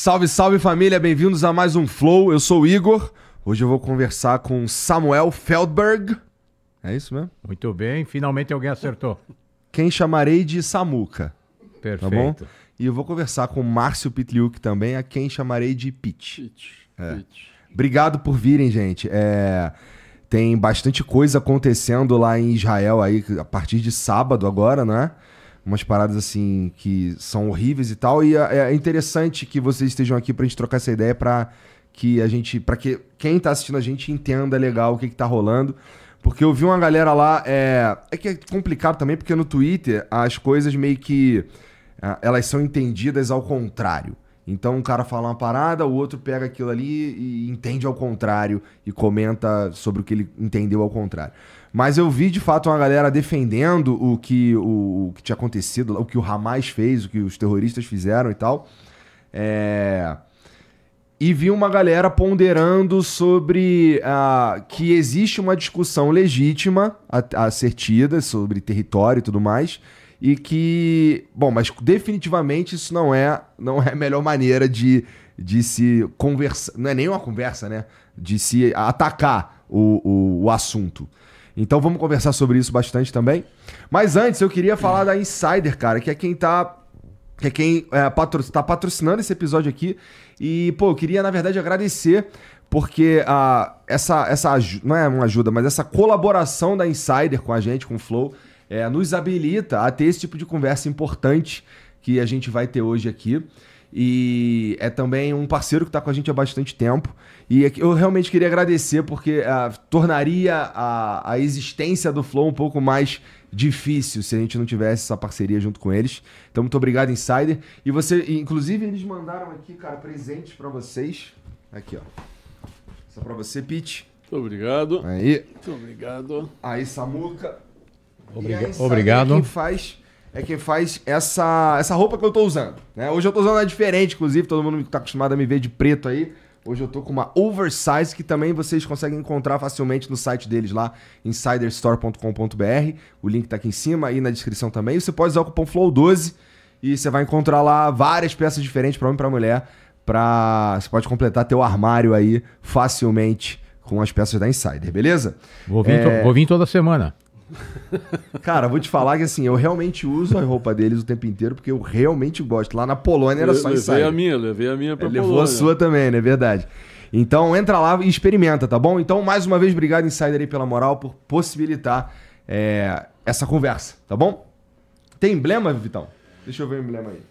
Salve, salve família, bem-vindos a mais um Flow. Eu sou o Igor. Hoje eu vou conversar com Samuel Feldberg. É isso mesmo? Muito bem, finalmente alguém acertou. Quem chamarei de Samuca. Tá Perfeito. Tá bom? E eu vou conversar com Márcio Pitliuk também, a quem chamarei de Pit. Pit. É. Obrigado por virem, gente. É... Tem bastante coisa acontecendo lá em Israel aí a partir de sábado agora, não é? umas paradas assim que são horríveis e tal. E é, é interessante que vocês estejam aqui pra gente trocar essa ideia pra que a gente. para que quem tá assistindo a gente entenda legal o que, que tá rolando. Porque eu vi uma galera lá. É, é que é complicado também, porque no Twitter as coisas meio que. Ah, elas são entendidas ao contrário. Então um cara fala uma parada, o outro pega aquilo ali e entende ao contrário e comenta sobre o que ele entendeu ao contrário. Mas eu vi de fato uma galera defendendo o que, o, o que tinha acontecido, o que o Hamas fez, o que os terroristas fizeram e tal. É... E vi uma galera ponderando sobre uh, que existe uma discussão legítima, assertida, sobre território e tudo mais, e que, bom, mas definitivamente isso não é, não é a melhor maneira de, de se conversar, não é nenhuma conversa, né? De se atacar o, o, o assunto. Então vamos conversar sobre isso bastante também. Mas antes, eu queria falar da Insider, cara, que é quem tá. Que é quem é, patro, tá patrocinando esse episódio aqui. E, pô, eu queria, na verdade, agradecer, porque ah, essa, essa. Não é uma ajuda, mas essa colaboração da Insider com a gente, com o Flow, é, nos habilita a ter esse tipo de conversa importante que a gente vai ter hoje aqui e é também um parceiro que está com a gente há bastante tempo. E é eu realmente queria agradecer porque uh, tornaria a, a existência do Flow um pouco mais difícil se a gente não tivesse essa parceria junto com eles. Então, muito obrigado, Insider. E você, inclusive, eles mandaram aqui, cara, presentes para vocês. Aqui, ó. Só para você, Pete. Muito obrigado. Aí. Muito obrigado. Aí, Samuca. obrigado. Quem faz é quem faz essa, essa roupa que eu tô usando. Né? Hoje eu tô usando uma diferente, inclusive, todo mundo que tá acostumado a me ver de preto aí. Hoje eu tô com uma oversize que também vocês conseguem encontrar facilmente no site deles lá, insiderstore.com.br. O link tá aqui em cima e na descrição também. Você pode usar o cupom FLOW12 e você vai encontrar lá várias peças diferentes para homem e para mulher. Pra... Você pode completar teu armário aí facilmente com as peças da Insider, beleza? Vou vir, é... to... vou vir toda semana. Cara, vou te falar que assim, eu realmente uso a roupa deles o tempo inteiro porque eu realmente gosto. Lá na Polônia era só ensaio. Levei a minha, levei a minha pra é, Levou Polônia. a sua também, né? Verdade. Então entra lá e experimenta, tá bom? Então, mais uma vez, obrigado, Insider, aí pela moral, por possibilitar é, essa conversa, tá bom? Tem emblema, Vitão? Deixa eu ver o emblema aí.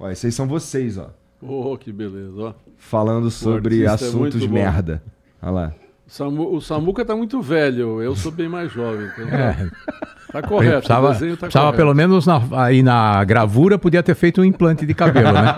Ó, esses são vocês, ó. Oh, que beleza, ó. Falando sobre é assuntos é merda. Olha lá. Samu, o Samuca tá muito velho, eu sou bem mais jovem. Então é. Tá correto. Precisava, tá correto. pelo menos na, aí na gravura, podia ter feito um implante de cabelo, né?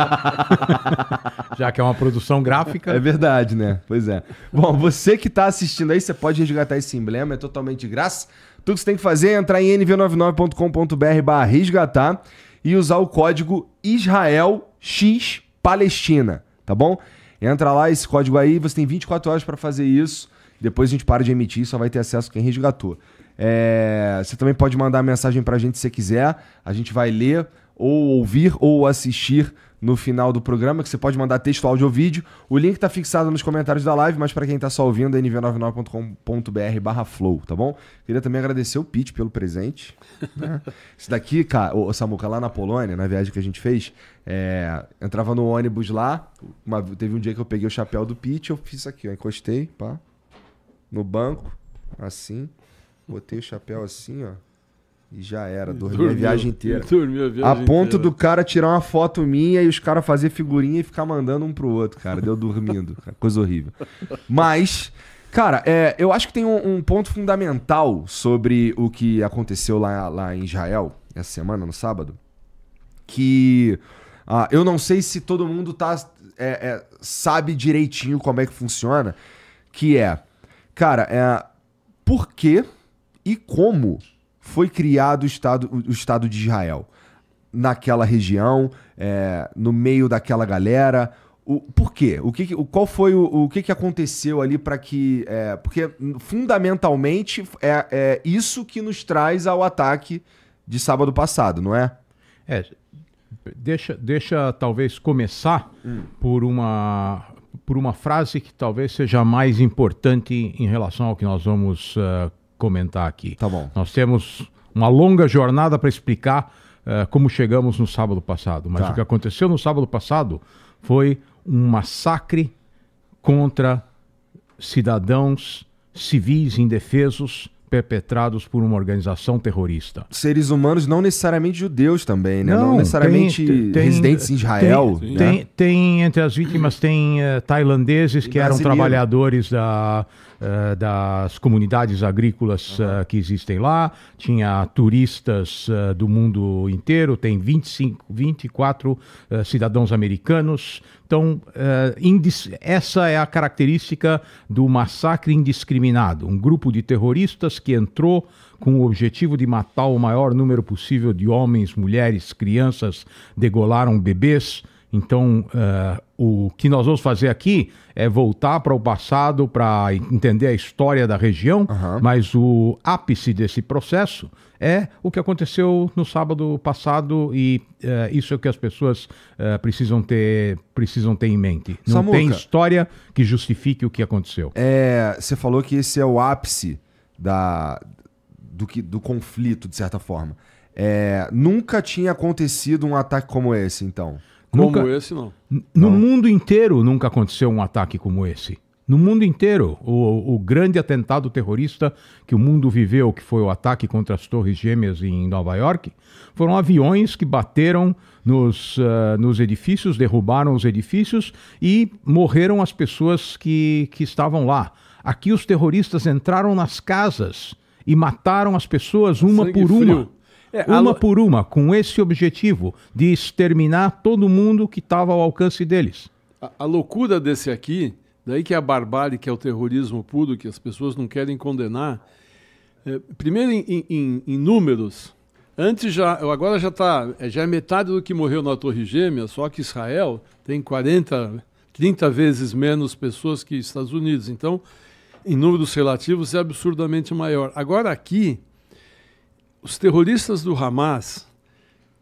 Já que é uma produção gráfica. É verdade, né? Pois é. Bom, você que está assistindo aí, você pode resgatar esse emblema, é totalmente de graça. Tudo que você tem que fazer é entrar em nv99.com.br resgatar e usar o código IsraelXPalestina, tá bom? Entra lá, esse código aí, você tem 24 horas para fazer isso. Depois a gente para de emitir e só vai ter acesso quem resgatou. É, você também pode mandar mensagem para a gente se quiser. A gente vai ler ou ouvir ou assistir no final do programa, que você pode mandar texto, áudio ou vídeo. O link está fixado nos comentários da live, mas para quem está só ouvindo, é nv99.com.br barra flow, tá bom? Queria também agradecer o Pete pelo presente. Né? daqui, cara, ô, Samuca, lá na Polônia, na viagem que a gente fez, é, entrava no ônibus lá, uma, teve um dia que eu peguei o chapéu do Pete, eu fiz isso aqui, eu encostei, pá no banco, assim, botei o chapéu assim, ó. E já era, dormi dormiu, a viagem inteira. Dormiu a, viagem a ponto inteira. do cara tirar uma foto minha e os caras fazer figurinha e ficar mandando um pro outro, cara. Deu dormindo, coisa horrível. Mas, cara, é, eu acho que tem um, um, ponto fundamental sobre o que aconteceu lá, lá em Israel, essa semana, no sábado. Que ah, eu não sei se todo mundo tá, é, é, sabe direitinho como é que funciona. Que é Cara, é, por que e como foi criado o Estado, o Estado de Israel? Naquela região, é, no meio daquela galera. O, por quê? O que, o, qual foi o, o que, que aconteceu ali para que. É, porque fundamentalmente é, é isso que nos traz ao ataque de sábado passado, não é? É, deixa, deixa talvez começar hum. por uma por uma frase que talvez seja mais importante em relação ao que nós vamos uh, comentar aqui. Tá bom. Nós temos uma longa jornada para explicar uh, como chegamos no sábado passado, mas tá. o que aconteceu no sábado passado foi um massacre contra cidadãos civis indefesos perpetrados por uma organização terrorista. Seres humanos não necessariamente judeus também, né? Não, não necessariamente tem, tem, residentes em Israel. Tem, né? tem, entre as vítimas tem uh, tailandeses que eram trabalhadores da eh, das comunidades agrícolas uhum. uh, que existem lá, tinha turistas uh, do mundo inteiro, tem 25, 24 cidadãos americanos. Então, essa é a característica do massacre indiscriminado. Um grupo de terroristas que entrou com o objetivo de matar o maior número possível de homens, mulheres, crianças, degolaram bebês, então, uh, o que nós vamos fazer aqui é voltar para o passado para entender a história da região, uhum. mas o ápice desse processo é o que aconteceu no sábado passado e uh, isso é o que as pessoas uh, precisam ter precisam ter em mente. Não Samuca, tem história que justifique o que aconteceu. É, você falou que esse é o ápice da, do, que, do conflito de certa forma. É, nunca tinha acontecido um ataque como esse, então. Como esse, não. No não. mundo inteiro nunca aconteceu um ataque como esse. No mundo inteiro, o, o, grande atentado terrorista que o mundo viveu, que foi o ataque contra as Torres Gêmeas em Nova York, foram aviões que bateram nos, uh, nos edifícios, derrubaram os edifícios e morreram as pessoas que, que estavam lá. Aqui os terroristas entraram nas casas e mataram as pessoas uma Sangue por uma. É, uma a... por uma, com esse objetivo de exterminar todo mundo que estava ao alcance deles. A, a, loucura desse aqui, daí que é a barbárie, que é o terrorismo puro, que as pessoas não querem condenar. É, primeiro, em, em, em, números, antes já, agora já, tá, é, já é metade do que morreu na Torre Gêmea, só que Israel tem 40, 30 vezes menos pessoas que Estados Unidos. Então, em números relativos, é absurdamente maior. Agora, aqui os terroristas do Hamas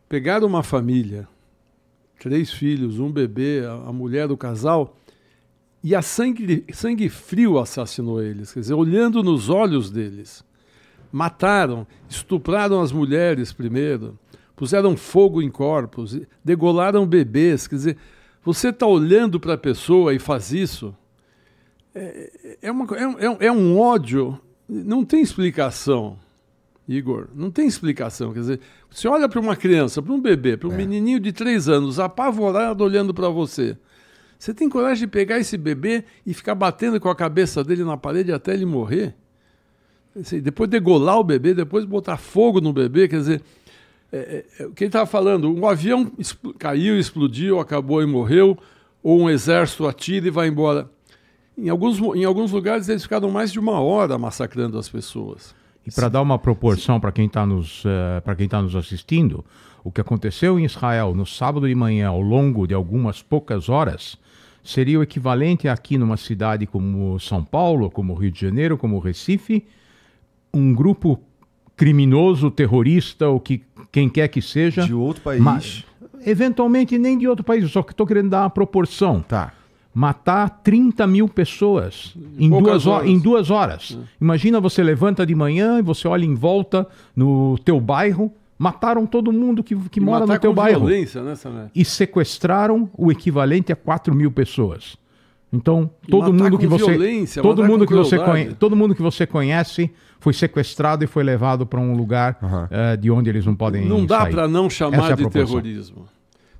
pegaram uma família, três filhos, um bebê, a, mulher do casal, e a sangue, sangue frio assassinou eles, quer dizer, olhando nos olhos deles. Mataram, estupraram as mulheres primeiro, puseram fogo em corpos, degolaram bebês, quer dizer, você está olhando para a pessoa e faz isso, é, é, é uma, é, é, é um ódio, não tem explicação. Igor, não tem explicação. Quer dizer, você olha para uma criança, para um bebê, para um é. menininho de três anos, apavorado olhando para você. Você tem coragem de pegar esse bebê e ficar batendo com a cabeça dele na parede até ele morrer? Assim, depois degolar o bebê, depois botar fogo no bebê, quer dizer, é, é, é quem estava falando, um avião caiu, explodiu, acabou e morreu, ou um exército atira e vai embora. Em alguns, em alguns lugares eles ficaram mais de uma hora massacrando as pessoas. E para dar uma proporção para quem está nos, uh, quem tá nos assistindo, o que aconteceu em Israel no sábado de manhã, ao longo de algumas poucas horas, seria o equivalente aqui numa cidade como São Paulo, como Rio de Janeiro, como Recife, um grupo criminoso, terrorista, ou que quem quer que seja. De outro país. Mas, eventualmente nem de outro país, só que estou querendo dar uma proporção. Tá matar 30 mil pessoas em, duas, horas. em duas horas. É. Imagina você levanta de manhã e você olha em volta no teu bairro, mataram todo mundo que, que mora no teu bairro. Violência, né, e sequestraram o equivalente a 4 mil pessoas. Então, todo mundo que você todo mundo que você conhece, todo mundo que você conhece foi sequestrado e foi levado para um lugar uhum. uh, de onde eles não podem não sair. Não dá para não chamar é de terrorismo.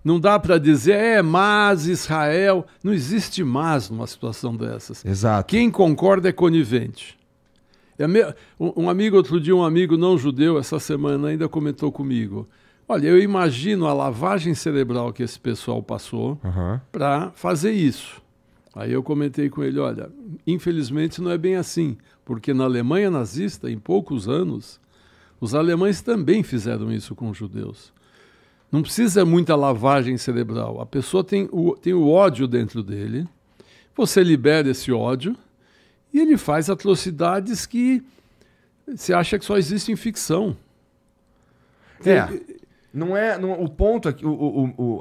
Não dá para dizer, é, mas Israel. Não existe mas numa situação dessas. Exato. Quem concorda é conivente. É um amigo, outro dia, um amigo não judeu, essa semana ainda comentou comigo. Olha, eu imagino a lavagem cerebral que esse pessoal passou uhum. para fazer isso. Aí eu comentei com ele: olha, infelizmente não é bem assim, porque na Alemanha nazista, em poucos anos, os alemães também fizeram isso com os judeus. Não precisa muita lavagem cerebral. A pessoa tem o, tem o ódio dentro dele. Você libera esse ódio e ele faz atrocidades que você acha que só existem em ficção. É. Ele, não é. Não, o ponto aqui. O, o, o,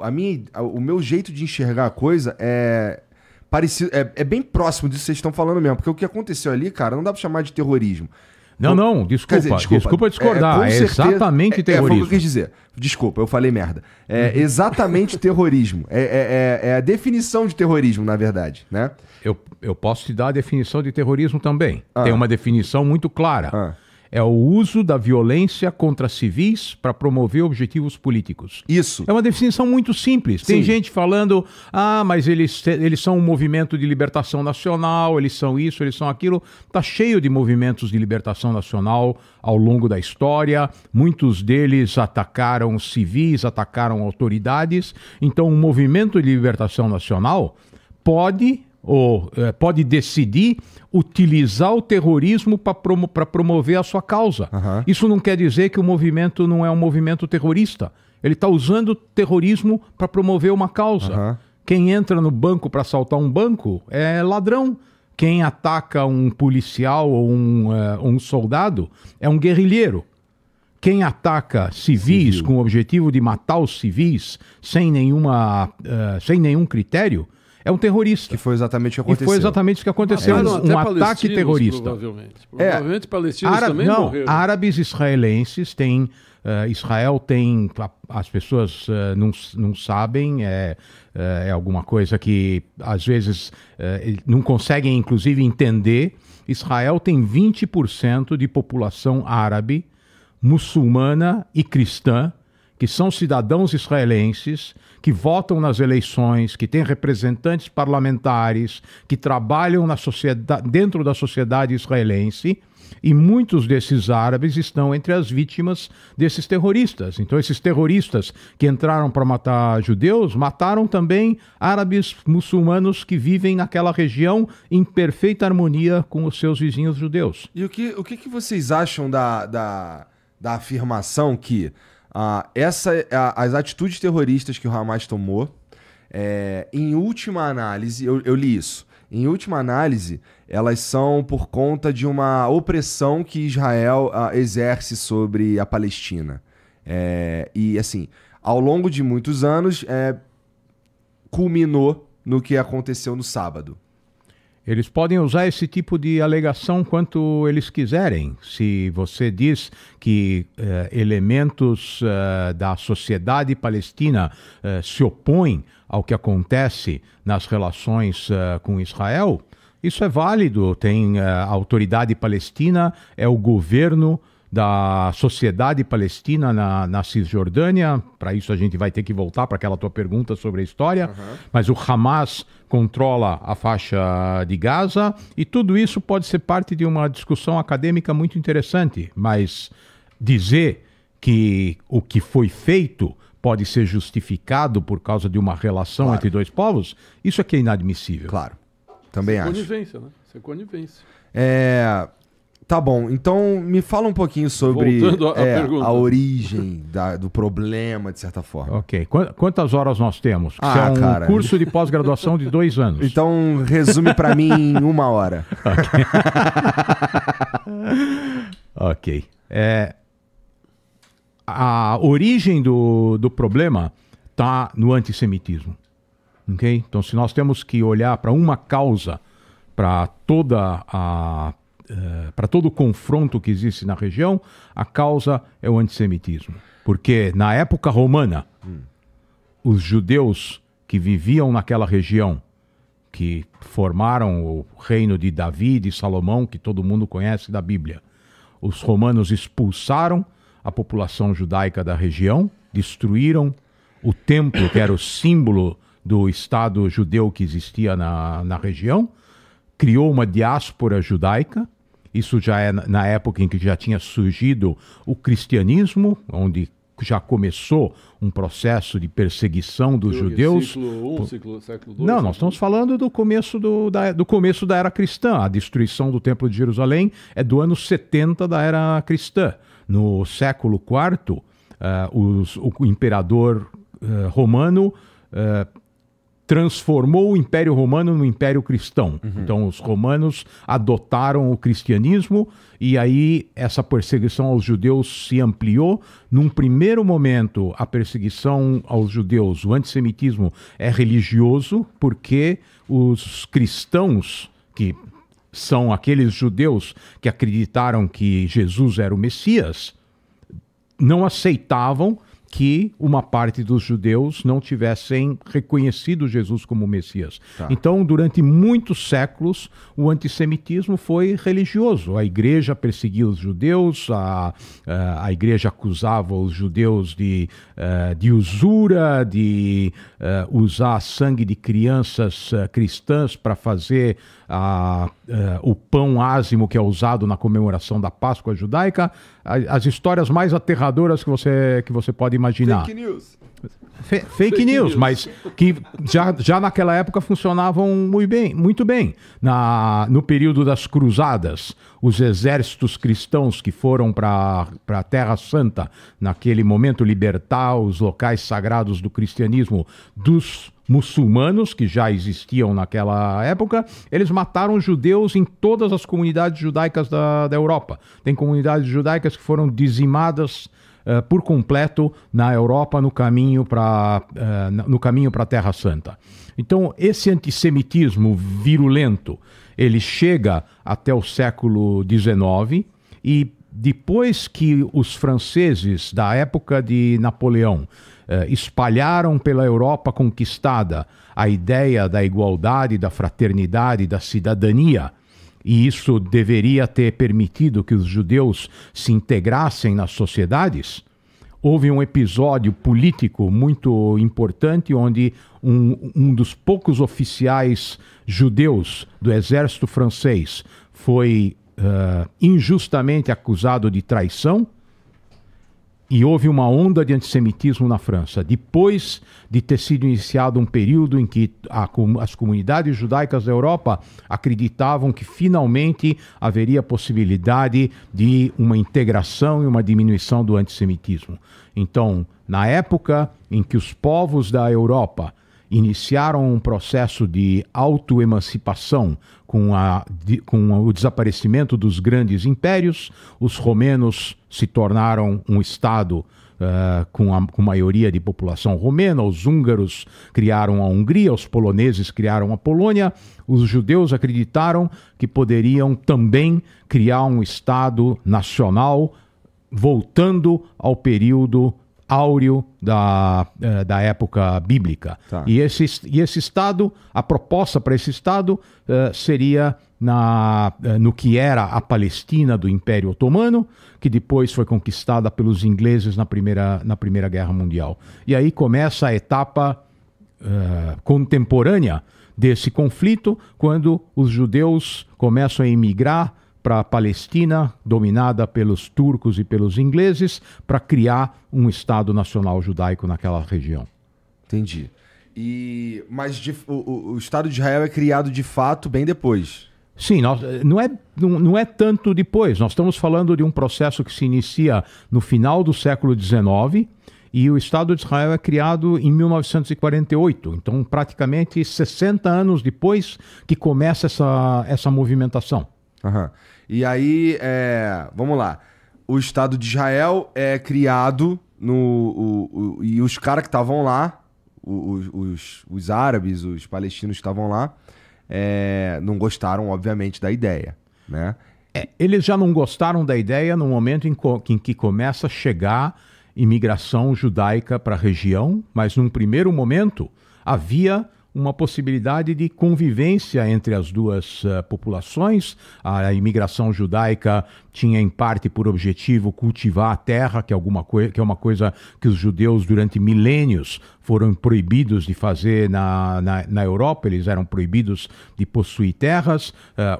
a o meu jeito de enxergar a coisa é. Parecido, é, é bem próximo disso que vocês estão falando mesmo. Porque o que aconteceu ali, cara, não dá pra chamar de terrorismo. Não, não, desculpa. Dizer, desculpa, desculpa é, discordar. É, é certeza, exatamente terrorismo. É, é o que eu quis dizer. Desculpa, eu falei merda. É uhum. exatamente terrorismo. É, é, é, é, a definição de terrorismo, na verdade, né? Eu, eu posso te dar a definição de terrorismo também. Ah. Tem uma definição muito clara. Ah é o uso da violência contra civis para promover objetivos políticos. Isso. É uma definição muito simples. Tem Sim. gente falando, ah, mas eles, eles são um movimento de libertação nacional, eles são isso, eles são aquilo. Tá cheio de movimentos de libertação nacional ao longo da história. Muitos deles atacaram civis, atacaram autoridades. Então, um movimento de libertação nacional pode ou é, pode decidir utilizar o terrorismo para promo promover a sua causa. Uhum. Isso não quer dizer que o movimento não é um movimento terrorista. Ele está usando o terrorismo para promover uma causa. Uhum. Quem entra no banco para assaltar um banco é ladrão. Quem ataca um policial ou um, uh, um soldado é um guerrilheiro. Quem ataca civis Civil. com o objetivo de matar os civis sem, nenhuma, uh, sem nenhum critério é um terrorista. Que foi exatamente o que aconteceu. E foi exatamente o que aconteceu. Ah, não, um ataque terrorista. Provavelmente, é. provavelmente é, palestinos árabe, também não, morreram. Árabes israelenses têm... Uh, Israel tem... As pessoas uh, não, não sabem, é, eh, é alguma coisa que às vezes não conseguem, inclusive, entender. Israel tem 20% de população árabe, muçulmana e cristã, que são cidadãos israelenses que votam nas eleições, que têm representantes parlamentares, que trabalham na sociedade, dentro da sociedade israelense, e muitos desses árabes estão entre as vítimas desses terroristas. Então, esses terroristas que entraram para matar judeus mataram também árabes muçulmanos que vivem naquela região em perfeita harmonia com os seus vizinhos judeus. E o que, o que, que vocês acham da, da, da afirmação que ah, essa, as atitudes terroristas que o Hamas tomou, é, em última análise, eu, eu li isso. Em última análise, elas são por conta de uma opressão que Israel ah, exerce sobre a Palestina. É, e assim, ao longo de muitos anos, é, culminou no que aconteceu no sábado. Eles podem usar esse tipo de alegação quanto eles quiserem. Se você diz que uh, elementos uh, da sociedade palestina uh, se opõem ao que acontece nas relações com Israel, isso é válido. Tem a autoridade palestina, é o governo da sociedade palestina na, na Cisjordânia. Para isso a gente vai ter que voltar para aquela tua pergunta sobre a história. Uhum. Mas o Hamas controla a faixa de Gaza e tudo isso pode ser parte de uma discussão acadêmica muito interessante. Mas dizer que o que foi feito pode ser justificado por causa de uma relação claro. entre dois povos, isso aqui é, é inadmissível. Claro. Também Sem é acho. Conivência, né? É conivência. É, Tá bom, então me fala um pouquinho sobre a, é, a, origem da, do problema, de certa forma. Ok. Quantas horas nós temos? É ah, é um cara. curso de pós-graduação de dois anos. Então, resume para mim em uma hora. Ok. okay. É, a origem do, do problema está no antissemitismo. Ok? Então, se nós temos que olhar para uma causa para toda a eh, para todo o confronto que existe na região, a causa é o antissemitismo. Porque na época romana, hum. os judeus que viviam naquela região, que formaram o reino de Davi e Salomão, que todo mundo conhece da Bíblia, os romanos expulsaram a população judaica da região, destruíram o templo, que era o símbolo do Estado judeu que existia na, na região, criou uma diáspora judaica isso já é na época em que já tinha surgido o cristianismo, onde já começou um processo de perseguição dos judeus. Ciclo 1, ciclo, século 2, Não, nós estamos falando do começo, do, da, do começo da era cristã. A destruição do Templo de Jerusalém é do ano 70 da era cristã. No século IV, uh, eh, os, o imperador uh, romano uh, transformou o Império Romano no Império Cristão. Uhum. Então, os romanos adotaram o cristianismo e aí essa perseguição aos judeus se ampliou. Num primeiro momento, a perseguição aos judeus, o antissemitismo, é religioso, porque os cristãos que são aqueles judeus que acreditaram que Jesus era o Messias, não aceitavam que uma parte dos judeus não tivessem reconhecido Jesus como Messias. Tá. Então, durante muitos séculos, o antissemitismo foi religioso. A igreja perseguia os judeus, a, eh, a igreja acusava os judeus de, eh, de usura, de eh, usar sangue de crianças cristãs para fazer a, eh, o pão ázimo que é usado na comemoração da Páscoa judaica, a, as histórias mais aterradoras que você, que você pode imaginar. Fake news. Fe, fake, fake news, news, mas que já, já naquela época funcionavam muito bem. Muito bem. Na, no período das cruzadas, os exércitos cristãos que foram para a Terra Santa, naquele momento, libertar os locais sagrados do cristianismo dos muçulmanos que já existiam naquela época, eles mataram judeus em todas as comunidades judaicas da, da Europa. Tem comunidades judaicas que foram dizimadas Uh, por completo na Europa no caminho para uh, eh, no caminho para a Terra Santa. Então esse antissemitismo virulento ele chega até o século XIX e depois que os franceses da época de Napoleão eh, espalharam pela Europa conquistada a ideia da igualdade, da fraternidade, da cidadania. E isso deveria ter permitido que os judeus se integrassem nas sociedades. Houve um episódio político muito importante onde um, um dos poucos oficiais judeus do exército francês foi uh, injustamente acusado de traição e houve uma onda de antissemitismo na França, depois de ter sido iniciado um período em que a, as comunidades judaicas da Europa acreditavam que finalmente haveria possibilidade de uma integração e uma diminuição do antissemitismo. Então, na época em que os povos da Europa iniciaram um processo de autoemancipação com, a, com o desaparecimento dos grandes impérios, os romenos se tornaram um Estado Uh, com, a, com maioria de população romena, os húngaros criaram a Hungria, os poloneses criaram a Polônia, os judeus acreditaram que poderiam também criar um Estado nacional, voltando ao período áureo da, eh, da época bíblica. Tá. E, esse, e esse Estado, a proposta para esse Estado uh, seria na, uh, no que era a Palestina do Império Otomano, que depois foi conquistada pelos ingleses na Primeira, na primeira Guerra Mundial. E aí começa a etapa uh, contemporânea desse conflito, quando os judeus começam a emigrar para a Palestina, dominada pelos turcos e pelos ingleses, para criar um Estado nacional judaico naquela região. Entendi. E, mas de, o, o Estado de Israel é criado de fato bem depois. Sim, nós, eh, não, é, não, não é tanto depois. Nós estamos falando de um processo que se inicia no final do século XIX e o Estado de Israel é criado em 1948. Então, praticamente 60 anos depois que começa essa, essa movimentação. Uhum. E aí, é, vamos lá. O Estado de Israel é criado no. O, o, e os caras que estavam lá, os, os, os, árabes, os palestinos que estavam lá, é, não gostaram, obviamente, da ideia. Né? É, eles já não gostaram da ideia no momento em, em que começa a chegar imigração judaica para a região, mas num primeiro momento havia uma possibilidade de convivência entre as duas uh, populações. A imigração judaica tinha em parte por objetivo cultivar a terra, que é, alguma que é uma coisa que os judeus durante milênios foram proibidos de fazer na, na, na Europa, eles eram proibidos de possuir terras.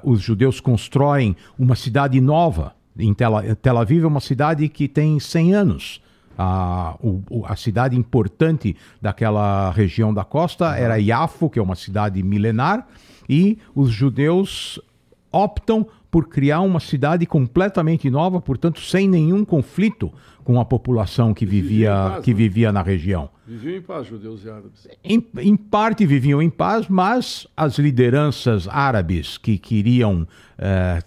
Uh, os judeus constroem uma cidade nova. Em Tel, Tel Aviv é uma cidade que tem 100 anos a, o, a cidade importante daquela região da costa uhum. era Iafo, que é uma cidade milenar, e os judeus optam por criar uma cidade completamente nova, portanto, sem nenhum conflito com a população que vivia, paz, que né? vivia na região. Viviam em paz, judeus e árabes. Em, em, parte viviam em paz, mas as lideranças árabes que queriam eh,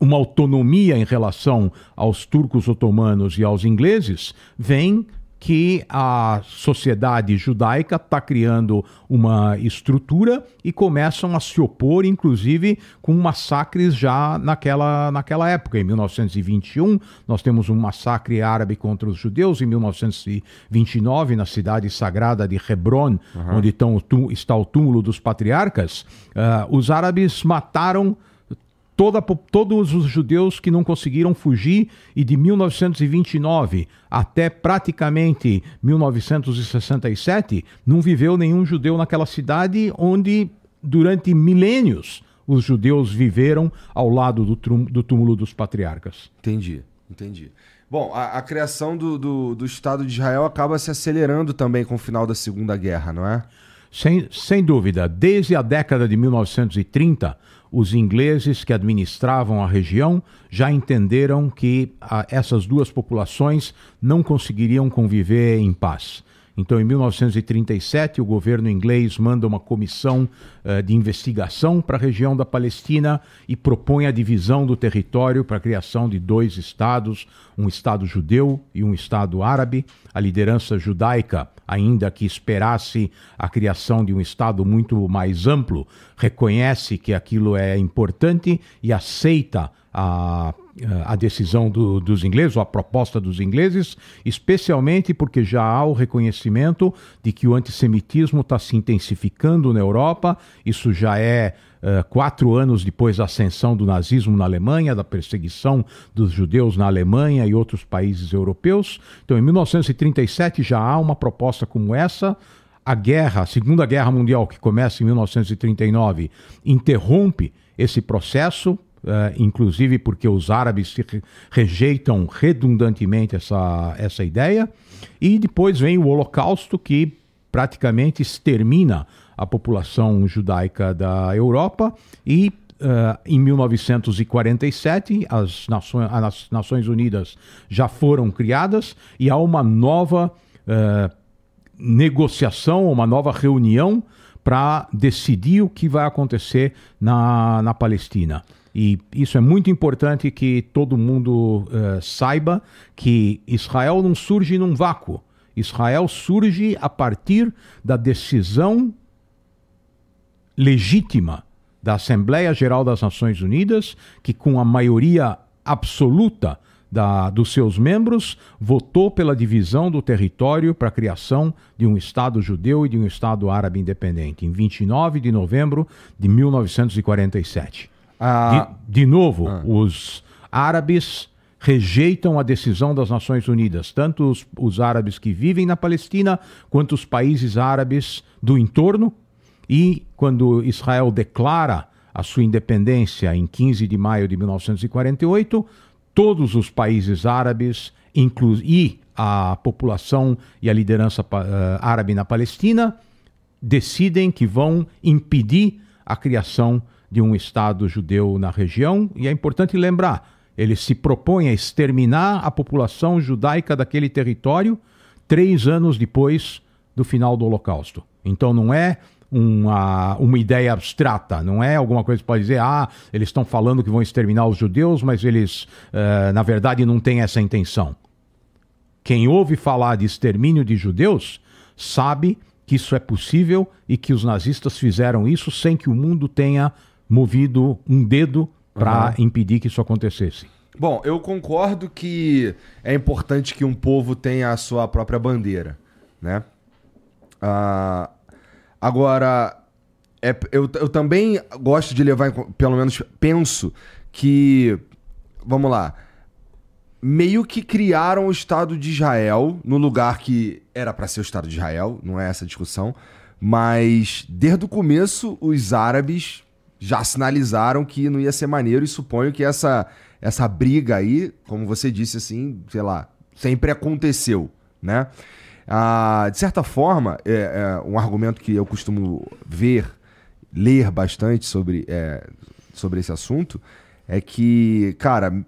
uma autonomia em relação aos turcos otomanos e aos ingleses, vem que a sociedade judaica está criando uma estrutura e começam a se opor, inclusive, com massacres já naquela, naquela época. Em 1921, nós temos um massacre árabe contra os judeus. Em 1929, na cidade sagrada de Hebron, uhum. onde estão, está o túmulo dos patriarcas, uh, os árabes mataram Toda, todos os judeus que não conseguiram fugir e de 1929 até praticamente 1967 não viveu nenhum judeu naquela cidade onde durante milênios os judeus viveram ao lado do, do túmulo dos patriarcas. Entendi, entendi. Bom, a, a criação do, do, do Estado de Israel acaba se acelerando também com o final da Segunda Guerra, não é? Sem, sem dúvida, desde a década de 1930, os ingleses que administravam a região já entenderam que ah, essas duas populações não conseguiriam conviver em paz. Então, em 1937, o governo inglês manda uma comissão uh, de investigação para a região da Palestina e propõe a divisão do território para a criação de dois estados, um estado judeu e um estado árabe. A liderança judaica, ainda que esperasse a criação de um estado muito mais amplo, reconhece que aquilo é importante e aceita a a decisão do, dos ingleses, ou a proposta dos ingleses, especialmente porque já há o reconhecimento de que o antissemitismo está se intensificando na Europa, isso já é Uh, quatro anos depois da ascensão do nazismo na Alemanha, da perseguição dos judeus na Alemanha e outros países europeus. Então, em 1937 já há uma proposta como essa. A guerra, a Segunda Guerra Mundial, que começa em 1939, interrompe esse processo Uh, inclusive porque os árabes rejeitam redundantemente essa, essa ideia. E depois vem o Holocausto, que praticamente extermina a população judaica da Europa e. Uh, em 1947, as Nações, as Nações Unidas já foram criadas e há uma nova uh, negociação, uma nova reunião para decidir o que vai acontecer na, na Palestina. E isso é muito importante que todo mundo uh, saiba que Israel não surge num vácuo. Israel surge a partir da decisão legítima da Assembleia Geral das Nações Unidas, que com a maioria absoluta da, dos seus membros, votou pela divisão do território para a criação de um Estado judeu e de um Estado árabe independente, em 29 de novembro de 1947. Ah, de, de, novo, ah. os árabes rejeitam a decisão das Nações Unidas, tanto os, os, árabes que vivem na Palestina, quanto os países árabes do entorno. E quando Israel declara a sua independência em 15 de maio de 1948, todos os países árabes, inclu e a população e a liderança uh, árabe na Palestina, decidem que vão impedir a criação de de um Estado judeu na região, e é importante lembrar: ele se propõe a exterminar a população judaica daquele território três anos depois do final do Holocausto. Então não é uma, uma ideia abstrata, não é alguma coisa que pode dizer, ah, eles estão falando que vão exterminar os judeus, mas eles, uh, na verdade, não têm essa intenção. Quem ouve falar de extermínio de judeus sabe que isso é possível e que os nazistas fizeram isso sem que o mundo tenha movido um dedo para uhum. impedir que isso acontecesse. Bom, eu concordo que é importante que um povo tenha a sua própria bandeira, né? Uh, agora, é, eu, eu também gosto de levar, pelo menos penso, que, vamos lá, meio que criaram o Estado de Israel no lugar que era para ser o Estado de Israel, não é essa a discussão, mas desde o começo os árabes já sinalizaram que não ia ser maneiro e suponho que essa, essa briga aí, como você disse assim, sei lá, sempre aconteceu, né? Ah, de certa forma, é, é, um argumento que eu costumo ver, ler bastante sobre, é, sobre esse assunto, é que, cara,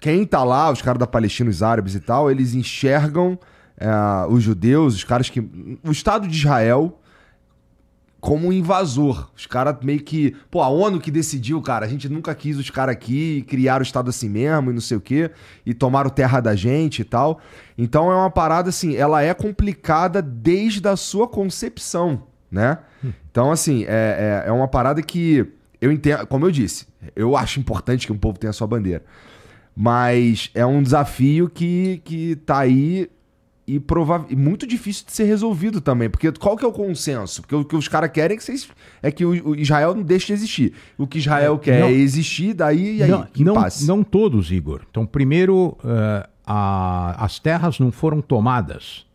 quem tá lá, os caras da Palestina, os árabes e tal, eles enxergam é, os judeus, os caras que. O Estado de Israel como um invasor. Os caras meio que. Pô, a ONU que decidiu, cara. A gente nunca quis os caras aqui, criaram o Estado assim mesmo e não sei o quê, e tomaram terra da gente e tal. Então é uma parada assim, ela é complicada desde a sua concepção, né? Hum. Então, assim, é, é, é uma parada que eu entendo. Como eu disse, eu acho importante que um povo tenha a sua bandeira. Mas é um desafio que, que tá aí e, prova e muito difícil de ser resolvido também, porque qual que é o consenso? Porque o que os caras querem é que, vocês, é que o, o, Israel não deixe de existir. O que Israel é, quer não, é existir, daí e aí não, que não, passe. não todos, Igor. Então, primeiro, uh, a, as terras não foram tomadas.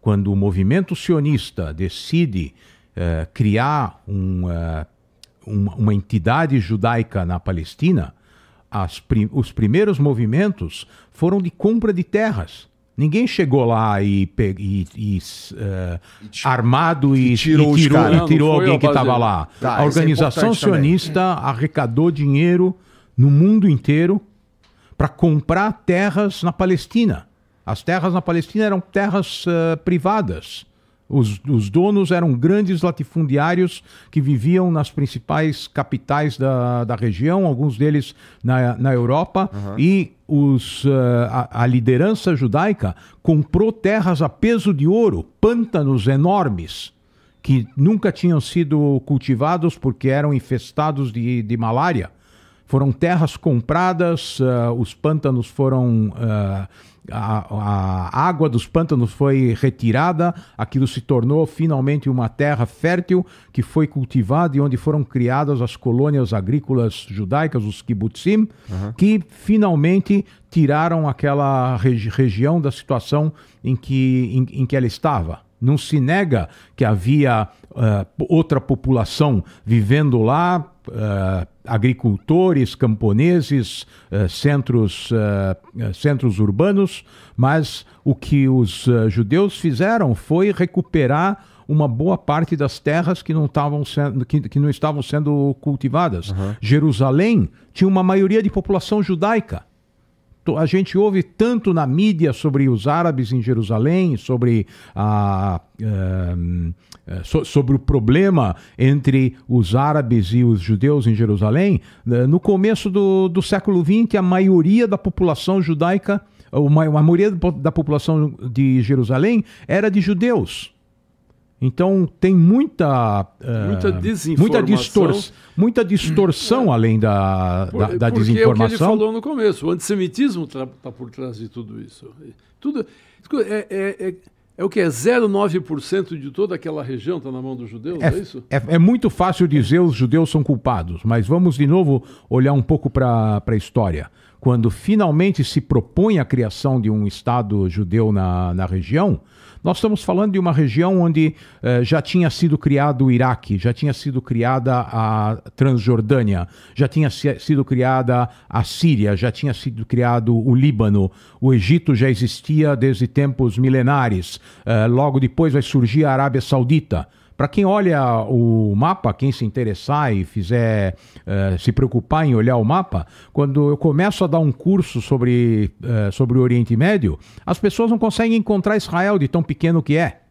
Quando o movimento sionista decide uh, criar um, uh, uma, uma entidade judaica na Palestina, prim os primeiros movimentos foram de compra de terras Ninguém chegou lá e, e, e uh, armado e, e tirou, tirou, tirou alguém que estava lá. Tá, a organização é sionista também. arrecadou dinheiro no mundo inteiro para comprar terras na Palestina. As terras na Palestina eram terras uh, privadas os, os, donos eram grandes latifundiários que viviam nas principais capitais da, da região, alguns deles na, na Europa, uhum. e os, uh, a, a, liderança judaica comprou terras a peso de ouro, pântanos enormes. Que nunca tinham sido cultivados porque eram infestados de, de malária. Foram terras compradas, uh, os pântanos foram uh, a, água dos pântanos foi retirada, aquilo se tornou finalmente uma terra fértil que foi cultivada e onde foram criadas as colônias agrícolas judaicas, os kibbutzim, uhum. que finalmente tiraram aquela regi região da situação em que, em, em que ela estava. Não se nega que havia uh, outra população vivendo lá. Uh, agricultores, camponeses, eh, centros, eh, eh, centros urbanos, mas o que os judeus fizeram foi recuperar uma boa parte das terras que não, estavam sendo, que, que não estavam sendo cultivadas. Uhum. Jerusalém tinha uma maioria de população judaica a gente ouve tanto na mídia sobre os árabes em Jerusalém, sobre, a, eh, eh, sobre o problema entre os árabes e os judeus em Jerusalém. Eh, no começo do, do século XX, a maioria da população judaica, a maioria da população de Jerusalém era de judeus. Então tem muita eh, muita desinformação, muita, muita distorção é. além da, por, da, desinformação. Porque é o que ele falou no começo, o antissemitismo está tá por trás de tudo isso. Tudo é, é, é, é o que é 0,9% de toda aquela região está na mão dos judeus, é, é isso? É, é, muito fácil dizer os judeus são culpados, mas vamos de novo olhar um pouco para a história. Quando finalmente se propõe a criação de um Estado judeu na, na região, nós estamos falando de uma região onde eh, já tinha sido criado o Iraque, já tinha sido criada a Transjordânia, já tinha sido criada a Síria, já tinha sido criado o Líbano, o Egito já existia desde tempos milenares. Eh, logo depois vai surgir a Arábia Saudita. Para quem olha o mapa, quem se interessar e fizer uh, se preocupar em olhar o mapa, quando eu começo a dar um curso sobre, uh, sobre o Oriente Médio, as pessoas não conseguem encontrar Israel de tão pequeno que é.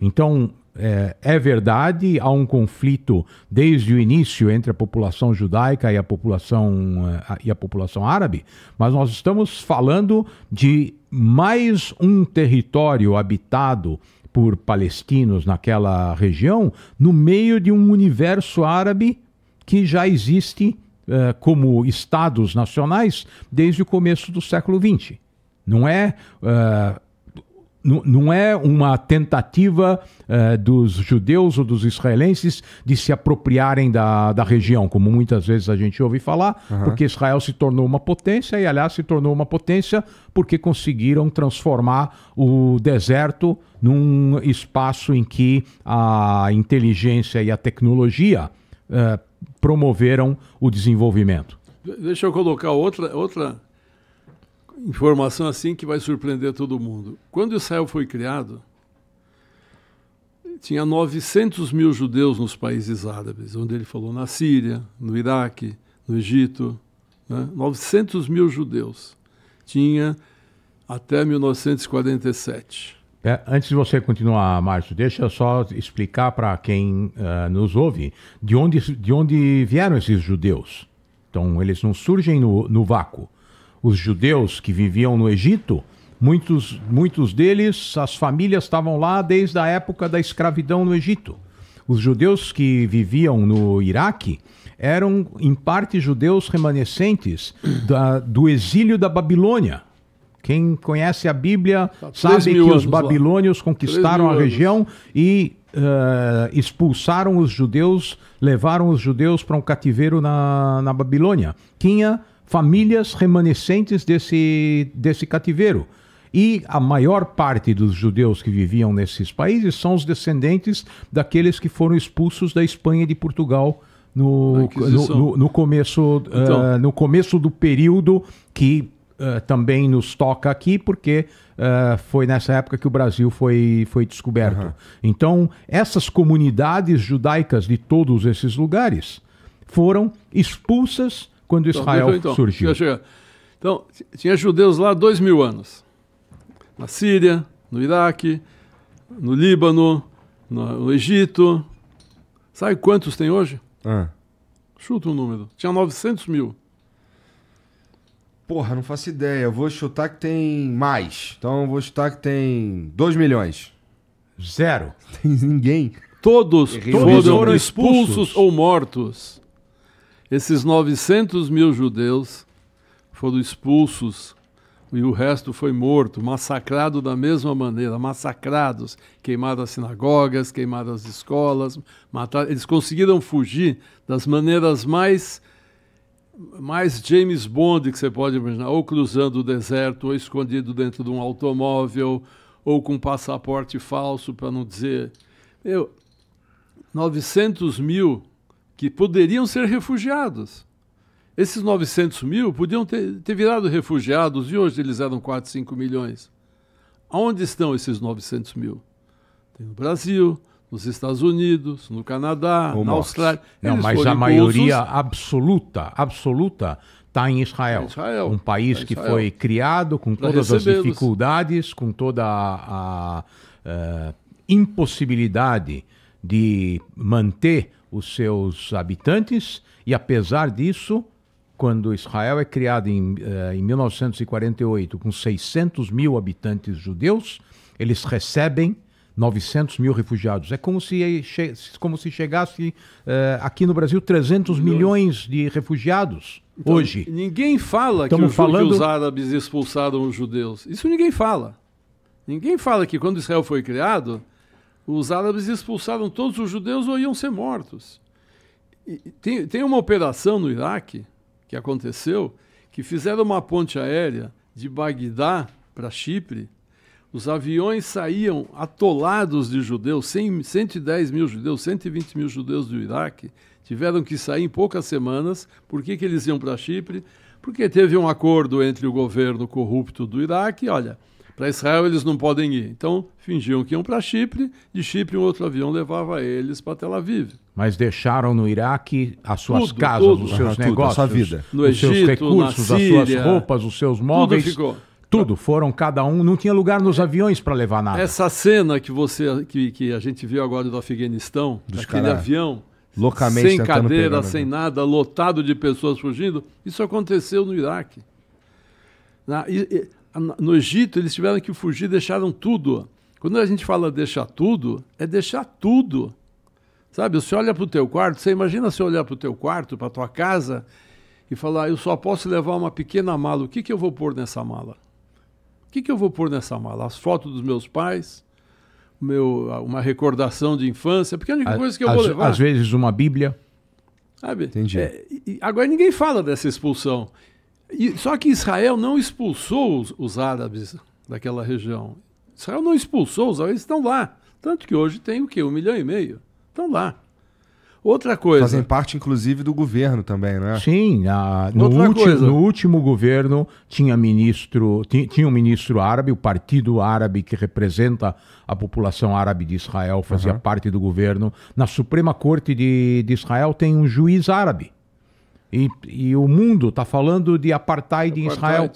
Então, é, é, verdade, há um conflito desde o início entre a população judaica e a população, e a população árabe, mas nós estamos falando de mais um território habitado por palestinos naquela região, no meio de um universo árabe que já existe uh, como estados nacionais desde o começo do século XX. Não é uh, não é uma tentativa eh, dos judeus ou dos israelenses de se apropriarem da, da região, como muitas vezes a gente ouve falar, uhum. porque Israel se tornou uma potência e, aliás, se tornou uma potência porque conseguiram transformar o deserto num espaço em que a inteligência e a tecnologia eh, promoveram o desenvolvimento. Deixa eu colocar outra, outra informação assim que vai surpreender todo mundo. Quando Israel foi criado, tinha 900 mil judeus nos países árabes, onde ele falou na Síria, no Iraque, no Egito. Né? 900 mil judeus. Tinha até 1947. É, antes de você continuar, Márcio, deixa eu só explicar para quem uh, nos ouve de onde, de onde vieram esses judeus. Então, eles não surgem no, no vácuo os judeus que viviam no Egito, muitos, muitos deles, as famílias estavam lá desde a época da escravidão no Egito. Os judeus que viviam no Iraque eram, em parte, judeus remanescentes da, do exílio da Babilônia. Quem conhece a Bíblia tá, sabe que os babilônios lá. conquistaram a região e Uh, expulsaram os judeus, levaram os judeus para um cativeiro na, na Babilônia. Tinha famílias remanescentes desse, desse cativeiro. E a maior parte dos judeus que viviam nesses países são os descendentes daqueles que foram expulsos da Espanha e de Portugal no, ah, no, no, no começo, então. uh, no começo do período que Uh, também nos toca aqui, porque uh, foi nessa época que o Brasil foi, foi descoberto. Uhum. Então, essas comunidades judaicas de todos esses lugares foram expulsas quando então, Israel então, eu, então, surgiu. Então, tinha judeus lá dois mil anos. Na Síria, no Iraque, no Líbano, no, Egito. Sabe quantos tem hoje? Ah. Chuta um número. Tinha 900 mil. Porra, não faço ideia. Eu vou chutar que tem mais. Então, eu vou chutar que tem 2 milhões. Zero. Tem ninguém. Todos, todos foram expulsos ou mortos. Esses 900 mil judeus foram expulsos e o resto foi morto, massacrado da mesma maneira, massacrados, queimaram as sinagogas, queimaram as escolas, mataram. Eles conseguiram fugir das maneiras mais mais James Bond que você pode imaginar, ou cruzando o deserto, ou escondido dentro de um automóvel, ou com um passaporte falso, para não dizer. Meu, 900 mil que poderiam ser refugiados. Esses 900 mil podiam ter, ter virado refugiados e hoje eles eram 4, 5 milhões. Onde estão esses 900 mil? Tem no Brasil, nos Estados Unidos, no Canadá, Ou na Austrália. Não, mas a maioria bolsos... absoluta, absoluta, está em Israel. Israel. Um país tá Israel. que foi criado com pra todas as dificuldades, com toda a, a, a eh, impossibilidade de manter os seus habitantes, e apesar disso, quando Israel é criado em, eh, em 1948 com 600 mil habitantes judeus, eles recebem 900 mil refugiados. É como se, como se chegasse eh, aqui no Brasil 300 milhões de refugiados então, hoje. Ninguém fala que os falando... judeus árabes expulsaram os judeus. Isso ninguém fala. Ninguém fala que quando Israel foi criado, os árabes expulsaram todos os judeus ou iam ser mortos. E tem, tem uma operação no Iraque que aconteceu que fizeram uma ponte aérea de Bagdá para Chipre. Os aviões saíam atolados de judeus, 100, 110 mil judeus, 120 mil judeus do Iraque tiveram que sair em poucas semanas. Por que, que eles iam para Chipre? Porque teve um acordo entre o governo corrupto do Iraque, olha, para Israel eles não podem ir. Então fingiam que iam para Chipre, de Chipre um outro avião levava eles para Tel Aviv. Mas deixaram no Iraque as suas tudo, casas, tudo. os seus negócios, a sua vida. No os Egito, seus recursos, Síria, as suas roupas, os seus móveis. Tudo ficou. Tudo, foram cada um, não tinha lugar nos aviões para levar nada. Essa cena que você que, que a gente viu agora do Afeganistão, Dos daquele cara... avião loucamente sem cadeira, sem nada, lotado de pessoas fugindo, isso aconteceu no Iraque. Na, e, e, no Egito eles tiveram que fugir, deixaram tudo. Quando a gente fala deixar tudo, é deixar tudo. Sabe, você olha para o teu quarto, você imagina se olhar para o teu quarto, para a tua casa, e falar, eu só posso levar uma pequena mala, o que, que eu vou pôr nessa mala? O que, que eu vou pôr nessa mala? As fotos dos meus pais, meu, uma recordação de infância, porque a única coisa que eu vou levar... Às vezes uma bíblia. Sabe? Entendi. É, agora ninguém fala dessa expulsão. E, só que Israel não expulsou os, os árabes daquela região. Israel não expulsou, os árabes estão lá. Tanto que hoje tem o quê? Um milhão e meio. Estão lá. Outra coisa. Fazem parte, inclusive, do governo também, né? Sim. A, no, último, no último governo tinha ministro, tinha, tinha um ministro árabe, o Partido Árabe que representa a população árabe de Israel fazia uhum. parte do governo. Na Suprema Corte de, de Israel tem um juiz árabe. E, e o mundo está falando de apartheid, apartheid. em Israel.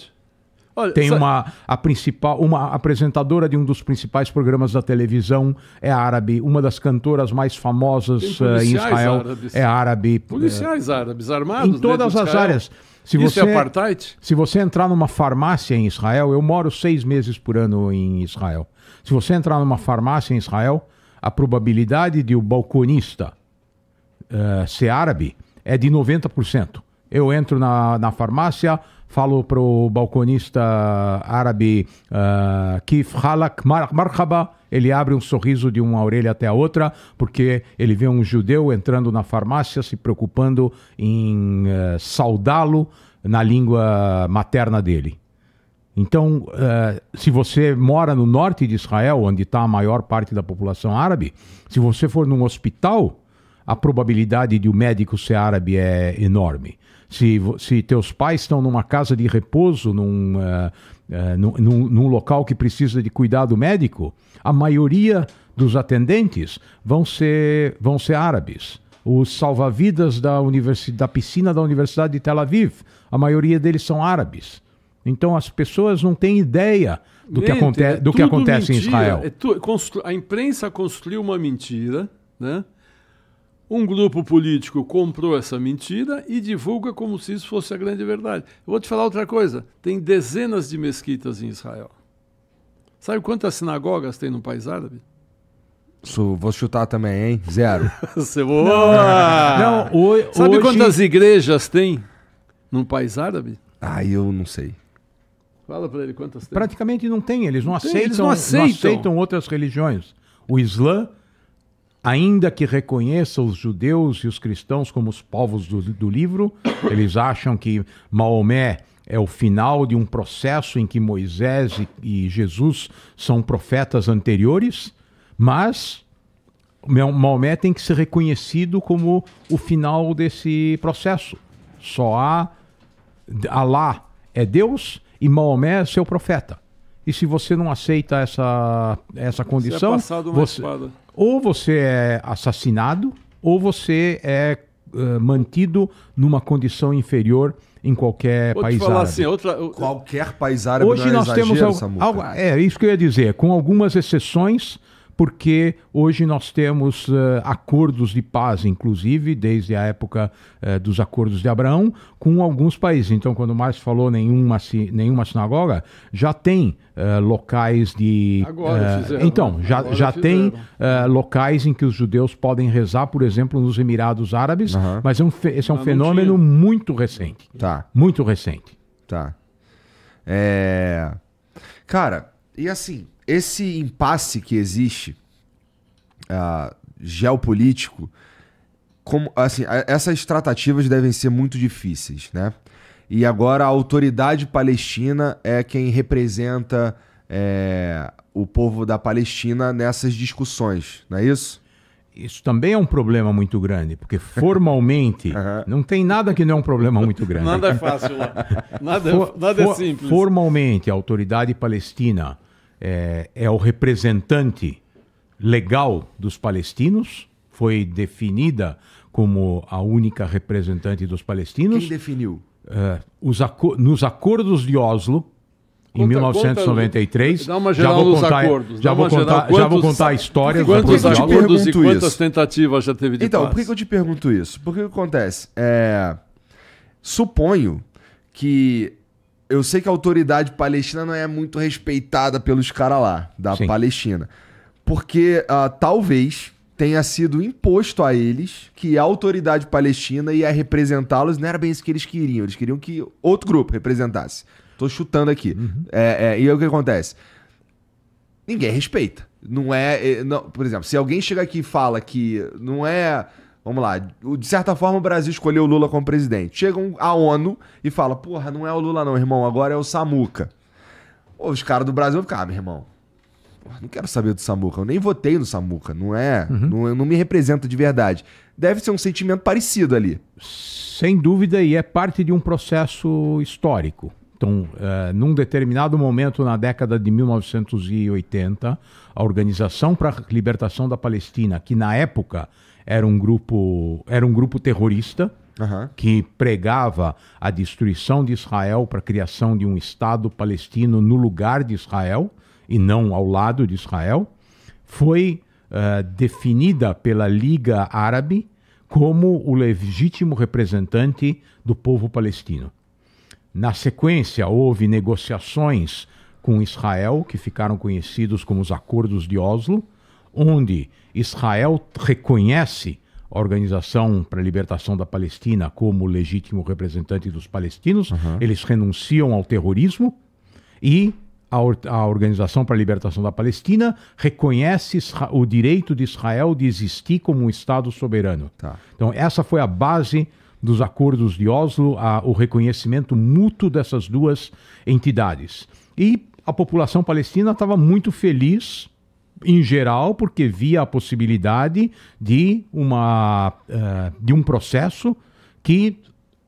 Olha, Tem uma, a principal, uma apresentadora de um dos principais programas da televisão é árabe, uma das cantoras mais famosas uh, em Israel árabes. é árabe. Eh, policiais é... árabes armados. Em todas as áreas. Se Isso é você, é apartheid? Se você entrar numa farmácia em Israel, eu moro seis meses por ano em Israel. Se você entrar numa farmácia em Israel, a probabilidade de o balconista uh, ser árabe é de 90%. Eu entro na, na farmácia, falo para o balconista árabe uh, Halak Mar Marhaba, ele abre um sorriso de uma orelha até a outra, porque ele vê um judeu entrando na farmácia, se preocupando em uh, saudá-lo na língua materna dele. Então, uh, se você mora no norte de Israel, onde está a maior parte da população árabe, se você for num hospital a probabilidade de o um médico ser árabe é enorme. Se, se teus pais estão numa casa de repouso, num, uh, uh, num, num local que precisa de cuidado médico, a maioria dos atendentes vão ser, vão ser árabes. Os salva-vidas da, da piscina da Universidade de Tel Aviv, a maioria deles são árabes. Então as pessoas não têm ideia do que, aconte é do que acontece mentira. em Israel. É a imprensa construiu uma mentira, né? Um grupo político comprou essa mentira e divulga como se isso fosse a grande verdade. Eu vou te falar outra coisa: tem dezenas de mesquitas em Israel. Sabe quantas sinagogas tem no país árabe? vou chutar também, hein? Zero. Boa! Não, não Sabe quantas igrejas tem no país árabe? Ah, eu não sei. Fala para ele quantas tem. Praticamente não tem, eles não, não aceitam, tem, eles não aceitam. não aceitam outras religiões. O Islã ainda que reconheça os judeus e os cristãos como os povos do, do livro, eles acham que Maomé é o final de um processo em que Moisés e, e Jesus são profetas anteriores, mas Maomé tem que ser reconhecido como o final desse processo. Só há Alá é Deus e Maomé é seu profeta. E se você não aceita essa, essa condição, você é você, ou você é assassinado, ou você é uh, mantido numa condição inferior em qualquer Vou país falar árabe. Assim, outra... Qualquer país árabe Hoje é nós é exagero, temos algo, algo, é isso que eu ia dizer, com algumas exceções, porque hoje nós temos uh, acordos de paz, inclusive, desde a época uh, dos acordos de Abraão, com alguns países. Então, quando Marx falou nenhuma, nenhuma sinagoga, já tem uh, locais de. Agora fizeram. Então, né? já, Agora já tem locais em que os judeus podem rezar, por exemplo, nos Emirados Árabes, uhum. mas é um esse é um fenômeno muito recente. Tá. Muito recente. Tá. É... Cara, e assim esse impasse que existe uh, geopolítico, como, assim, essas tratativas devem ser muito difíceis, né? E agora a autoridade palestina é quem representa é, o povo da Palestina nessas discussões, não é isso? Isso também é um problema muito grande, porque formalmente uhum. não tem nada que não é um problema muito grande. nada é fácil Nada, é for, nada é for, é simples. Formalmente, a autoridade palestina é, é o representante legal dos palestinos, foi definida como a única representante dos palestinos. Quem definiu? É, os aco nos acordos de Oslo, em conta, 1993. já vou contar, acordos. Já vou, contar, quantos, já vou contar a história. Quantos acordos e quantas isso? tentativas já teve de Então, paz? por que eu te pergunto isso? Porque o que acontece? É, suponho que eu sei que a autoridade palestina não é muito respeitada pelos caras lá, da Sim. Palestina. Porque uh, talvez tenha sido imposto a eles que a autoridade palestina ia representá-los, não era bem isso que eles queriam. Eles queriam que outro grupo representasse. Tô chutando aqui. Uhum. É, é, e aí o que acontece? Ninguém respeita. Não é. Eh, não, por exemplo, se alguém chega aqui e fala que não é Vamos lá. De certa forma, o Brasil escolheu o Lula como presidente. Chegam a ONU e fala: porra, não é o Lula, não, irmão, agora é o Samuca. Os caras do Brasil vão ficar, ah, meu irmão, não quero saber do Samuca, eu nem votei no Samuca, não é? Uhum. Não, não me representa de verdade. Deve ser um sentimento parecido ali. Sem dúvida, e é parte de um processo histórico. Então, é, num determinado momento na década de 1980, a Organização para a Libertação da Palestina, que na época era um grupo, era um grupo terrorista uhum. que pregava a destruição de Israel para a criação de um Estado palestino no lugar de Israel e não ao lado de Israel, foi uh, definida pela Liga Árabe como o legítimo representante do povo palestino. Na sequência, houve negociações com Israel, que ficaram conhecidos como os Acordos de Oslo, onde Israel reconhece a Organização para a Libertação da Palestina como legítimo representante dos palestinos, uhum. eles renunciam ao terrorismo e a, Or a Organização para a Libertação da Palestina reconhece Isra o direito de Israel de existir como um Estado soberano. Tá. Então, essa foi a base dos acordos de Oslo, a, o reconhecimento mútuo dessas duas entidades. E a população palestina estava muito feliz em geral, porque via a possibilidade de, uma, uh, de um processo que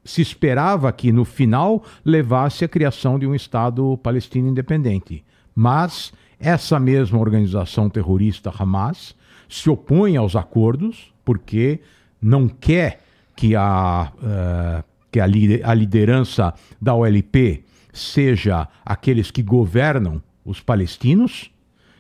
se esperava que no final levasse à criação de um Estado palestino independente. Mas essa mesma organização terrorista Hamas se opõe aos acordos porque não quer que a, uh, que a, li a liderança da OLP seja aqueles que governam os palestinos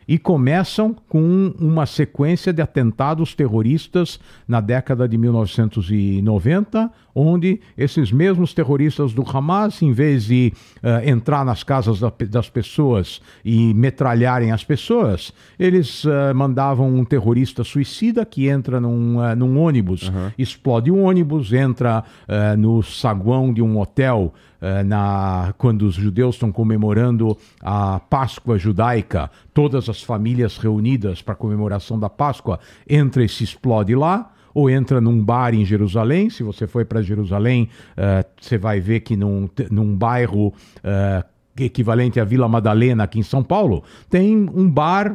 e começam com uma sequência de atentados terroristas na década de 1990, onde esses mesmos terroristas do Hamas, em vez de uh, entrar nas casas da, das pessoas e metralharem as pessoas, eles uh, mandavam um terrorista suicida que entra num, uh, num ônibus, uhum. explode um ônibus, entra no saguão de um hotel. Na, quando os judeus estão comemorando a Páscoa judaica, todas as famílias reunidas para a comemoração da Páscoa, entra e se explode lá ou entra num bar em Jerusalém. Se você foi para Jerusalém, uh, você vai ver que num, num bairro. Uh, equivalente à Vila Madalena aqui em São Paulo, tem um bar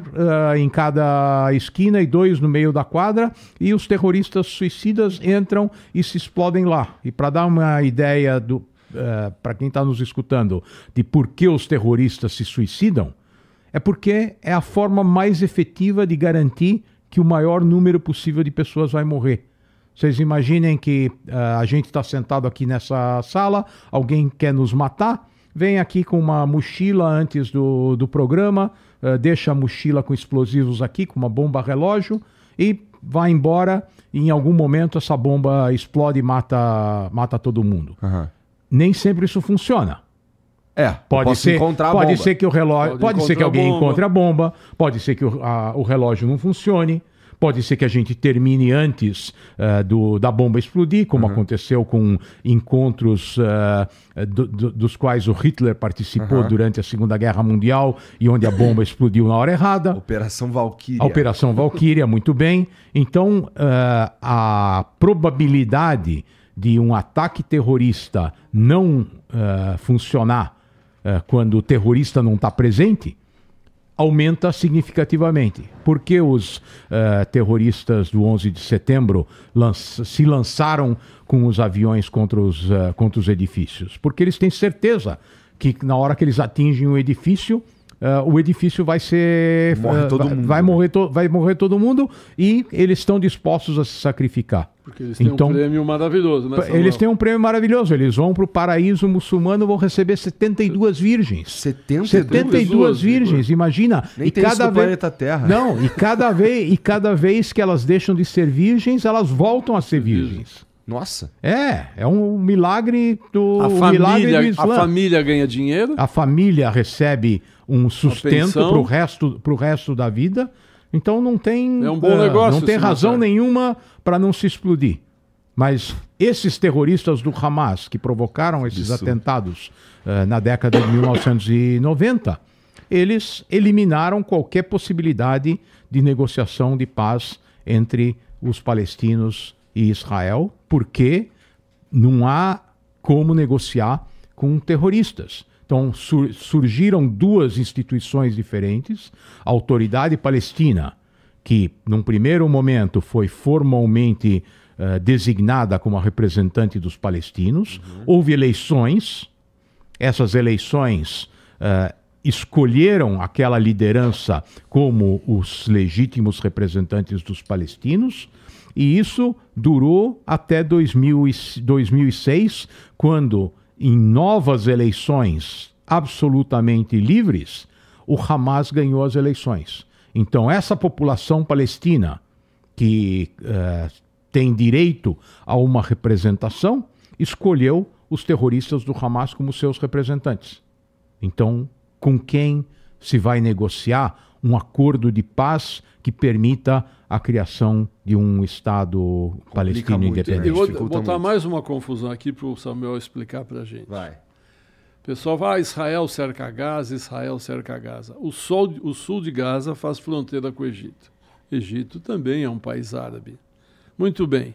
uh, em cada esquina e dois no meio da quadra e os terroristas suicidas entram e se explodem lá. E para dar uma ideia do uh, para quem está nos escutando de por que os terroristas se suicidam, é porque é a forma mais efetiva de garantir que o maior número possível de pessoas vai morrer. Vocês imaginem que uh, a gente está sentado aqui nessa sala, alguém quer nos matar, vem aqui com uma mochila antes do, do programa, uh, deixa a mochila com explosivos aqui, com uma bomba relógio e vai embora. E em algum momento essa bomba explode e mata, mata todo mundo. Uhum. Nem sempre isso funciona. É, pode ser, pode ser que o relógio, pode, pode ser que alguém encontre a bomba, pode ser que o, a, o relógio não funcione, Pode ser que a gente termine antes uh, do, da bomba explodir, como uhum. aconteceu com encontros uh, do, do, dos quais o Hitler participou uhum. durante a Segunda Guerra Mundial e onde a bomba explodiu na hora errada. Operação Valkyria. A Operação Valkyria, muito bem. Então, uh, a probabilidade de um ataque terrorista não funcionar é, quando o terrorista não está presente, aumenta significativamente. Porque os uh, terroristas do 11 de setembro se lançaram com os aviões contra os, uh, contra os edifícios? Porque eles têm certeza que na hora que eles atingem o edifício, uh, o edifício vai ser. Morre ah, todo vai, mundo. Vai morrer, to, vai morrer todo mundo e eles estão dispostos a se sacrificar. Porque eles têm então, um prêmio maravilhoso, né? Eles têm um prêmio maravilhoso. Eles vão para o paraíso muçulmano vão receber 72 virgens. 72, 72 virgens, imagina. Nem e cada vez planeta Terra. Não, e cada vez e cada vez que elas deixam de ser virgens, elas voltam a ser virgens. Nossa. É, é um milagre do a família, milagre do Islã. A família ganha dinheiro? A família recebe um sustento para o resto, o resto da vida. Então não tem, é um bom uh, negócio, não tem razão cara. nenhuma para não se explodir. Mas esses terroristas do Hamas que provocaram esses Isso. atentados uh, na década de 1990, eles eliminaram qualquer possibilidade de negociação de paz entre os palestinos e Israel, porque não há como negociar com terroristas. Então sur surgiram duas instituições diferentes: a Autoridade Palestina, que num primeiro momento foi formalmente uh, designada como a representante dos palestinos, uhum. houve eleições, essas eleições uh, escolheram aquela liderança como os legítimos representantes dos palestinos. E isso durou até 2000, 2006, quando em novas eleições absolutamente livres, o Hamas ganhou as eleições. Então, essa população palestina que uh, tem direito a uma representação escolheu os terroristas do Hamas como seus representantes. Então, com quem se vai negociar um acordo de paz que permita a criação de um Estado Complica palestino muito, né? independente. Eu vou botar muito. mais uma confusão aqui para o Samuel explicar para a gente. Vai. O pessoal vai, Israel cerca Gaza, Israel cerca Gaza. O, sol, o sul de Gaza faz fronteira com o Egito. Egito também é um país árabe. Muito bem.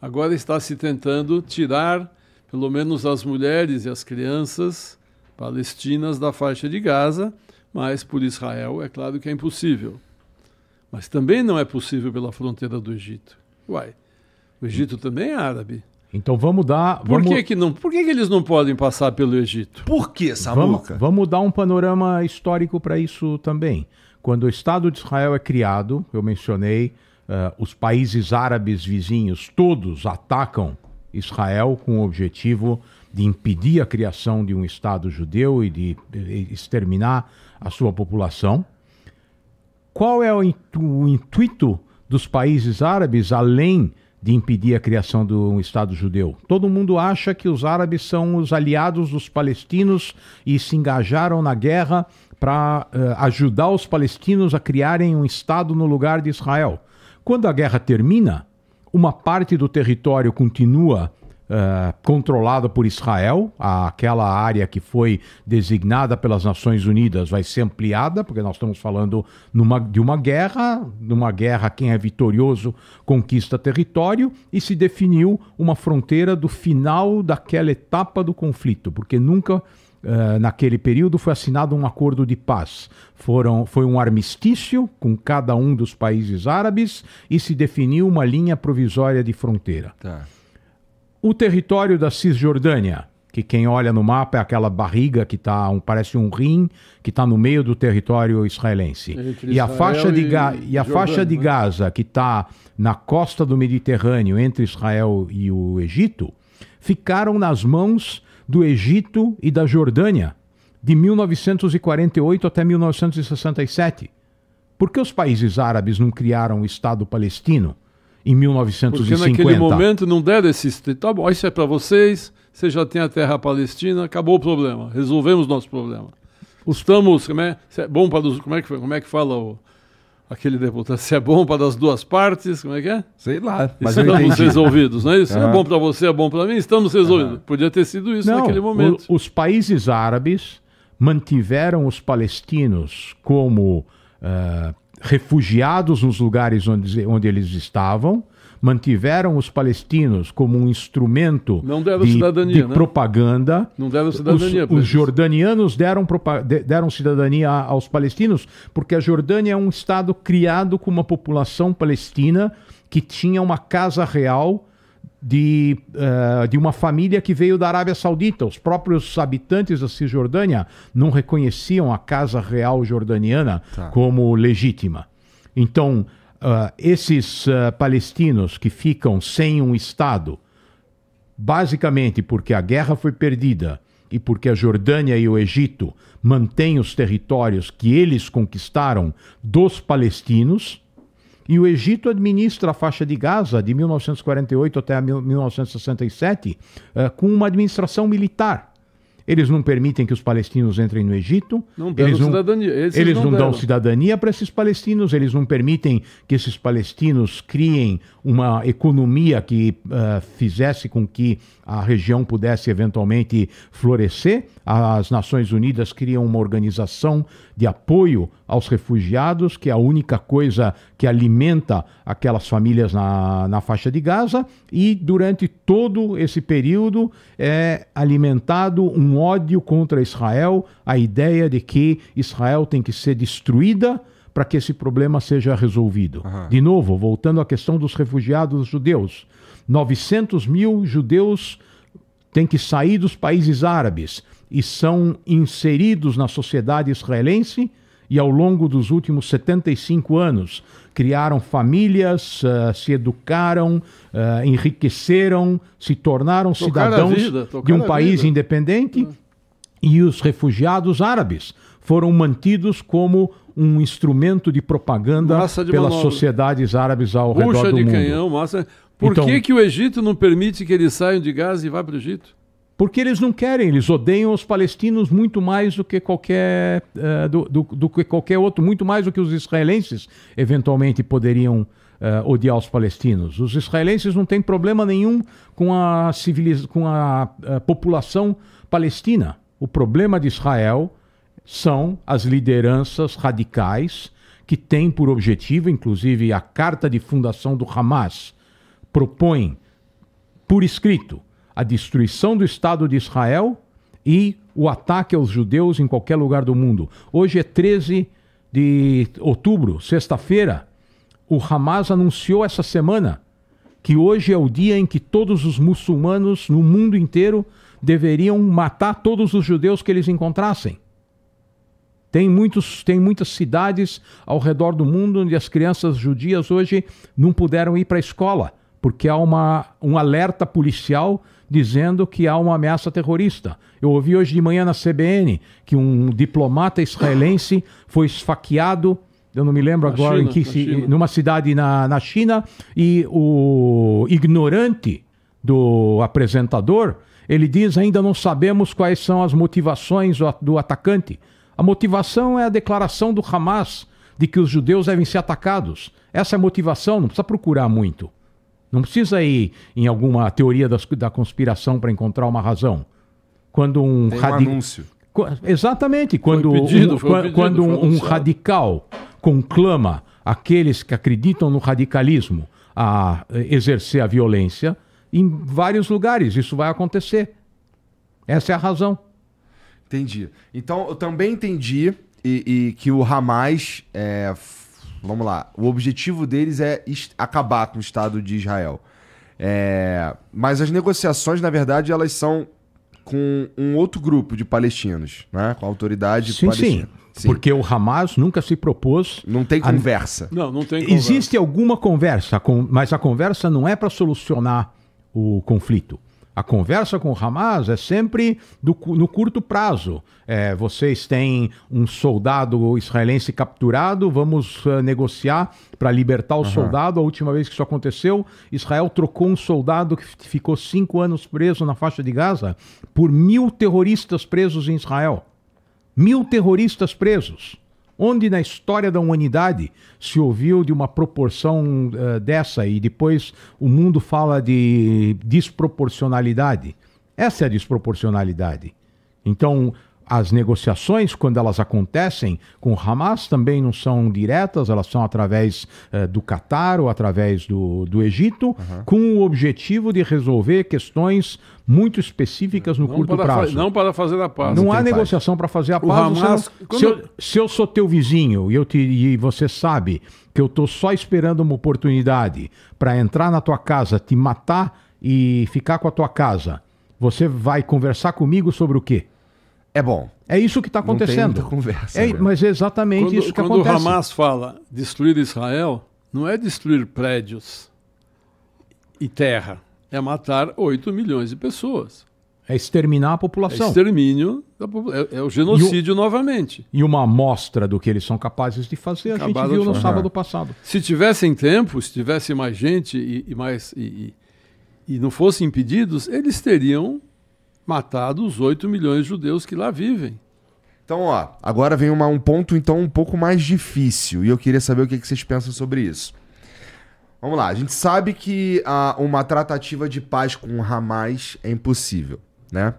Agora está se tentando tirar, pelo menos as mulheres e as crianças palestinas da faixa de Gaza, mas por Israel é claro que é impossível. Mas também não é possível pela fronteira do Egito. Uai, o Egito também é árabe. Então vamos dar. Vamos... Por, que, que, não, por que, que eles não podem passar pelo Egito? Por que, Samuca? Vamos, vamos dar um panorama histórico para isso também. Quando o Estado de Israel é criado, eu mencionei, uh, os países árabes vizinhos todos atacam Israel com o objetivo de impedir a criação de um Estado judeu e de exterminar a sua população. Qual é o, o intuito dos países árabes, além de impedir a criação de um Estado judeu. Todo mundo acha que os árabes são os aliados dos palestinos e se engajaram na guerra para uh, eh, ajudar os palestinos a criarem um Estado no lugar de Israel. Quando a guerra termina, uma parte do território continua eh, controlada por Israel, aquela área que foi designada pelas Nações Unidas vai ser ampliada, porque nós estamos falando numa, de uma guerra, numa guerra quem é vitorioso conquista território e se definiu uma fronteira do final daquela etapa do conflito, porque nunca Uh, naquele período foi assinado um acordo de paz. Foram, foi um armistício com cada um dos países árabes e se definiu uma linha provisória de fronteira. Tá o território da Cisjordânia, que quem olha no mapa é aquela barriga que tá, um, parece um rim, que está no meio do território israelense. É, e a, faixa de, e, Ga e a Jordânia, faixa de né? Gaza, que está na costa do Mediterrâneo, entre Israel e o Egito, ficaram nas mãos do Egito e da Jordânia de 1948 até 1967. Por que os países árabes não criaram o Estado palestino? em 1950. Porque naquele momento não deram esse... Tá bom, isso é para vocês, você já tem a terra palestina, acabou o problema, resolvemos nosso problema. Estamos, como é, é bom para os... Como é que, como é que fala o aquele deputado, se é bom para as duas partes, como é que é? Sei lá. Mas estamos resolvidos, não é isso? Uhum. É bom para você, é bom para mim, estamos resolvidos. Uhum. Podia ter sido isso não, naquele momento. O, os países árabes mantiveram os palestinos como uh, refugiados nos lugares onde, onde eles estavam, mantiveram os palestinos como um instrumento de, de né? propaganda. Não deram cidadania. Os, os jordanianos deram, deram cidadania aos palestinos, porque a Jordânia é um estado criado com uma população palestina que tinha uma casa real de, uh, de uma família que veio da Arábia Saudita. Os próprios habitantes da Cisjordânia não reconheciam a Casa Real Jordaniana tá. como legítima. Então, uh, esses uh, palestinos que ficam sem um Estado, basicamente porque a guerra foi perdida e porque a Jordânia e o Egito mantêm os territórios que eles conquistaram dos palestinos e o Egito administra a faixa de Gaza de 1948 até 1967 eh, com uma administração militar. Eles não permitem que os palestinos entrem no Egito. Não eles não, cidadania. Eles, eles não, não dão cidadania para esses palestinos. Eles não permitem que esses palestinos criem uma economia que uh, fizesse com que a região pudesse eventualmente florescer. As Nações Unidas criam uma organização de apoio aos refugiados, que é a única coisa que alimenta aquelas famílias na, na faixa de Gaza, e durante todo esse período é alimentado um ódio contra Israel, a ideia de que Israel tem que ser destruída para que esse problema seja resolvido. Uhum. De novo, voltando à questão dos refugiados judeus. 900 mil judeus têm que sair dos países árabes e são inseridos na sociedade israelense. E ao longo dos últimos 75 anos, criaram famílias, uh, se educaram, uh, enriqueceram, se tornaram tocar cidadãos vida, de um país vida. independente. Hum. E os refugiados árabes foram mantidos como um instrumento de propaganda de pelas manobra. sociedades árabes ao Puxa redor do mundo. Canhão, massa de canhão, massa. Por então, que, que o Egito não permite que eles saiam de Gaza e vá para o Egito? Porque eles não querem, eles odeiam os palestinos muito mais do que qualquer, uh, do, do, do, que qualquer outro, muito mais do que os israelenses eventualmente poderiam uh, odiar os palestinos. Os israelenses não têm problema nenhum com a, civiliz... com a, a eh, população palestina. O problema de Israel são as lideranças radicais que têm por objetivo, inclusive, a carta de fundação do Hamas propõe por escrito, a destruição do Estado de Israel e o ataque aos judeus em qualquer lugar do mundo. Hoje é 13 de outubro, sexta-feira. O Hamas anunciou essa semana que hoje é o dia em que todos os muçulmanos no mundo inteiro deveriam matar todos os judeus que eles encontrassem. Tem, muitos, tem muitas cidades ao redor do mundo onde as crianças judias hoje não puderam ir para a escola porque há uma, um alerta policial dizendo que há uma ameaça terrorista. Eu ouvi hoje de manhã na CBN que um diplomata israelense foi esfaqueado eu não me lembro na agora China, em que se, numa cidade na, na China e o ignorante do apresentador ele diz ainda não sabemos quais são as motivações do atacante a motivação é a declaração do Hamas de que os judeus devem ser atacados essa é a motivação não precisa procurar muito não precisa ir em alguma teoria das, da conspiração para encontrar uma razão. Quando um, um radi... anúncio. Exatamente, quando pedido, um, pedido, quando um, um radical conclama aqueles que acreditam no radicalismo a exercer a violência, em vários lugares isso vai acontecer. Essa é a razão. Entendi. Então, eu também entendi e, e que o Hamas é, Vamos lá. O objetivo deles é acabar com o Estado de Israel. É... Mas as negociações, na verdade, elas são com um outro grupo de palestinos, né? com a autoridade sim, palestina. Sim. Sim. Porque o Hamas nunca se propôs. Não tem conversa. A... Não, não tem conversa. Existe alguma conversa, mas a conversa não é para solucionar o conflito. A conversa com o Hamas é sempre do, no curto prazo. É, vocês têm um soldado israelense capturado, vamos uh, negociar para libertar o uhum. soldado. A última vez que isso aconteceu, Israel trocou um soldado que ficou cinco anos preso na faixa de Gaza por mil terroristas presos em Israel. Mil terroristas presos. Onde na história da humanidade se ouviu de uma proporção uh, dessa e depois o mundo fala de desproporcionalidade? Essa é a desproporcionalidade. Então, as negociações, quando elas acontecem com o Hamas, também não são diretas, elas são através eh, do Catar ou através do, do Egito, uhum. com o objetivo de resolver questões muito específicas no não curto prazo. Não para fazer a paz. Não, há negociação para fazer a paz. Hamas, não, se, eu, se, eu, sou teu vizinho e, eu te, e você sabe que eu estou só esperando uma oportunidade para entrar na tua casa, te matar e ficar com a tua casa, você vai conversar comigo sobre o quê? é bom. É isso que está acontecendo. Não conversa. É, né? mas é exatamente quando, isso que quando acontece. Quando o Hamas fala destruir Israel, não é destruir prédios e terra, é matar 8 milhões de pessoas. É exterminar a população. É extermínio, é, é o genocídio e o, novamente. E uma amostra do que eles são capazes de fazer, a gente viu no sábado é. passado. Se tivessem tempo, se tivesse mais gente e, e mais e, e, e não fossem impedidos, eles teriam matado os 8 milhões de judeus que lá vivem. Então, ó, agora vem uma, um ponto então um pouco mais difícil e eu queria saber o que, que vocês pensam sobre isso. Vamos lá, a gente sabe que ah, uma tratativa de paz com o Hamas é impossível, né?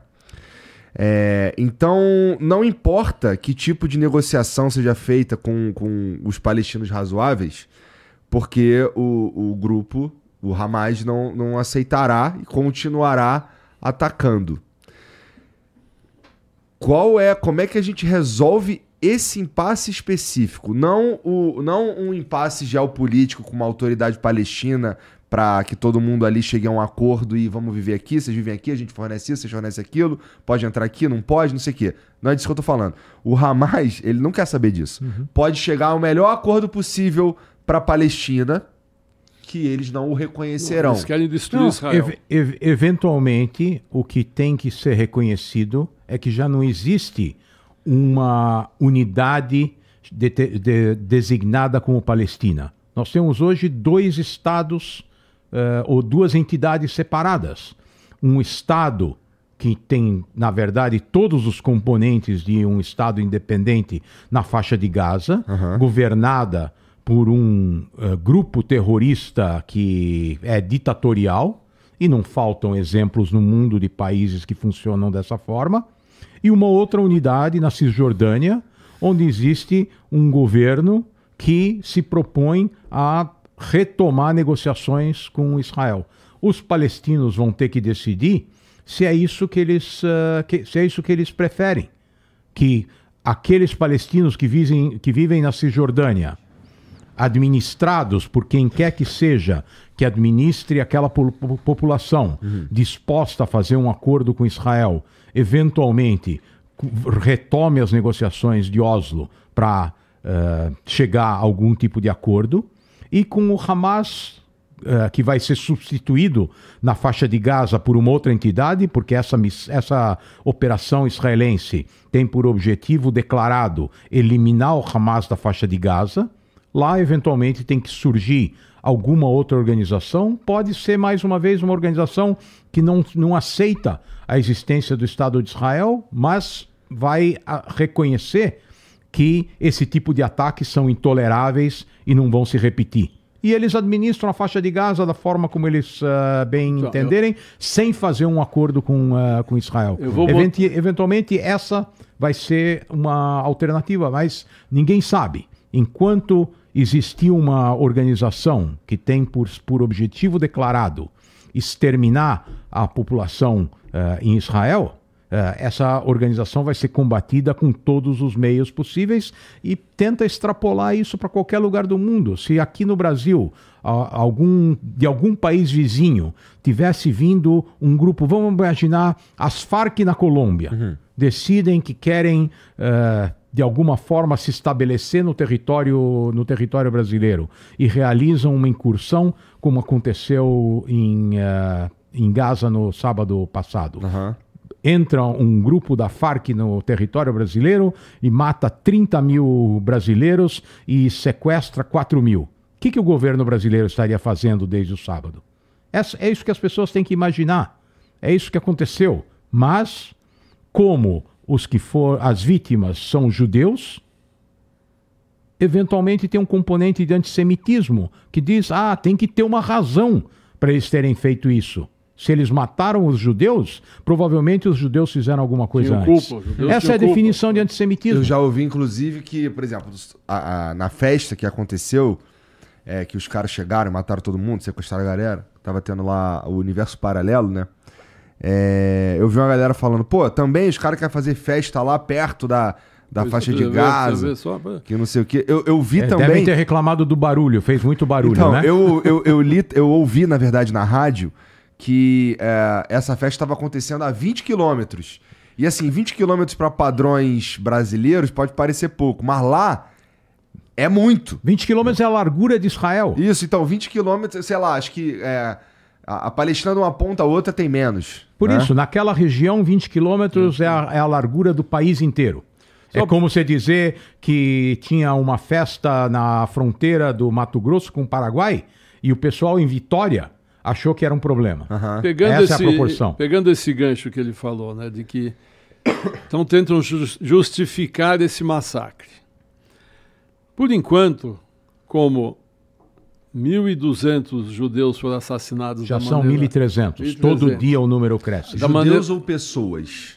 É, então, não importa que tipo de negociação seja feita com, com os palestinos razoáveis, porque o, o grupo, o Hamas, não, não aceitará e continuará atacando qual é, como é que a gente resolve esse impasse específico, não, o, não um impasse geopolítico com uma autoridade palestina para que todo mundo ali chegue a um acordo e vamos viver aqui, vocês vivem aqui, a gente fornece isso, vocês fornecem aquilo, pode entrar aqui, não pode, não sei o quê. Não é disso que eu tô falando. O Hamas, ele não quer saber disso. Uhum. Pode chegar ao melhor acordo possível para Palestina, que eles não o reconhecerão. Eles querem destruir não, Israel. Ev ev eventualmente, o que tem que ser reconhecido é que já não existe uma unidade de de designada como Palestina. Nós temos hoje dois estados uh, ou duas entidades separadas. Um estado que tem, na verdade, todos os componentes de um Estado independente na faixa de Gaza, uhum. governada por um uh, grupo terrorista que é ditatorial, e não faltam exemplos no mundo de países que funcionam dessa forma, e uma outra unidade na Cisjordânia, onde existe um governo que se propõe a retomar negociações com Israel. Os palestinos vão ter que decidir se é isso que eles, uh, que, se é isso que eles preferem, que aqueles palestinos que, vivem que vivem na Cisjordânia administrados por quem quer que seja que administre aquela po população uhum. disposta a fazer um acordo com Israel, eventualmente retome as negociações de Oslo para uh, eh, chegar a algum tipo de acordo, e com o Hamas Uh, que vai ser substituído na faixa de Gaza por uma outra entidade, porque essa, essa operação israelense tem por objetivo declarado eliminar o Hamas da faixa de Gaza. Lá, eventualmente, tem que surgir alguma outra organização. Pode ser, mais uma vez, uma organização que não, não aceita a existência do Estado de Israel, mas vai ah, reconhecer que esse tipo de ataques são intoleráveis e não vão se repetir. E eles administram a faixa de Gaza da forma como eles uh, bem então, entenderem, eu... sem fazer um acordo com, uh, com Israel. Event... Eventualmente, essa vai ser uma alternativa, mas ninguém sabe. Enquanto existia uma organização que tem por, por objetivo declarado exterminar a população uh, em Israel, uh, essa organização vai ser combatida com todos os meios possíveis e tenta extrapolar isso para qualquer lugar do mundo. Se aqui no Brasil, uh, algum, de algum país vizinho, tivesse vindo um grupo, vamos imaginar, as Farc na Colômbia, uhum. decidem que querem eh, de alguma forma se estabelecer no território, no território brasileiro e realizam uma incursão, como aconteceu em, uh, em Gaza no sábado passado. Uhum entra um grupo da Farc no território brasileiro e mata 30 mil brasileiros e sequestra 4 mil. O que, que o governo brasileiro estaria fazendo desde o sábado? Essa, é isso que as pessoas têm que imaginar. É isso que aconteceu. Mas, como os que for as vítimas são judeus, eventualmente tem um componente de antissemitismo que diz: ah, tem que ter uma razão para eles terem feito isso. Se eles mataram os judeus, provavelmente os judeus fizeram alguma coisa antes. Essa é a definição de antissemitismo. Eu já ouvi, inclusive, que, por exemplo, a, a, na festa que aconteceu, é, que os caras chegaram, mataram todo mundo, sequestraram a galera, tava tendo lá o universo paralelo, né? É, eu vi uma galera falando, pô, também os caras querem fazer festa lá perto da, da faixa de Gaza, que não sei o que. Eu, eu vi é, também... Devem ter reclamado do barulho, fez muito barulho, então, né? Eu, eu, eu, li, eu ouvi, na verdade, na rádio, que é, essa festa estava acontecendo a 20 quilômetros. E assim, 20 quilômetros para padrões brasileiros pode parecer pouco, mas lá... É muito. 20 quilômetros é a largura de Israel. Isso, então, 20 quilômetros, sei lá, acho que é, a, a Palestina de uma ponta a outra tem menos. Por né? isso, naquela região, 20 quilômetros é, é, a largura do país inteiro. É como você dizer que tinha uma festa na fronteira do Mato Grosso com o Paraguai e o pessoal em Vitória achou que era um problema. Uhum. Pegando Essa esse, é a proporção. Pegando esse gancho que ele falou, né, de que então tentam justificar esse massacre. Por enquanto, como 1.200 judeus foram assassinados. Já são maneira... 1.300. Todo dia o número cresce. Da judeus maneira... ou pessoas?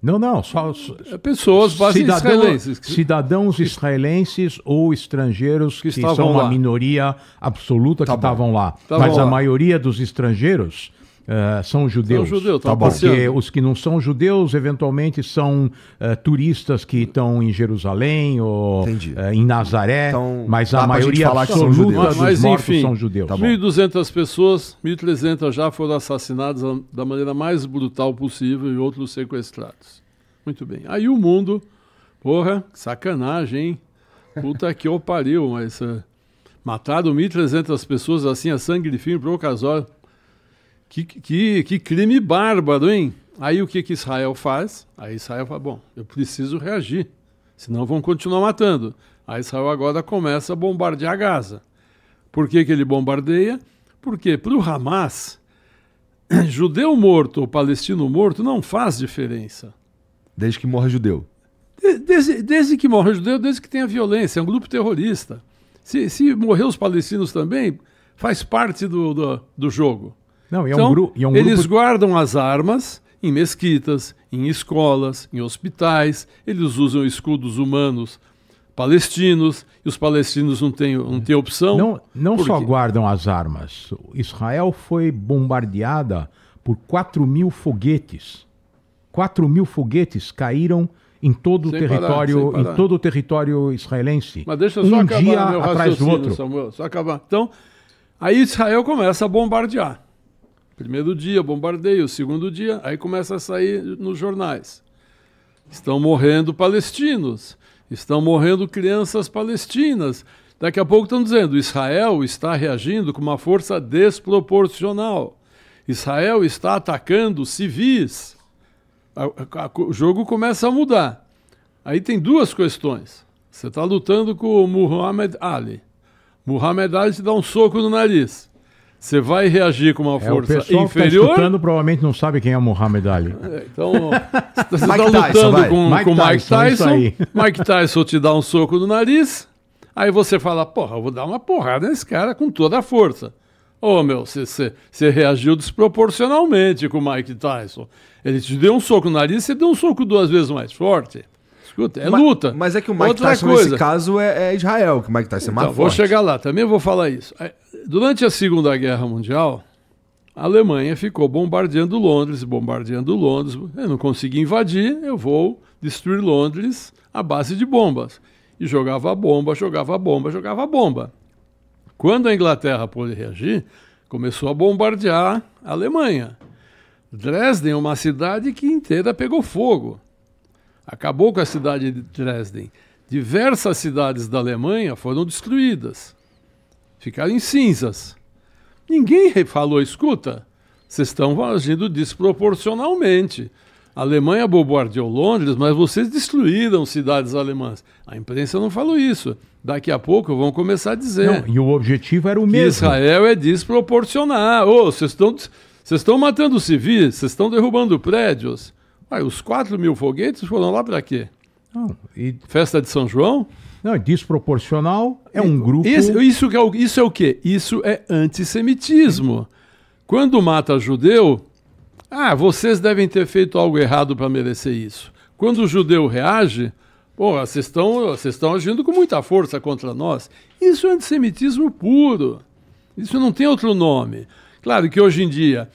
Não, não, só. É, pessoas cidadãos israelenses. Cidadãos israelenses ou estrangeiros que, que são lá. uma minoria absoluta tá que bom. estavam lá. Tá Mas a lá. maioria dos estrangeiros Uh, são judeus. São judeus, tá Porque os que não são judeus, eventualmente, são uh, turistas que estão em Jerusalém ou uh, em Nazaré, então, mas a maioria falar absoluta mas, dos mas, mortos enfim, são judeus. Tá 1.200 pessoas, 1.300 já foram assassinadas da maneira mais brutal possível e outros sequestrados. Muito bem. Aí o mundo, porra, sacanagem, hein? Puta que eu pariu, mas... Uh, mataram 1.300 pessoas assim a sangue de fim pro casório que, que, que crime bárbaro, hein? Aí o que, que Israel faz? Aí Israel fala: bom, eu preciso reagir, senão vão continuar matando. Aí Israel agora começa a bombardear Gaza. Por que, que ele bombardeia? Porque para o Hamas, judeu morto ou palestino morto não faz diferença. Desde que morra judeu. Desde, desde que morra judeu, desde que tenha violência, é um grupo terrorista. Se, se morrer os palestinos também, faz parte do, do, do jogo. Não, e é um, então, e é um grupo... Eles guardam as armas em mesquitas, em escolas, em hospitais, eles usam escudos humanos palestinos, e os palestinos não têm, não têm opção. Não, não só guardam as armas. Israel foi bombardeada por 4 mil foguetes. 4 mil foguetes caíram em todo o território, parar, parar. em todo o território israelense. Mas deixa eu só um acabar dia meu atrás do outro. Samuel, só acabar. Então, aí Israel começa a bombardear. Primeiro dia, bombardeio. Segundo dia, aí começa a sair nos jornais. Estão morrendo palestinos. Estão morrendo crianças palestinas. Daqui a pouco estão dizendo: Israel está reagindo com uma força desproporcional. Israel está atacando civis. O jogo começa a mudar. Aí tem duas questões. Você está lutando com o Muhammad Ali. Muhammad Ali te dá um soco no nariz. Você vai reagir com uma é, força o pessoal inferior. Que tá escutando, provavelmente não sabe quem é Muhammad Ali. É, então, você está lutando Tyson, com, Mike, Tyson, Mike é Tyson. Mike Tyson te dá um soco no nariz. Aí você fala, porra, eu vou dar uma porrada nesse cara com toda a força. Ô oh, meu, você reagiu desproporcionalmente com o Mike Tyson. Ele te deu um soco no nariz, você deu um soco duas vezes mais forte. Escuta, é luta. Mas é que o Mike Outra Tyson, coisa. nesse caso, é, é Israel, que o Mike Tyson é então, mais forte. Vou chegar lá, também vou falar isso. É, Durante a Segunda Guerra Mundial, a Alemanha ficou bombardeando Londres, bombardeando Londres. Eu não consegui invadir, eu vou destruir Londres à base de bombas. E jogava bomba, jogava bomba, jogava bomba. Quando a Inglaterra pôde reagir, começou a bombardear a Alemanha. Dresden é uma cidade que inteira pegou fogo. Acabou com a cidade de Dresden. Diversas cidades da Alemanha foram destruídas ficaram em cinzas. Ninguém falou, escuta, vocês estão agindo desproporcionalmente. A Alemanha bombardeou Londres, mas vocês destruíram cidades alemãs. A imprensa não falou isso. Daqui a pouco vão começar a dizer. Não, e o objetivo era o mesmo. Israel é desproporcional. Oh, vocês estão, vocês estão matando civis, vocês estão derrubando prédios. Uai, os 4 mil foguetes foram lá para quê? Não, e... Festa de São João? Não, é desproporcional é um grupo. Isso, isso, é, o, isso é o quê? Isso é antissemitismo. Quando mata judeu, ah, vocês devem ter feito algo errado para merecer isso. Quando o judeu reage, pô, vocês estão, vocês estão agindo com muita força contra nós. Isso é antissemitismo puro. Isso não tem outro nome. Claro que hoje em dia,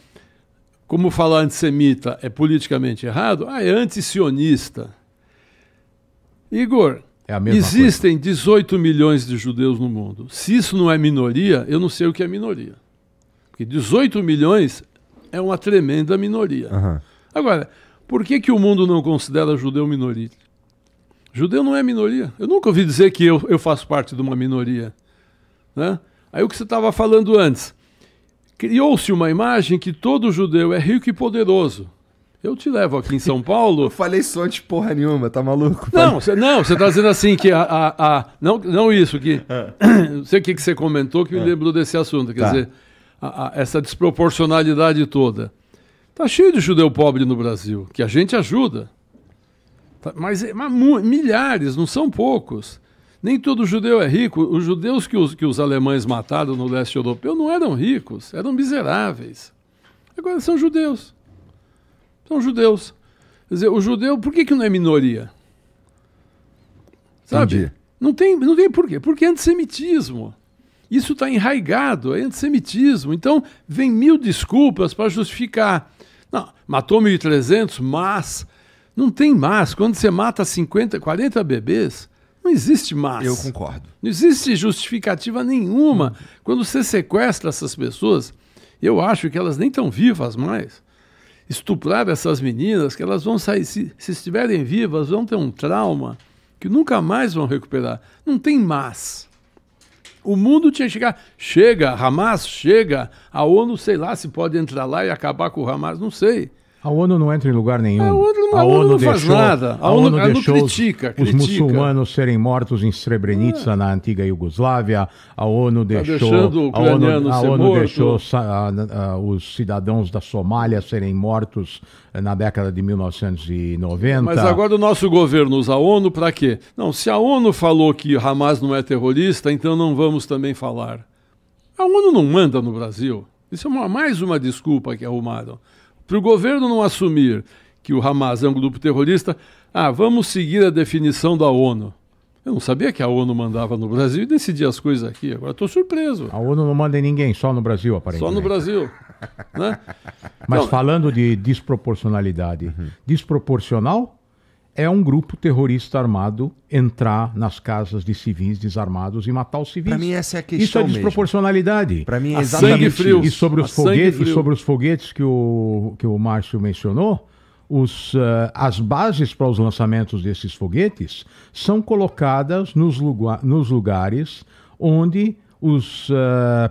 como falar antissemita é politicamente errado, ah, é antisionista. Igor, é a mesma Existem coisa. 18 milhões de judeus no mundo. Se isso não é minoria, eu não sei o que é minoria. Porque 18 milhões é uma tremenda minoria. Uhum. Agora, por que, que o mundo não considera judeu minoria? Judeu não é minoria. Eu nunca ouvi dizer que eu, eu faço parte de uma minoria. Né? Aí o que você estava falando antes. Criou-se uma imagem que todo judeu é rico e poderoso. Eu te levo aqui em São Paulo. eu falei só de porra nenhuma, tá maluco? Não, cê, não, você tá dizendo assim que a. a, a não, não isso, que. Ah. Não sei o que, que você comentou que me ah. lembrou desse assunto. Quer tá. dizer, a, a, essa desproporcionalidade toda. Tá cheio de judeu pobre no Brasil, que a gente ajuda. Tá, mas, é, mas milhares, não são poucos. Nem todo judeu é rico. Os judeus que os, que os alemães mataram no leste europeu não eram ricos, eram miseráveis. Agora são judeus são judeus. Quer dizer, o judeu, por que, que não é minoria? Sabe? Entendi. Não tem, não tem porquê. Porque é antissemitismo. Isso está enraigado, é antissemitismo. Então, vem mil desculpas para justificar. Não, matou 1.300, mas. Não tem mas. Quando você mata 50, 40 bebês, não existe mas. Eu concordo. Não existe justificativa nenhuma. Uhum. Quando você sequestra essas pessoas, eu acho que elas nem estão vivas mais estuprar essas meninas, que elas vão sair, se, se estiverem vivas, vão ter um trauma que nunca mais vão recuperar. Não tem mais. O mundo tinha que chegar. Chega, Hamas, chega. A ONU, sei lá, se pode entrar lá e acabar com o Hamas, não sei. A ONU não entra em lugar nenhum. A ONU não, a ONU não deixou, faz nada. A, a ONU, ONU deixou critica, os muçulmanos serem mortos em Srebrenica, é. na antiga Iugoslávia. A ONU tá deixou. a ONU, a ONU deixou os cidadãos da Somália serem mortos eh, na década de 1990. Mas agora o nosso governo usa a ONU para quê? Não, se a ONU falou que Hamas não é terrorista, então não vamos também falar. A ONU não manda no Brasil. Isso é uma, mais uma desculpa que arrumaram. Para o governo não assumir que o Hamas é um grupo terrorista, ah, vamos seguir a definição da ONU. Eu não sabia que a ONU mandava no Brasil e decidia as coisas aqui. Agora estou surpreso. A ONU não manda em ninguém, só no Brasil, aparentemente. Só no Brasil. né? Mas falando de desproporcionalidade, uhum. desproporcional é um grupo terrorista armado entrar nas casas de civis desarmados e matar os civis. Para mim essa é a questão Isso é desproporcionalidade. Para mim é exatamente frio. E sobre os a foguetes, e sobre os foguetes que o que o Márcio mencionou, os, uh, as bases para os lançamentos desses foguetes são colocadas nos, lugar, nos lugares onde os uh,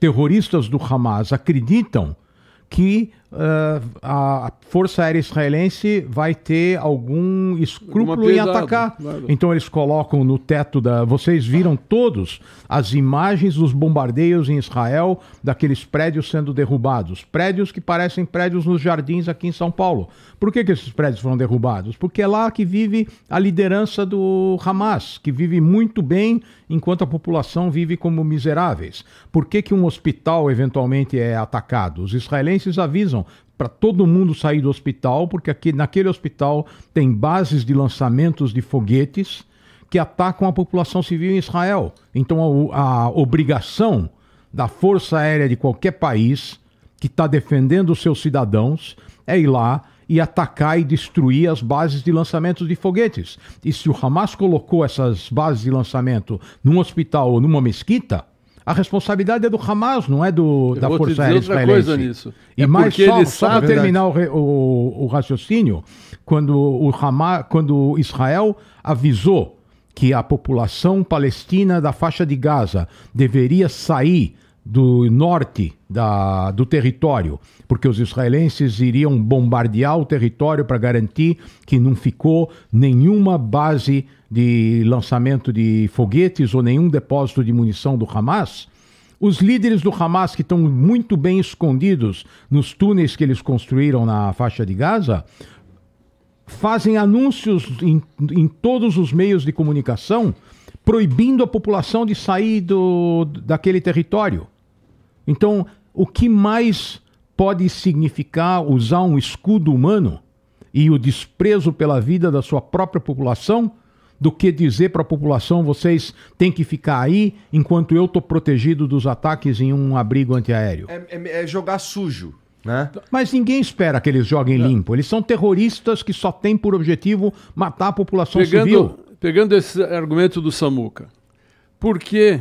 terroristas do Hamas acreditam que uh, a Força Aérea Israelense vai ter algum escrúpulo em atacar. Claro. Então eles colocam no teto da. Vocês viram todos as imagens dos bombardeios em Israel, daqueles prédios sendo derrubados. Prédios que parecem prédios nos jardins aqui em São Paulo. Por que, que esses prédios foram derrubados? Porque é lá que vive a liderança do Hamas, que vive muito bem enquanto a população vive como miseráveis. Por que, que um hospital eventualmente é atacado? Os israelenses avisam para todo mundo sair do hospital, porque aqui, naquele hospital tem bases de lançamentos de foguetes que atacam a população civil em Israel. Então a, a obrigação da Força Aérea de qualquer país que está defendendo os seus cidadãos é ir lá e atacar e destruir as bases de lançamento de foguetes. E se o Hamas colocou essas bases de lançamento num hospital ou numa mesquita, a responsabilidade é do Hamas, não é do, da Força Aérea Israelense. Coisa nisso. E é mais só, ele só sabe... terminar o, o, o, raciocínio, quando o Hamas, quando Israel avisou que a população palestina da faixa de Gaza deveria sair do norte da, do território, porque os israelenses iriam bombardear o território para garantir que não ficou nenhuma base de lançamento de foguetes ou nenhum depósito de munição do Hamas. Os líderes do Hamas, que estão muito bem escondidos nos túneis que eles construíram na faixa de Gaza, fazem anúncios em, em todos os meios de comunicação proibindo a população de sair do, daquele território então, o que mais pode significar usar um escudo humano e o desprezo pela vida da sua própria população do que dizer para a população vocês têm que ficar aí enquanto eu estou protegido dos ataques em um abrigo antiaéreo? É, é, é jogar sujo. Né? Mas ninguém espera que eles joguem limpo. Eles são terroristas que só têm por objetivo matar a população pegando, civil. Pegando esse argumento do Samuca, por que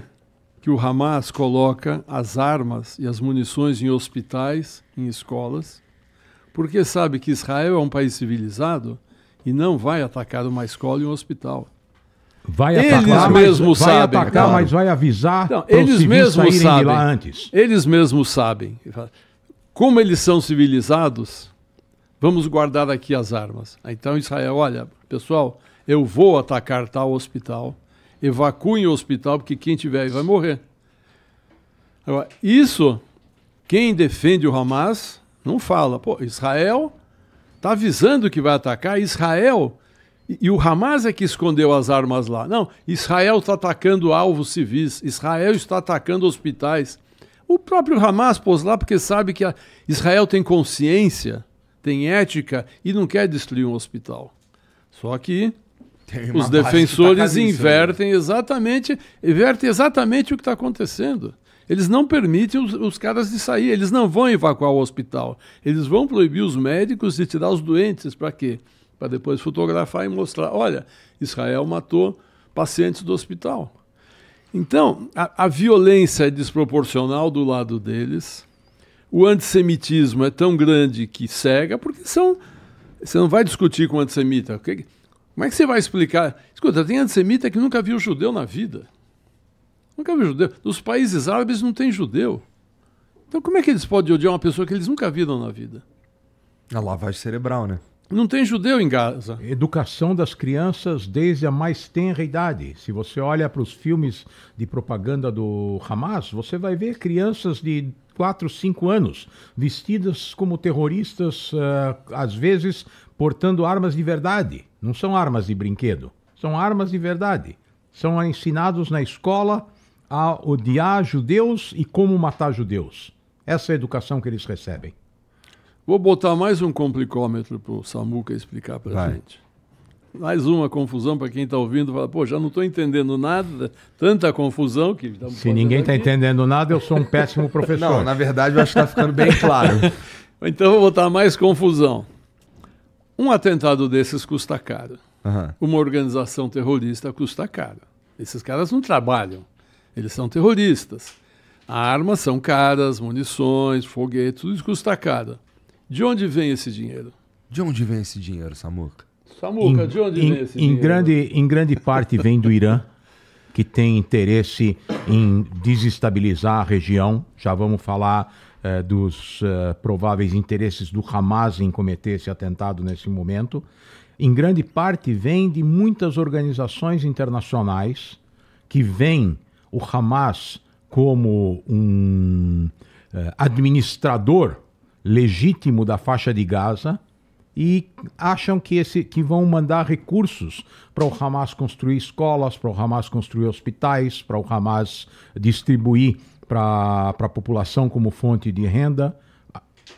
que o Hamas coloca as armas e as munições em hospitais, em escolas, porque sabe que Israel é um país civilizado e não vai atacar uma escola e um hospital. Vai eles atacar, mesmos vai sabem, atacar, claro. mas vai avisar. Não, eles mesmos sabem. lá antes. Eles mesmos sabem. Como eles são civilizados, vamos guardar aqui as armas. Então Israel, olha, pessoal, eu vou atacar tal hospital, evacuem o hospital, porque quem tiver aí vai morrer. Agora, isso, quem defende o Hamas não fala. Pô, Israel está avisando que vai atacar, Israel. E, e o Hamas é que escondeu as armas lá. Não, Israel está atacando alvos civis, Israel está atacando hospitais. O próprio Hamas pôs lá porque sabe que Israel tem consciência, tem ética e não quer destruir um hospital. Só que os tá defensores tá invertem exatamente, invertem exatamente o que está acontecendo. Eles não permitem os, os, caras de sair, eles não vão evacuar o hospital. Eles vão proibir os médicos de tirar os doentes. Para quê? Para depois fotografar e mostrar: olha, Israel matou pacientes do hospital. Então, a, a violência é desproporcional do lado deles. O antissemitismo é tão grande que cega, porque são. Você não vai discutir com o antissemita. Como é que você vai explicar? Escuta, tem antissemita que nunca viu judeu na vida. Nunca viu judeu. Nos países árabes não tem judeu. Então como é que eles podem odiar uma pessoa que eles nunca viram na vida? A lavagem cerebral, né? Não tem judeu em Gaza. Educação das crianças desde a mais tenra idade. Se você olha para os filmes de propaganda do Hamas, você vai ver crianças de 4, 5 anos vestidas como terroristas, eh, às vezes portando armas de verdade, não são armas de brinquedo, são armas de verdade. São ensinados na escola a odiar judeus e como matar judeus. Essa é a educação que eles recebem. Vou botar mais um complicômetro para o Samuca explicar para a gente. Mais uma confusão para quem está ouvindo, fala, pô, já não estou entendendo nada, tanta confusão que... Se ninguém está entendendo nada, eu sou um péssimo professor. Não, na verdade, eu acho que está ficando bem claro. então vou botar mais confusão. Um atentado desses custa caro. Uhum. Uma organização terrorista custa caro. Esses caras não trabalham, eles são terroristas. Armas são caras, munições, foguetes, tudo isso custa caro. De onde vem esse dinheiro? De onde vem esse dinheiro, Samuca? Samuca, em, de onde em, vem esse em dinheiro? Grande, em grande parte vem do Irã, que tem interesse em desestabilizar a região. Já vamos falar eh, dos eh, prováveis interesses do Hamas em cometer esse atentado nesse momento, em grande parte vem de muitas organizações internacionais que veem o Hamas como um eh, administrador legítimo da faixa de Gaza e acham que, esse, que vão mandar recursos para o Hamas construir escolas, para o Hamas construir hospitais, para o Hamas distribuir para a população como fonte de renda.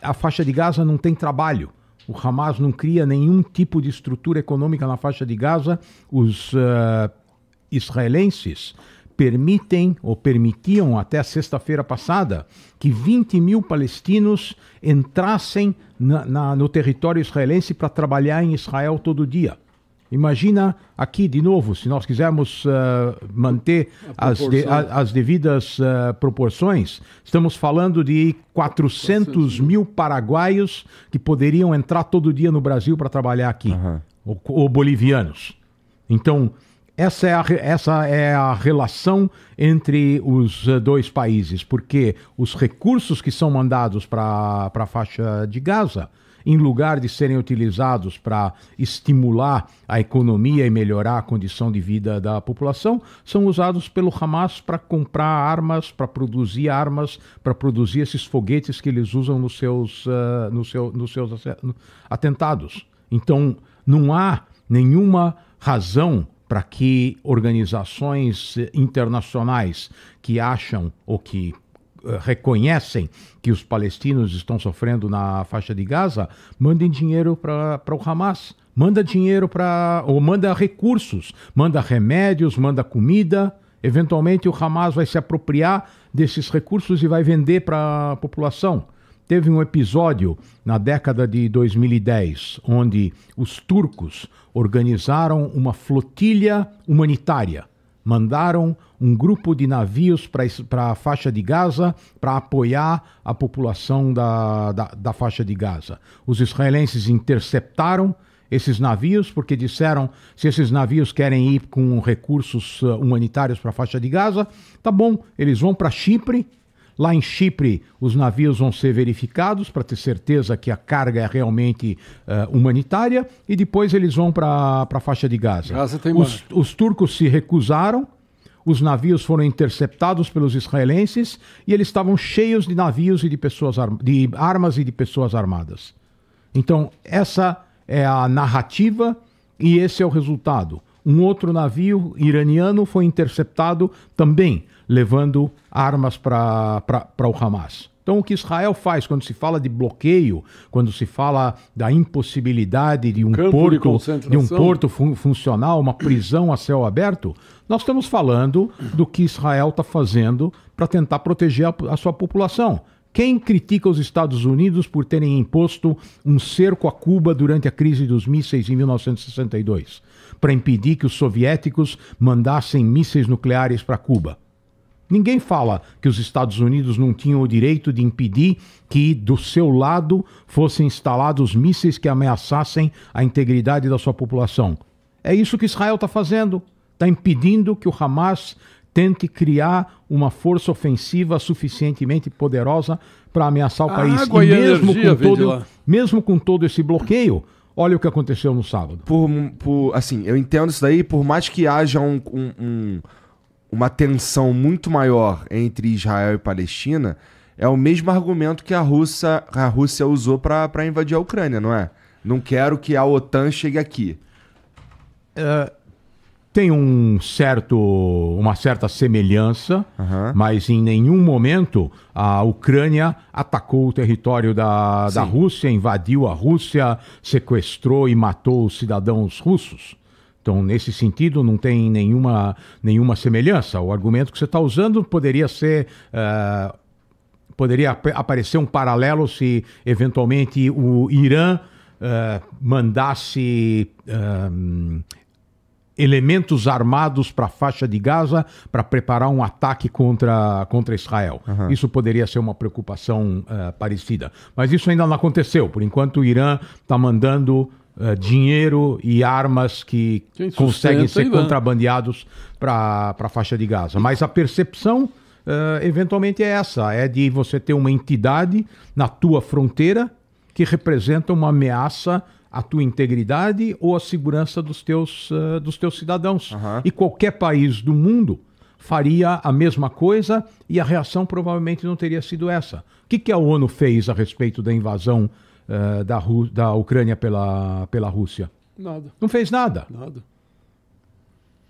A, faixa de Gaza não tem trabalho. O Hamas não cria nenhum tipo de estrutura econômica na faixa de Gaza. Os uh, israelenses permitem ou permitiam até sexta-feira passada que 20 mil palestinos entrassem na, na, no território israelense para trabalhar em Israel todo dia. Imagina aqui de novo, se nós quisermos uh, manter as, de, a, as, devidas uh, proporções, estamos falando de 400, mil paraguaios que poderiam entrar todo dia no Brasil para trabalhar aqui, uhum. ou, ou bolivianos. Então, essa é, a, essa é a relação entre os eh, dois países, porque os recursos que são mandados para a faixa de Gaza em lugar de serem utilizados para estimular a economia e melhorar a condição de vida da população, são usados pelo Hamas para comprar armas, para produzir armas, para produzir esses foguetes que eles usam nos seus, uh, eh, no seu, nos seus atentados. Então, não há nenhuma razão para que organizações eh, internacionais que acham ou que reconhecem que os palestinos estão sofrendo na faixa de Gaza, mandem dinheiro para o Hamas. Manda dinheiro para. ou manda recursos, manda remédios, manda comida. Eventualmente o Hamas vai se apropriar desses recursos e vai vender para a população. Teve um episódio na década de 2010 onde os turcos organizaram uma flotilha humanitária mandaram um grupo de navios para a faixa de Gaza para apoiar a população da, da, da faixa de Gaza. Os israelenses interceptaram esses navios, porque disseram se esses navios querem ir com recursos eh, humanitários para a faixa de Gaza, tá bom, eles vão para Chipre Lá em Chipre, os navios vão ser verificados para ter certeza que a carga é realmente uh, humanitária e depois eles vão para a faixa de Gaza. Gaza tem os, os turcos se recusaram, os navios foram interceptados pelos israelenses e eles estavam cheios de navios e de, pessoas de armas e de pessoas armadas. Então, essa é a narrativa e esse é o resultado. Um outro navio iraniano foi interceptado também levando armas para o Hamas. Então, o que Israel faz quando se fala de bloqueio, quando se fala da impossibilidade de um porto, de, de, um porto funcional, uma prisão a céu aberto, nós estamos falando do que Israel está fazendo para tentar proteger a, a sua população. Quem critica os Estados Unidos por terem imposto um cerco a Cuba durante a crise dos mísseis em 1962, para impedir que os soviéticos mandassem mísseis nucleares para Cuba? Ninguém fala que os Estados Unidos não tinham o direito de impedir que do seu lado fossem instalados mísseis que ameaçassem a integridade da sua população. É isso que Israel está fazendo. Está impedindo que o Hamas tente criar uma força ofensiva suficientemente poderosa para ameaçar o a país. Água e, e mesmo, com todo, mesmo com todo esse bloqueio, olha o que aconteceu no sábado. Por, por, assim, eu entendo isso daí, por mais que haja um, um, um uma tensão muito maior entre Israel e Palestina, é o mesmo argumento que a Rússia, a Rússia usou para invadir a Ucrânia, não é? Não quero que a OTAN chegue aqui. Uh, tem um certo, uma certa semelhança, uhum. mas em nenhum momento a Ucrânia atacou o território da, da Rússia, invadiu a Rússia, sequestrou e matou os cidadãos russos. Então, nesse sentido, não tem nenhuma, nenhuma semelhança. O argumento que você está usando poderia ser. Uh, poderia ap aparecer um paralelo se eventualmente o Irã uh, mandasse eh, elementos armados para a faixa de Gaza para preparar um ataque contra, contra Israel. Uhum. Isso poderia ser uma preocupação uh, parecida. Mas isso ainda não aconteceu. Por enquanto, o Irã está mandando eh, dinheiro e armas que conseguem ser contrabandeados para a faixa de Gaza. Mas a percepção Uh, eventualmente é essa, é de você ter uma entidade na tua fronteira que representa uma ameaça à tua integridade ou à segurança dos teus, uh, dos teus cidadãos. Uhum. E qualquer país do mundo faria a mesma coisa e a reação provavelmente não teria sido essa. O que, que a ONU fez a respeito da invasão uh, da, Ru da Ucrânia pela, pela Rússia? Nada. Não fez nada? Nada.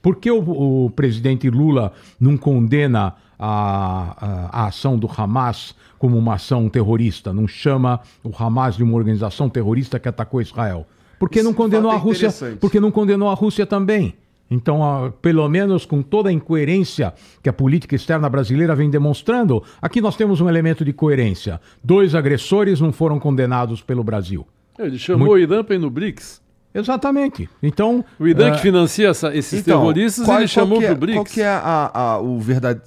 Por que o, o presidente Lula não condena a, a, a, ação do Hamas como uma ação terrorista? Não chama o Hamas de uma organização terrorista que atacou Israel? Porque Isso não condenou a é Rússia? Porque não condenou a Rússia também? Então, pelo menos com toda a incoerência que a política externa brasileira vem demonstrando, aqui nós temos um elemento de coerência. Dois agressores não foram condenados pelo Brasil. Ele chamou Muito... o Irã para ir no BRICS. Exatamente. Então. O Irã eh, que financia essa, esses então, terroristas, qual, ele qual chamou para é, o BRICS. Qual que é a, a, o verdade.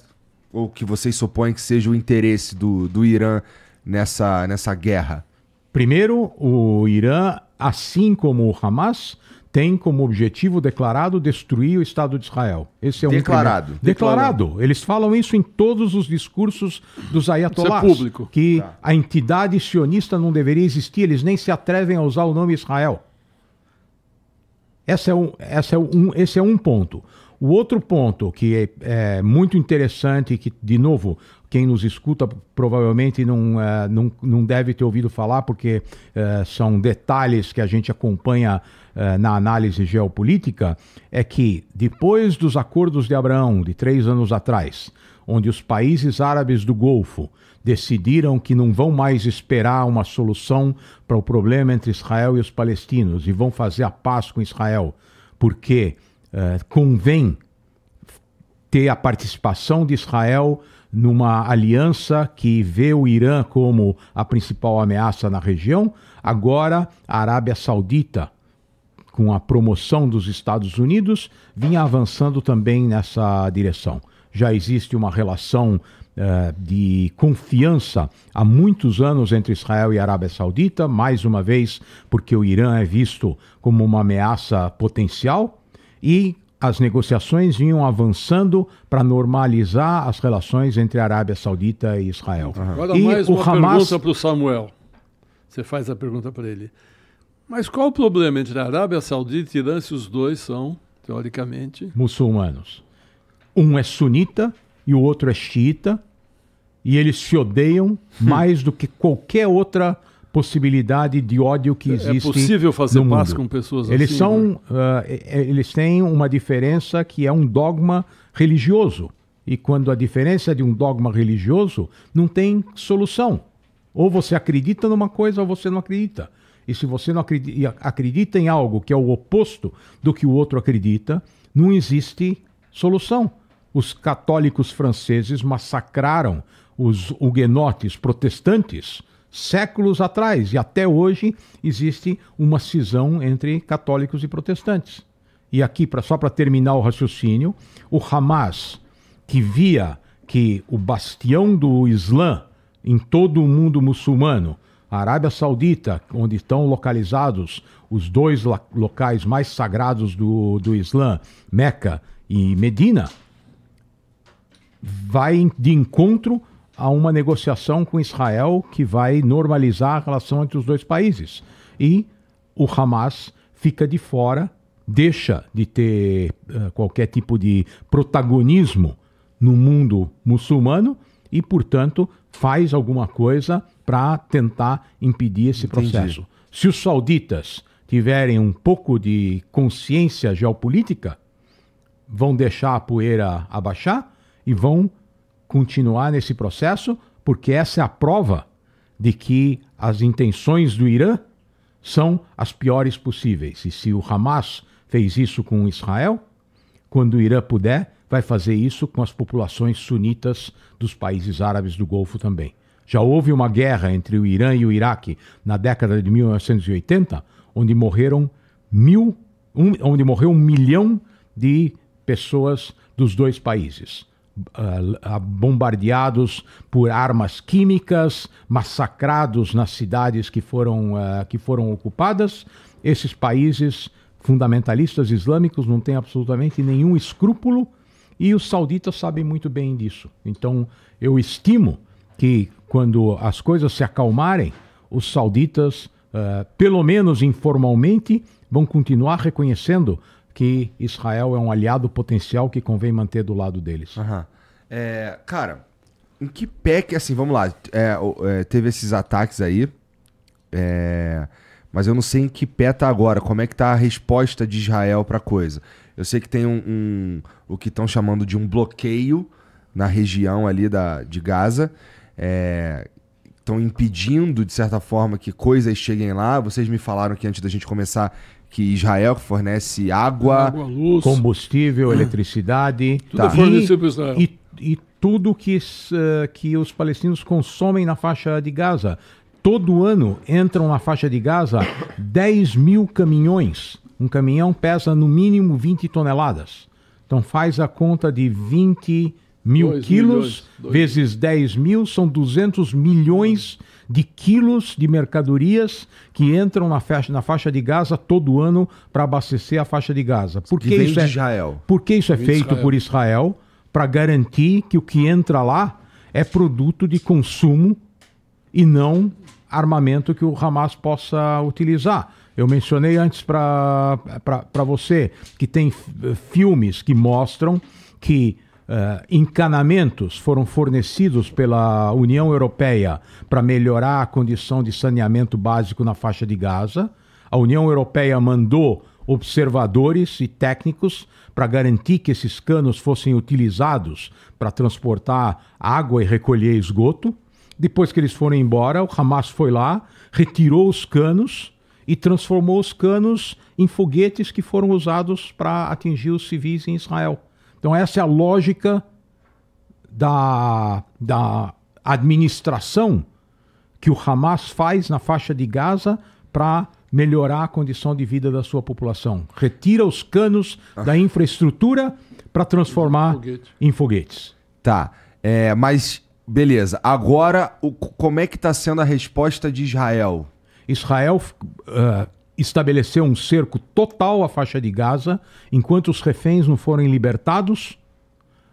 Ou que vocês supõem que seja o interesse do, do Irã nessa, nessa guerra? Primeiro, o Irã, assim como o Hamas, tem como objetivo declarado destruir o Estado de Israel. Esse é um declarado. Declarado. declarado. Eles falam isso em todos os discursos dos Ayatollahs. é público. Que tá. a entidade sionista não deveria existir. Eles nem se atrevem a usar o nome Israel. Esse é um, esse é um, esse é um ponto. O outro ponto que é, é muito interessante, que, de novo, quem nos escuta provavelmente não, é, não, não deve ter ouvido falar, porque é, são detalhes que a gente acompanha é, na análise geopolítica, é que depois dos acordos de Abraão, de três anos atrás, onde os países árabes do Golfo decidiram que não vão mais esperar uma solução para o problema entre Israel e os palestinos e vão fazer a paz com Israel, porque convém ter a participação de Israel numa aliança que vê o Irã como a principal ameaça na região, agora a Arábia Saudita, com a promoção dos Estados Unidos, vinha avançando também nessa direção. Já existe uma relação eh, de confiança há muitos anos entre Israel e Arábia Saudita, mais uma vez porque o Irã é visto como uma ameaça potencial, e as negociações vinham avançando para normalizar as relações entre a Arábia Saudita e Israel. Uhum. Agora e mais uma Hamas... pergunta para o Samuel. Você faz a pergunta para ele. Mas qual o problema entre a Arábia Saudita e Irã se os dois são, teoricamente... Muçulmanos. Um é sunita e o outro é xiita. E eles se odeiam hum. mais do que qualquer outra possibilidade de ódio que é existe. É possível fazer no paz mundo. com pessoas eles assim? São, né? uh, eles têm uma diferença que é um dogma religioso. E quando a diferença é de um dogma religioso, não tem solução. Ou você acredita numa coisa ou você não acredita. E se você não acredita, acredita em algo que é o oposto do que o outro acredita, não existe solução. Os católicos franceses massacraram os huguenotes protestantes séculos atrás, e até hoje existe uma cisão entre católicos e protestantes. E aqui, pra, só para terminar o raciocínio, o Hamas, que via que o bastião do Islã em todo o mundo muçulmano, a Arábia Saudita, onde estão localizados os dois locais mais sagrados do, do Islã, Meca e Medina, vai de encontro a uma negociação com Israel que vai normalizar a relação entre os dois países. E o Hamas fica de fora, deixa de ter uh, qualquer tipo de protagonismo no mundo muçulmano e, portanto, faz alguma coisa para tentar impedir esse Entendi. processo. Se os sauditas tiverem um pouco de consciência geopolítica, vão deixar a poeira abaixar e vão continuar nesse processo, porque essa é a prova de que as intenções do Irã são as piores possíveis. E se o Hamas fez isso com Israel, quando o Irã puder, vai fazer isso com as populações sunitas dos países árabes do Golfo também. Já houve uma guerra entre o Irã e o Iraque na década de 1980, onde morreram mil, um, onde morreu um milhão de pessoas dos dois países. Ah, ah, bombardeados por armas químicas, massacrados nas cidades que foram, ah, que foram ocupadas. Esses países fundamentalistas islâmicos não têm absolutamente nenhum escrúpulo e os sauditas sabem muito bem disso. Então, eu estimo que quando as coisas se acalmarem, os sauditas, uh, pelo menos informalmente, vão continuar reconhecendo que Israel é um aliado potencial que convém manter do lado deles. Uhum. É, cara, em que pé que, assim, vamos lá, é, é, teve esses ataques aí, é, mas eu não sei em que pé tá agora, como é que tá a resposta de Israel pra coisa. Eu sei que tem um, um o que estão chamando de um bloqueio na região ali da, de Gaza, estão é, impedindo, de certa forma, que coisas cheguem lá. Vocês me falaram que antes da gente começar que Israel fornece água, água combustível, é. eletricidade. Tudo tá. fornecido Israel. Né? E, e tudo que, eh, que os palestinos consomem na faixa de Gaza. Todo ano entram na faixa de Gaza 10 mil caminhões. Um caminhão pesa no mínimo 20 toneladas. Então faz a conta de 20 mil dois quilos milhões, vezes 10 mil, são 200 milhões. Dois de quilos de mercadorias que entram na faixa, na faixa de Gaza todo ano para abastecer a faixa de Gaza. Por que, que isso é, Israel. Por que isso é feito Israel. por Israel? Para garantir que o que entra lá é produto de consumo e não armamento que o Hamas possa utilizar. Eu mencionei antes para você que tem eh, filmes que mostram que Uh, encanamentos foram fornecidos pela União Europeia para melhorar a condição de saneamento básico na faixa de Gaza. A União Europeia mandou observadores e técnicos para garantir que esses canos fossem utilizados para transportar água e recolher esgoto. Depois que eles foram embora, o Hamas foi lá, retirou os canos e transformou os canos em foguetes que foram usados para atingir os civis em Israel. Então, essa é a lógica da, da administração que o Hamas faz na faixa de Gaza para melhorar a condição de vida da sua população. Retira os canos ah. da infraestrutura para transformar Foguete. em foguetes. Tá, é, mas beleza. Agora, o, como é que está sendo a resposta de Israel? Israel uh, estabeleceu um cerco total à faixa de Gaza. Enquanto os reféns não forem libertados,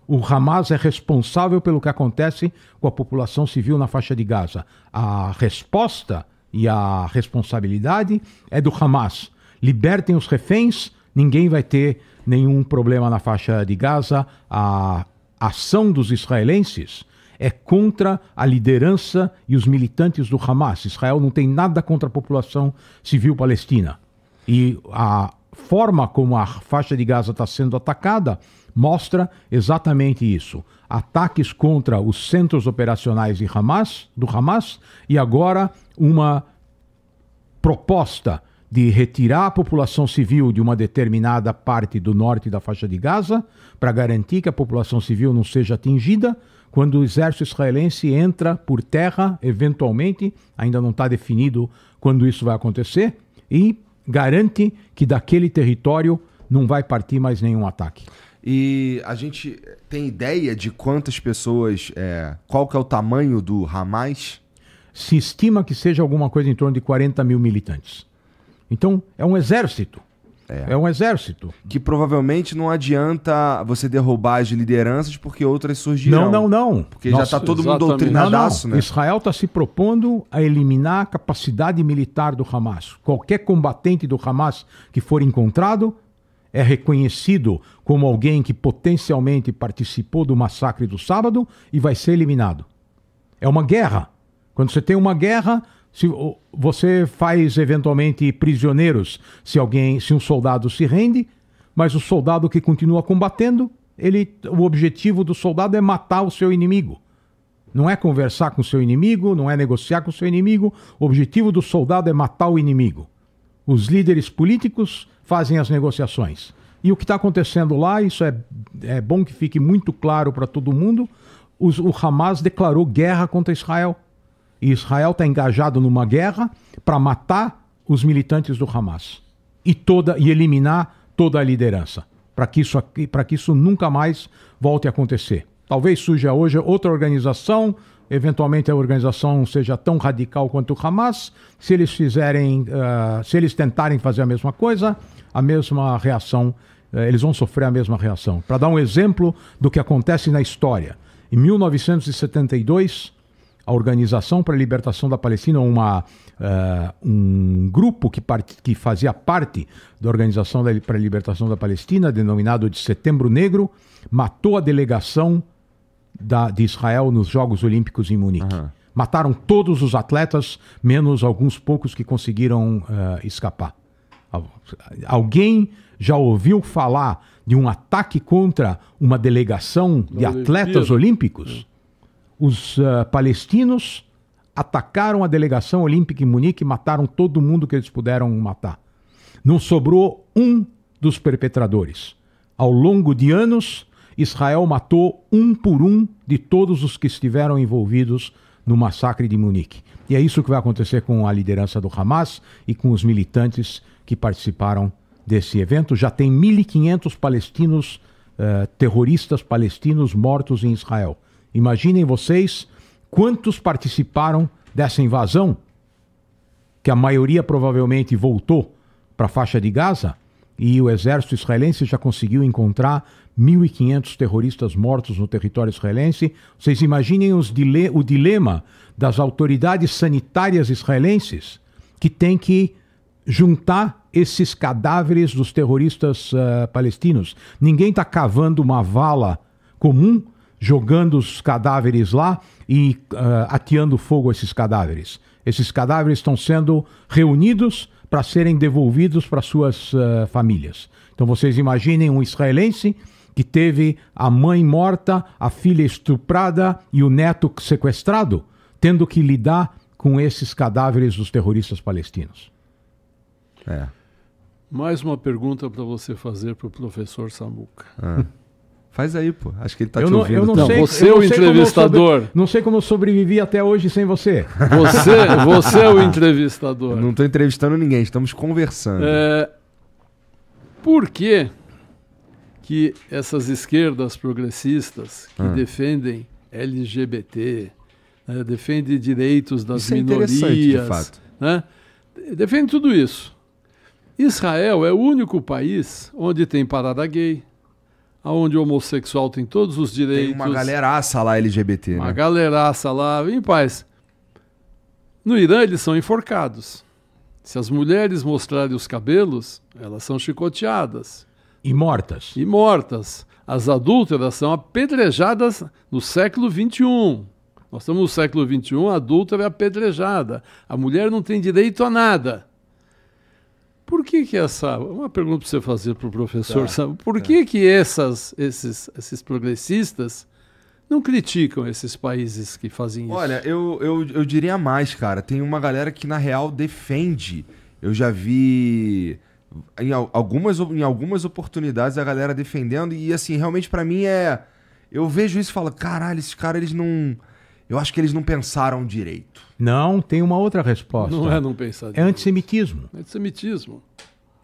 o Hamas é responsável pelo que acontece com a população civil na faixa de Gaza. A resposta e a responsabilidade é do Hamas. Libertem os reféns, ninguém vai ter nenhum problema na faixa de Gaza. A ação dos israelenses é contra a liderança e os militantes do Hamas. Israel não tem nada contra a população civil palestina. E a forma como a faixa de Gaza está sendo atacada mostra exatamente isso. Ataques contra os centros operacionais de Hamas, do Hamas e agora uma proposta de retirar a população civil de uma determinada parte do norte da faixa de Gaza para garantir que a população civil não seja atingida quando o exército israelense entra por terra, eventualmente, ainda não está definido quando isso vai acontecer, e garante que daquele território não vai partir mais nenhum ataque. E a gente tem ideia de quantas pessoas, é, qual que é o tamanho do Hamas? Se estima que seja alguma coisa em torno de 40 mil militantes. Então, é um exército é. é. um exército. Que provavelmente não adianta você derrubar as lideranças porque outras surgirão. Não, não, não. Porque Nossa, já está todo exatamente. mundo doutrinadaço, né? Israel está se propondo a eliminar a capacidade militar do Hamas. Qualquer combatente do Hamas que for encontrado é reconhecido como alguém que potencialmente participou do massacre do sábado e vai ser eliminado. É uma guerra. Quando você tem uma guerra, se você faz eventualmente prisioneiros, se alguém, se um soldado se rende, mas o soldado que continua combatendo, ele, o objetivo do soldado é matar o seu inimigo. Não é conversar com o seu inimigo, não é negociar com o seu inimigo. O objetivo do soldado é matar o inimigo. Os líderes políticos fazem as negociações. E o que está acontecendo lá, isso é, é bom que fique muito claro para todo mundo: os, o Hamas declarou guerra contra Israel. E Israel está engajado numa guerra para matar os militantes do Hamas e toda e eliminar toda a liderança para que isso aqui, para que isso nunca mais volte a acontecer. Talvez surja hoje outra organização, eventualmente a organização seja tão radical quanto o Hamas. Se eles fizerem, uh, se eles tentarem fazer a mesma coisa, a mesma reação, uh, eles vão sofrer a mesma reação. Para dar um exemplo do que acontece na história, em 1972 a Organização para a Libertação da Palestina, uma, uh, um grupo que, que fazia parte da Organização para a Libertação da Palestina, denominado de Setembro Negro, matou a delegação da, de Israel nos Jogos Olímpicos em Munique. Uhum. Mataram todos os atletas, menos alguns poucos que conseguiram uh, escapar. Alguém já ouviu falar de um ataque contra uma delegação de atletas olímpicos? Os uh, palestinos atacaram a delegação olímpica em Munique e mataram todo mundo que eles puderam matar. Não sobrou um dos perpetradores. Ao longo de anos, Israel matou um por um de todos os que estiveram envolvidos no massacre de Munique. E é isso que vai acontecer com a liderança do Hamas e com os militantes que participaram desse evento. Já tem 1.500 palestinos, uh, terroristas palestinos mortos em Israel. Imaginem vocês quantos participaram dessa invasão, que a maioria provavelmente voltou para a faixa de Gaza, e o exército israelense já conseguiu encontrar 1.500 terroristas mortos no território israelense. Vocês imaginem dile o dilema das autoridades sanitárias israelenses que tem que juntar esses cadáveres dos terroristas uh, palestinos. Ninguém está cavando uma vala comum jogando os cadáveres lá e uh, ateando fogo a esses cadáveres. Esses cadáveres estão sendo reunidos para serem devolvidos para suas uh, famílias. Então vocês imaginem um israelense que teve a mãe morta, a filha estuprada e o neto sequestrado, tendo que lidar com esses cadáveres dos terroristas palestinos. É. Mais uma pergunta para você fazer para o professor Samuca. É. Faz aí, pô. Acho que ele tá eu te não, ouvindo. Eu não, não sei, você é o entrevistador. Sobre, não sei como eu sobrevivi até hoje sem você. Você, você é o entrevistador. Eu não estou entrevistando ninguém, estamos conversando. É, por que, que essas esquerdas progressistas que ah. defendem LGBT, né, defendem direitos das isso é minorias, é de fato. Né, defendem tudo isso? Israel é o único país onde tem parada gay, onde o homossexual tem todos os direitos. Tem uma galeraça lá LGBT. Uma né? galeraça lá, em paz. No Irã, eles são enforcados. Se as mulheres mostrarem os cabelos, elas são chicoteadas. E mortas. E mortas. As adúlteras são apedrejadas no século XXI. Nós estamos no século XXI, a adúltera é apedrejada. A mulher não tem direito a nada. Por que que essa... Uma pergunta para você fazer para o professor, tá. Sabe? Por tá. que é. que essas, esses, esses progressistas não criticam esses países que fazem isso? Olha, eu, eu, eu diria mais, cara. Tem uma galera que, na real, defende. Eu já vi em algumas, em algumas oportunidades a galera defendendo e assim, realmente para mim é eu vejo isso e falo, caralho, esses caras eles não eu acho que eles não pensaram direito. Não, tem uma outra resposta. Não é não pensar é direito. É antissemitismo. É antissemitismo.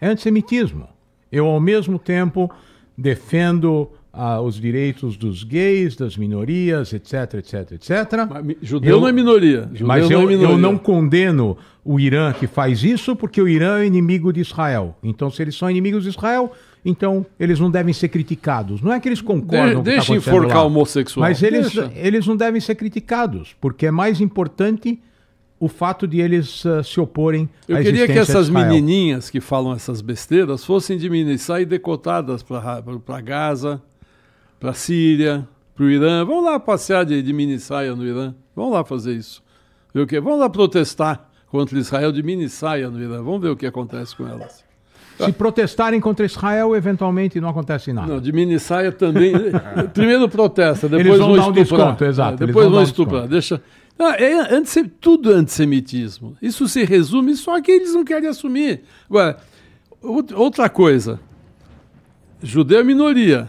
É antissemitismo. Eu, ao mesmo tempo, defendo ah, os direitos dos gays, das minorias, etc, etc, etc. Mas, judeu eu, não é minoria. Judeu mas eu, é minoria. eu não condeno o Irã que faz isso, porque o Irã é inimigo de Israel. Então, se eles são inimigos de Israel, então, eles não devem ser criticados. Não é que eles concordam de, Deixa tá enforcar lá, homossexual. Mas eles, eles não devem ser criticados, porque é mais importante o fato de eles uh, se oporem Eu queria que essas menininhas que falam essas besteiras fossem diminuir, e decotadas para Gaza, para Síria, para o Irã. Vão lá passear de, de minissaia no Irã. Vão lá fazer isso. Ver o Vão lá protestar contra Israel de minissaia no Irã. Vamos ver o que acontece com elas. Ah. Se protestarem contra Israel, eventualmente não acontece nada. Não, de minissaia também. Primeiro protesta, depois é, Eles vão, vão dar um desconto, exato. É, depois vão, vão estuprar. Deixa... Não, é tudo antissemitismo. Isso se resume só que eles não querem assumir. Agora, outra coisa. Judeu é minoria,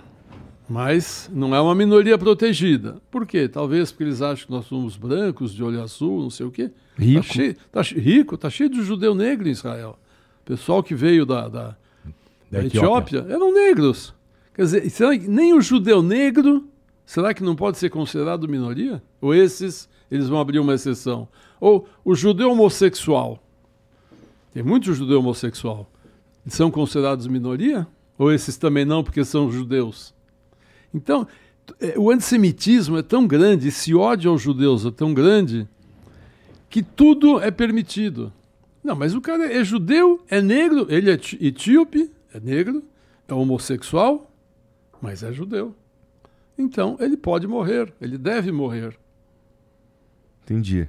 mas não é uma minoria protegida. Por quê? Talvez porque eles acham que nós somos brancos, de olho azul, não sei o quê. Rico. Está cheio, tá rico, Está tá cheio de judeu negro em Israel pessoal que veio da, da, da, da Etiópia. Etiópia, eram negros. Quer dizer, será que nem o judeu negro, será que não pode ser considerado minoria? Ou esses, eles vão abrir uma exceção? Ou o judeu homossexual, tem muitos judeu homossexual, são considerados minoria? Ou esses também não, porque são judeus? Então, é, o antissemitismo é tão grande, esse ódio aos judeus é tão grande, que tudo é permitido. Não, mas o cara é judeu, é negro, ele é etíope, é negro, é homossexual, mas é judeu. Então ele pode morrer, ele deve morrer. Entendi.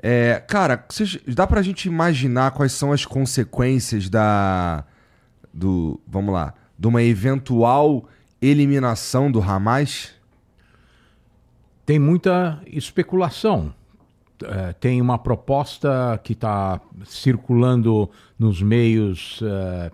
É, cara, dá dá pra gente imaginar quais são as consequências da. do. vamos lá. de uma eventual eliminação do Hamas? Tem muita especulação é, tem uma proposta que está circulando nos meios é,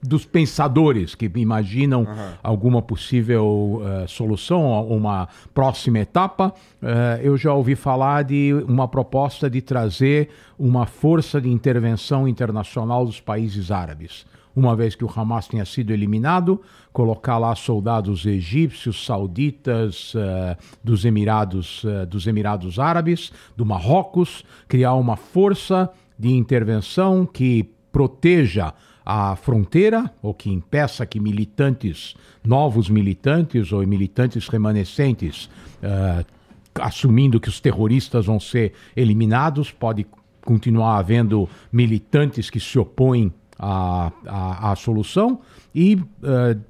dos pensadores que imaginam uhum. alguma possível é, solução, uma próxima etapa, é, eu já ouvi falar de uma proposta de trazer uma força de intervenção internacional dos países árabes uma vez que o Hamas tinha sido eliminado, colocar lá soldados egípcios, sauditas, uh, dos Emirados, uh, dos Emirados Árabes, do Marrocos, criar uma força de intervenção que proteja a fronteira, ou que impeça que militantes, novos militantes ou militantes remanescentes, uh, assumindo que os terroristas vão ser eliminados, pode continuar havendo militantes que se opõem a, a, a solução e uh,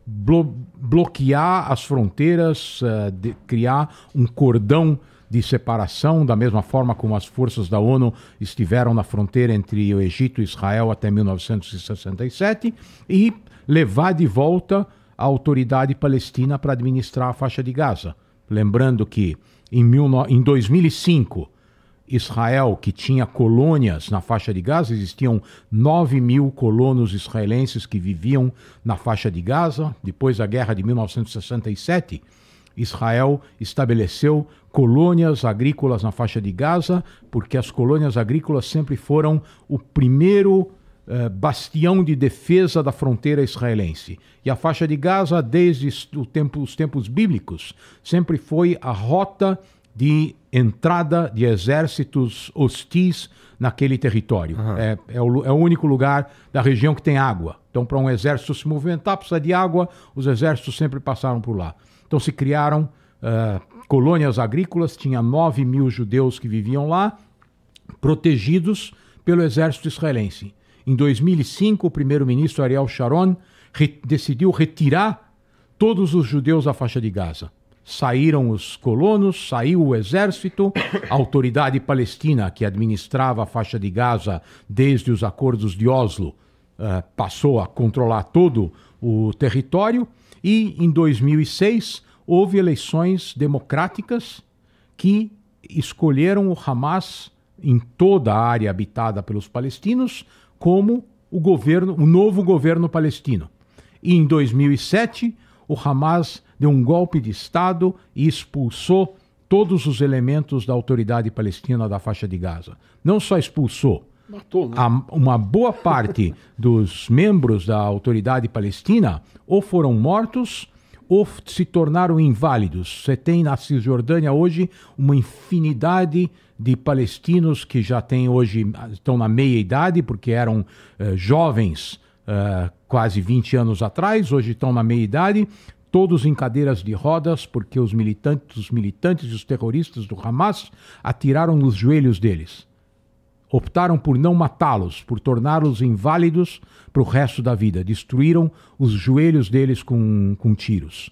blo bloquear as fronteiras, uh, de, criar um cordão de separação, da mesma forma como as forças da ONU estiveram na fronteira entre o Egito e Israel até 1967, e levar de volta a autoridade palestina para administrar a faixa de Gaza. Lembrando que em, mil, em 2005 Israel, que tinha colônias na faixa de Gaza, existiam 9 mil colonos israelenses que viviam na faixa de Gaza. Depois da guerra de 1967, Israel estabeleceu colônias agrícolas na faixa de Gaza, porque as colônias agrícolas sempre foram o primeiro eh, bastião de defesa da fronteira israelense. E a faixa de Gaza, desde tempo, os tempos bíblicos, sempre foi a rota de entrada de exércitos hostis naquele território. Uhum. É, é, o, é, o, único lugar da região que tem água. Então, para um exército se movimentar, precisa de água, os exércitos sempre passaram por lá. Então, se criaram uh, colônias agrícolas, tinha 9 mil judeus que viviam lá, protegidos pelo exército israelense. Em 2005, o primeiro-ministro Ariel Sharon re decidiu retirar todos os judeus da faixa de Gaza saíram os colonos, saiu o exército, a autoridade palestina que administrava a faixa de Gaza desde os acordos de Oslo eh, passou a controlar todo o território e em 2006 houve eleições democráticas que escolheram o Hamas em toda a área habitada pelos palestinos como o governo, o novo governo palestino. E em 2007 o Hamas deu um golpe de Estado e expulsou todos os elementos da autoridade palestina da faixa de Gaza. Não só expulsou, Matou, né? a, uma boa parte dos membros da autoridade palestina ou foram mortos ou se tornaram inválidos. Você tem na Cisjordânia hoje uma infinidade de palestinos que já têm hoje estão na meia idade porque eram eh, jovens Uh, quase 20 anos atrás, hoje estão na meia idade, todos em cadeiras de rodas, porque os militantes, os militantes e os terroristas do Hamas atiraram nos joelhos deles. Optaram por não matá-los, por torná-los inválidos para o resto da vida. Destruíram os joelhos deles com, com tiros.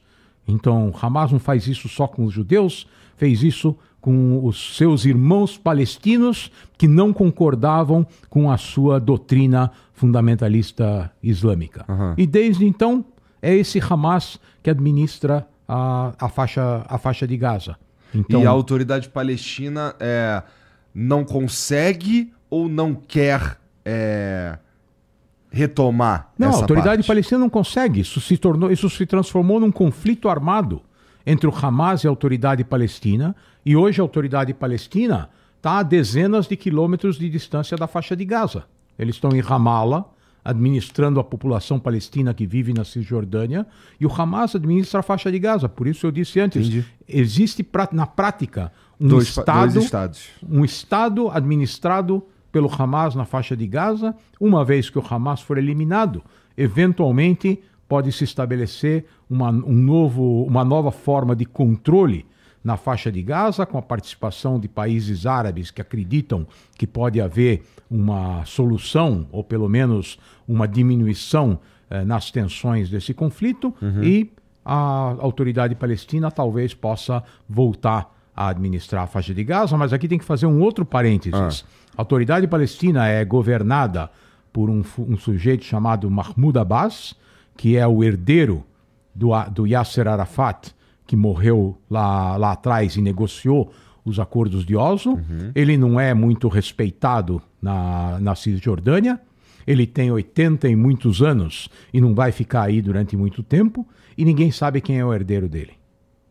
Então, Hamas não faz isso só com os judeus, fez isso com os seus irmãos palestinos que não concordavam com a sua doutrina fundamentalista islâmica. Uhum. E desde então é esse Hamas que administra a, a, faixa, a faixa de Gaza. Então, e a autoridade palestina é, não consegue ou não quer é, retomar? Não, a autoridade parte? palestina não consegue. Isso se tornou, isso se transformou num conflito armado entre o Hamas e a autoridade palestina. E hoje a autoridade palestina está a dezenas de quilômetros de distância da faixa de Gaza. Eles estão em Ramallah administrando a população palestina que vive na Cisjordânia, e o Hamas administra a faixa de Gaza. Por isso eu disse antes, Entendi. existe na prática um dois, estado, dois um estado administrado pelo Hamas na faixa de Gaza. Uma vez que o Hamas for eliminado, eventualmente pode se estabelecer uma, um novo, uma nova forma de controle na faixa de Gaza, com a participação de países árabes que acreditam que pode haver uma solução, ou pelo menos uma diminuição eh, nas tensões desse conflito, uhum. e a autoridade palestina talvez possa voltar a administrar a faixa de Gaza, mas aqui tem que fazer um outro parênteses. Ah. A autoridade palestina é governada por um, um sujeito chamado Mahmoud Abbas, que é o herdeiro do, do Yasser Arafat, que morreu lá, lá atrás e negociou os acordos de Oslo. Uhum. Ele não é muito respeitado na, na Cisjordânia. Ele tem 80 e muitos anos e não vai ficar aí durante muito tempo. E ninguém sabe quem é o herdeiro dele.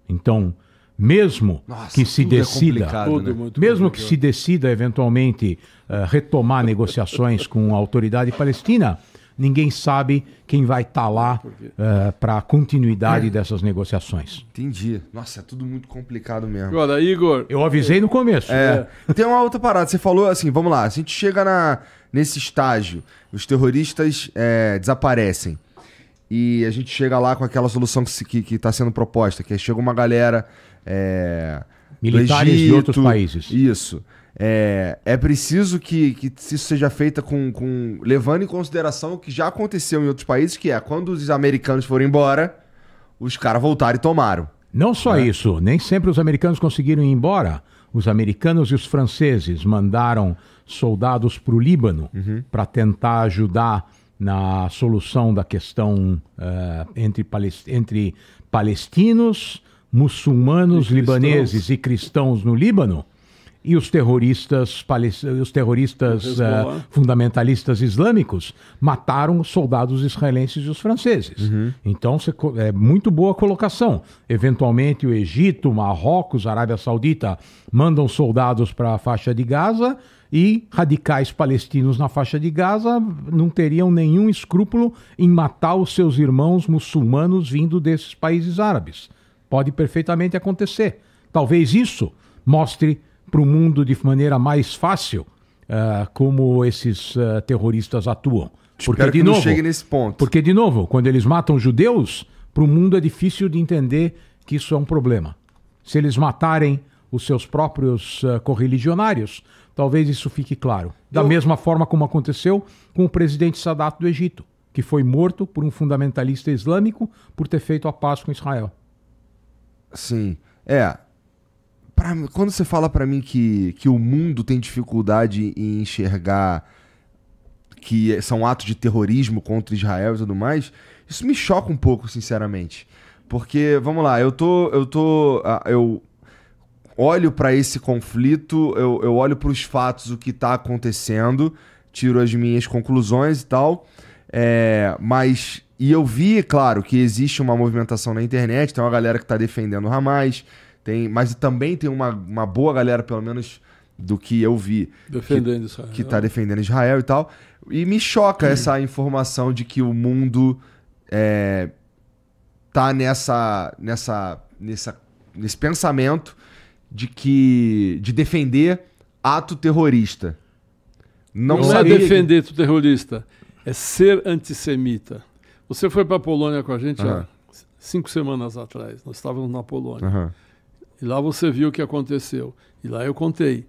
Então, mesmo Nossa, que se é decida, é né? mesmo que se decida eventualmente uh, retomar negociações com a autoridade palestina, ninguém sabe quem vai estar tá lá uh, eh, para a continuidade é. dessas negociações. Entendi. Nossa, é tudo muito complicado mesmo. Olha, Igor. Eu avisei no começo. É. é. Tem uma outra parada. Você falou assim, vamos lá, a gente chega na, nesse estágio, os terroristas é, desaparecem. E a gente chega lá com aquela solução que está sendo proposta, que é chega uma galera. É, Militares Egito, de outros países. Isso. É, é preciso que, que isso seja feito com, com, levando em consideração o que já aconteceu em outros países, que é quando os americanos foram embora, os caras voltaram e tomaram. Não só né? isso, nem sempre os americanos conseguiram ir embora. Os americanos e os franceses mandaram soldados para o Líbano uhum. para tentar ajudar na solução da questão uh, entre, palest entre palestinos, muçulmanos, e libaneses e cristãos no Líbano e os terroristas, os terroristas uh, fundamentalistas islâmicos mataram soldados israelenses e os franceses. Uhum. Então, é muito boa colocação. Eventualmente, o Egito, Marrocos, Arábia Saudita mandam soldados para a faixa de Gaza e radicais palestinos na faixa de Gaza não teriam nenhum escrúpulo em matar os seus irmãos muçulmanos vindo desses países árabes. Pode perfeitamente acontecer. Talvez isso mostre para o mundo de maneira mais fácil uh, como esses uh, terroristas atuam. Porque, Espero de novo, não chegue nesse ponto. Porque, de novo, quando eles matam judeus, para o mundo é difícil de entender que isso é um problema. Se eles matarem os seus próprios uh, correligionários, talvez isso fique claro. Da Eu... mesma forma como aconteceu com o presidente Sadat do Egito, que foi morto por um fundamentalista islâmico por ter feito a paz com Israel. Sim. É, pra, quando você fala para mim que, que o mundo tem dificuldade em enxergar que são atos de terrorismo contra Israel e tudo mais, isso me choca um pouco, sinceramente. Porque, vamos lá, eu tô. Eu tô. Ah, eu olho para esse conflito, eu, eu olho para os fatos, o que tá acontecendo, tiro as minhas conclusões e tal. É, mas. E eu vi, claro, que existe uma movimentação na internet, tem uma galera que tá defendendo o Hamas, tem, mas também tem uma, uma boa galera, pelo menos do que eu vi, defendendo que, Israel. que tá defendendo Israel e tal. E me choca Sim. Uhum. essa informação de que o mundo é, tá nessa, nessa, nessa, nesse pensamento de que de defender ato terrorista. Não, Não é sabia... é defender o terrorista, é ser antissemita. Você foi para a Polônia com a gente uhum. há cinco semanas atrás. Nós estávamos na Polônia. Uhum. E lá você viu o que aconteceu. E lá eu contei.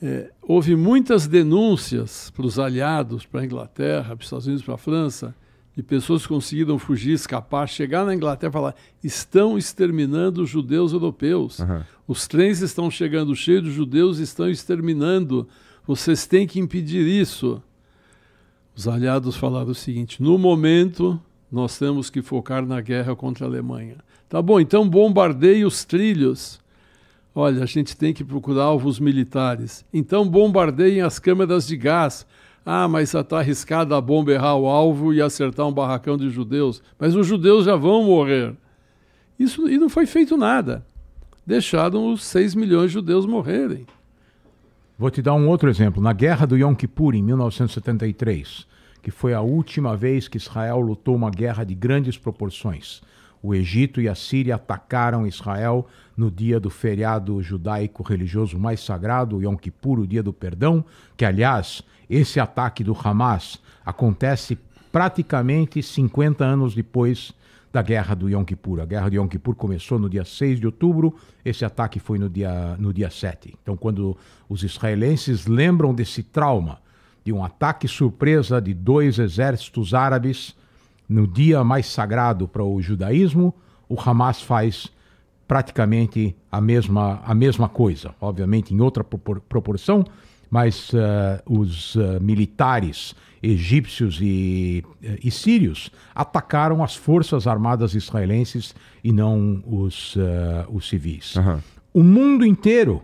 É, houve muitas denúncias para os aliados, para a Inglaterra, para os Estados Unidos, para a França, de pessoas que conseguiram fugir, escapar, chegar na Inglaterra e falar: estão exterminando os judeus europeus. Uhum. Os trens estão chegando cheios de judeus, estão exterminando. Vocês têm que impedir isso. Os aliados falaram o seguinte: no momento, nós temos que focar na guerra contra a Alemanha. Tá bom, então bombardeie os trilhos. Olha, a gente tem que procurar alvos militares. Então bombardeiem as câmeras de gás. Ah, mas está arriscada a bomba errar o alvo e acertar um barracão de judeus. Mas os judeus já vão morrer. Isso e não foi feito nada. Deixaram os 6 milhões de judeus morrerem. Vou te dar um outro exemplo. Na guerra do Yom Kippur, em 1973, que foi a última vez que Israel lutou uma guerra de grandes proporções o Egito e a Síria atacaram Israel no dia do feriado judaico religioso mais sagrado, Yom Kippur, o dia do perdão, que aliás, esse ataque do Hamas acontece praticamente 50 anos depois da guerra do Yom Kippur. A guerra do Yom Kippur começou no dia 6 de outubro, esse ataque foi no dia, no dia 7. Então, quando os israelenses lembram desse trauma, de um ataque surpresa de dois exércitos árabes no dia mais sagrado para o judaísmo, o Hamas faz praticamente a mesma, a mesma coisa, obviamente em outra proporção, mas uh, os uh, militares egípcios e, eh, e, sírios atacaram as forças armadas israelenses e não os, uh, os civis. Uhum. O mundo inteiro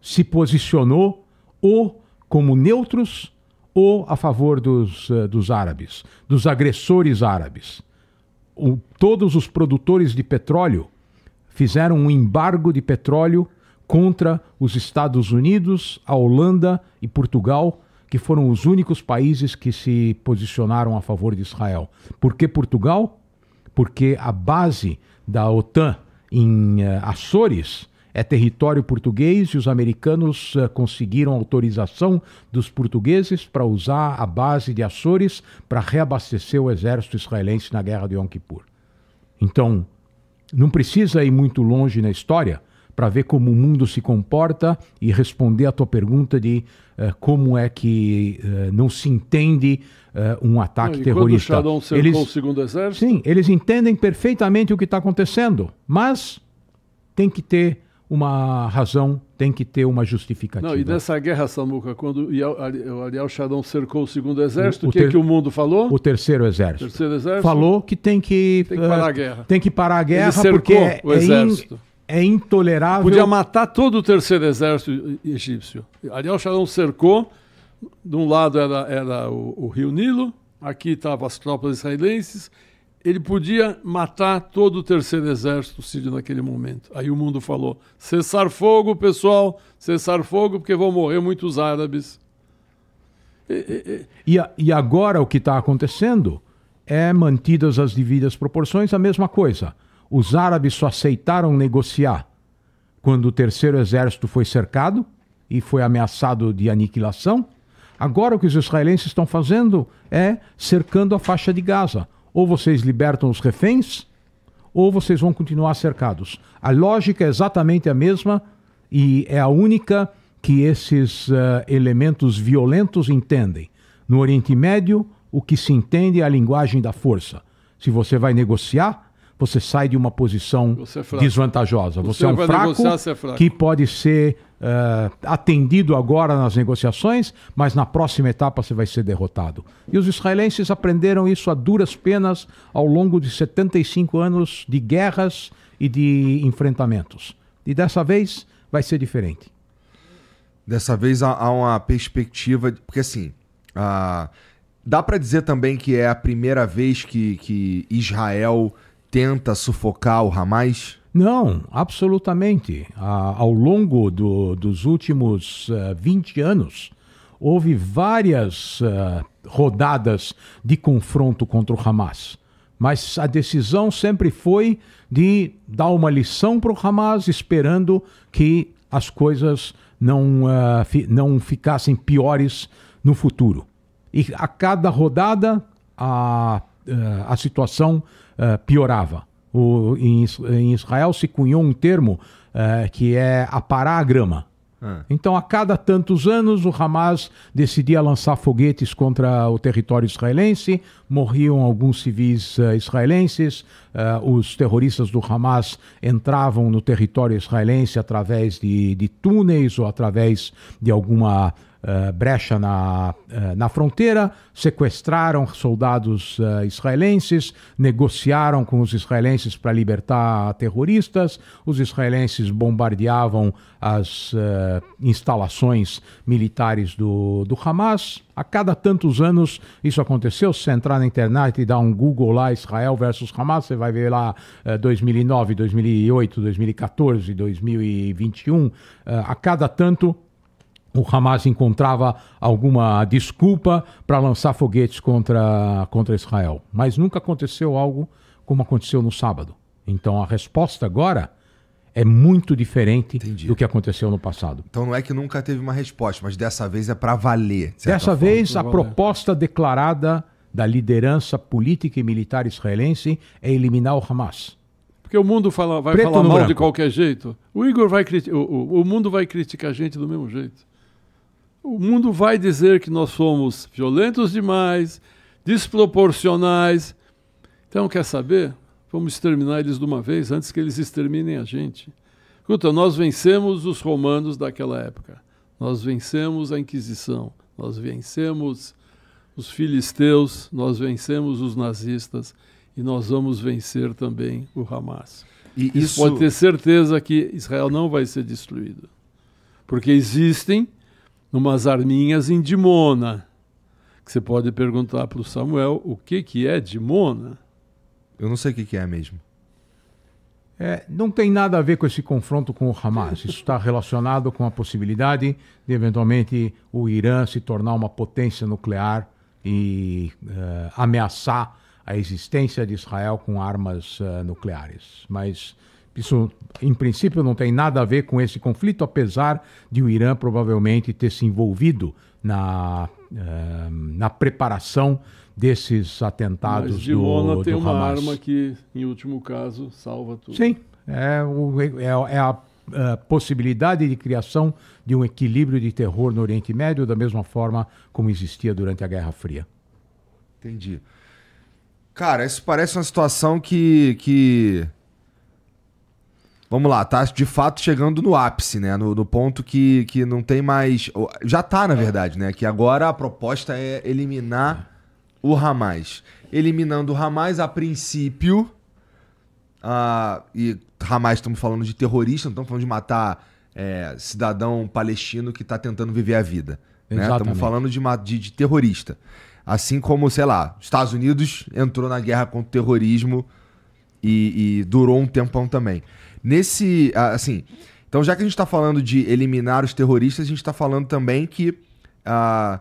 se posicionou ou como neutros ou a favor dos, eh, dos árabes, dos agressores árabes. O, todos os produtores de petróleo fizeram um embargo de petróleo contra os Estados Unidos, a Holanda e Portugal, que foram os únicos países que se posicionaram a favor de Israel. Por que Portugal? Porque a base da OTAN em uh, Açores é território português e os americanos uh, conseguiram autorização dos portugueses para usar a base de Açores para reabastecer o exército israelense na guerra de Yom Kippur. Então, não precisa ir muito longe na história para ver como o mundo se comporta e responder à tua pergunta de uh, como é que uh, não se entende uh, um ataque não, terrorista. o eles, o segundo exército? Sim, eles entendem perfeitamente o que está acontecendo, mas tem que ter uma razão, tem que ter uma justificativa. Não, e nessa guerra, Samuca, quando o Ariel Sharon cercou o segundo exército, o, o que, é ter... é que o mundo falou? O terceiro exército. O terceiro exército. Falou que tem que, tem que parar a eh, guerra. Tem que parar a guerra porque é, o exército. É, in, é intolerável. Podia matar todo o terceiro exército egípcio. Ariel Sharon cercou. De um lado era, era o, o Rio Nilo, aqui estavam as tropas israelenses ele podia matar todo o terceiro exército sírio naquele momento. Aí o mundo falou: cessar fogo, pessoal, cessar fogo, porque vão morrer muitos árabes. E, e, e agora o que está acontecendo é mantidas as devidas proporções, a mesma coisa. Os árabes só aceitaram negociar quando o terceiro exército foi cercado e foi ameaçado de aniquilação. Agora o que os israelenses estão fazendo é cercando a faixa de Gaza ou vocês libertam os reféns, ou vocês vão continuar cercados. A lógica é exatamente a mesma e é a única que esses uh, elementos violentos entendem. No Oriente Médio, o que se entende é a linguagem da força. Se você vai negociar, você sai de uma posição você é desvantajosa. Você, você é um fraco, é fraco, que pode ser uh, atendido agora nas negociações, mas na próxima etapa você vai ser derrotado. E os israelenses aprenderam isso a duras penas ao longo de 75 anos de guerras e de enfrentamentos. E dessa vez vai ser diferente. Dessa vez há uma perspectiva, porque assim, ah, Dá para dizer também que é a primeira vez que, que Israel tenta sufocar o Hamas? Não, absolutamente. Ah, ao longo do, dos últimos uh, eh, 20 anos, houve várias uh, rodadas de confronto contra o Hamas. Mas a decisão sempre foi de dar uma lição para o Hamas, esperando que as coisas não, uh, fi, não ficassem piores no futuro. E a cada rodada, a, uh, a situação eh, piorava. O, em, em, Israel se cunhou um termo uh, que é aparar a grama. Ah. Então, a cada tantos anos, o Hamas decidia lançar foguetes contra o território israelense, morriam alguns civis uh, israelenses, uh, os terroristas do Hamas entravam no território israelense através de, de túneis ou através de alguma eh, brecha na, uh, na fronteira, sequestraram soldados uh, israelenses, negociaram com os israelenses para libertar terroristas, os israelenses bombardeavam as instalações militares do, do Hamas. A cada tantos anos isso aconteceu. Se você entrar na internet e dar um Google lá, Israel versus Hamas, você vai ver lá 2009, 2008, 2014, 2021. a cada tanto o Hamas encontrava alguma desculpa para lançar foguetes contra, contra Israel. Mas nunca aconteceu algo como aconteceu no sábado. Então a resposta agora é muito diferente Entendi. do que aconteceu no passado. Então não é que nunca teve uma resposta, mas dessa vez é para valer. De dessa forma. vez, a valer. proposta declarada da liderança política e militar israelense é eliminar o Hamas. Porque o mundo fala, vai Preto falar mal branco. de qualquer jeito. O Igor vai o, o mundo vai criticar a gente do mesmo jeito. O mundo vai dizer que nós somos violentos demais, desproporcionais. Então, quer saber? Vamos exterminar eles de uma vez antes que eles exterminem a gente. Escuta, nós vencemos os romanos daquela época. Nós vencemos a Inquisição. Nós vencemos os filisteus, nós vencemos os nazistas e nós vamos vencer também o Hamas. E isso... Pode ter certeza que Israel não vai ser destruído. Porque existem numas arminhas em Dimona. Que você pode perguntar para o Samuel o que, que é Dimona. Eu não sei o que, que é mesmo. É, não tem nada a ver com esse confronto com o Hamas. Isso está relacionado com a possibilidade de, eventualmente, o Irã se tornar uma potência nuclear e uh, ameaçar a existência de Israel com armas uh, nucleares. Mas isso, em princípio, não tem nada a ver com esse conflito, apesar de o Irã provavelmente ter se envolvido na, eh, na preparação desses atentados Mas de do, do tem Hamas. uma arma que, em último caso, salva tudo. Sim, é, o, é, é a eh, possibilidade de criação de um equilíbrio de terror no Oriente Médio, da mesma forma como existia durante a Guerra Fria. Entendi. Cara, isso parece uma situação que, que vamos lá, tá de fato chegando no ápice, né? No, no, ponto que, que não tem mais. Já tá, na verdade, né? Que agora a proposta é eliminar o Hamas. Eliminando o Hamas, a princípio. Uh, e Hamas, estamos falando de terrorista, não estamos falando de matar é, cidadão palestino que está tentando viver a vida. Né? Estamos falando de, de, de terrorista. Assim como, sei lá, Estados Unidos entrou na guerra contra o terrorismo e, e durou um tempão também. Nesse. Assim. Então, já que a gente está falando de eliminar os terroristas, a gente está falando também que uh,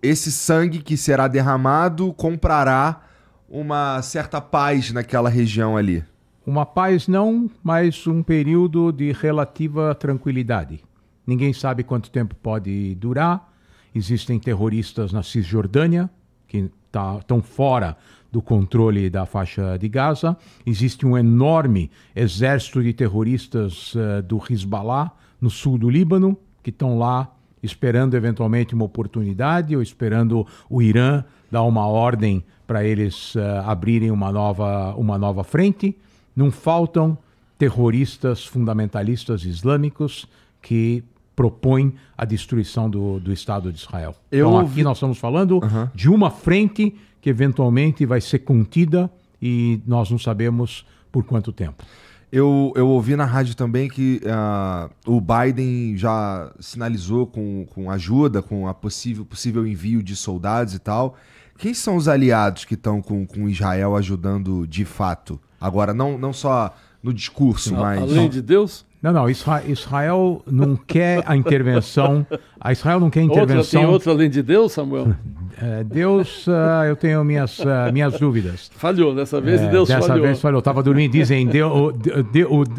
esse sangue que será derramado comprará uma certa paz naquela região ali. Uma paz não, mas um período de relativa tranquilidade. Ninguém sabe quanto tempo pode durar. Existem terroristas na Cisjordânia que estão tá, fora do controle da faixa de Gaza. Existe um enorme exército de terroristas uh, do Hezbollah no sul do Líbano que estão lá esperando eventualmente uma oportunidade ou esperando o Irã dar uma ordem para eles uh, abrirem uma nova, uma nova frente. Não faltam terroristas fundamentalistas islâmicos que propõem a destruição do, do Estado de Israel. Eu então aqui nós estamos falando uhum. de uma frente que eventualmente vai ser contida e nós não sabemos por quanto tempo. Eu, eu ouvi na rádio também que uh, o Biden já sinalizou com, com ajuda, com a possível, possível envio de soldados e tal. Quem são os aliados que estão com, com Israel ajudando de fato? Agora, não, não só no discurso, mas. Além de Deus? Não, não, Israel, não quer a intervenção. A Israel não quer intervenção. Outra, tem outro além de Deus, Samuel? É, Deus, ah, eu tenho minhas, ah, minhas dúvidas. Falhou, dessa vez é, Deus dessa falhou. Dessa vez falhou, estava dormindo. Dizem, Deus,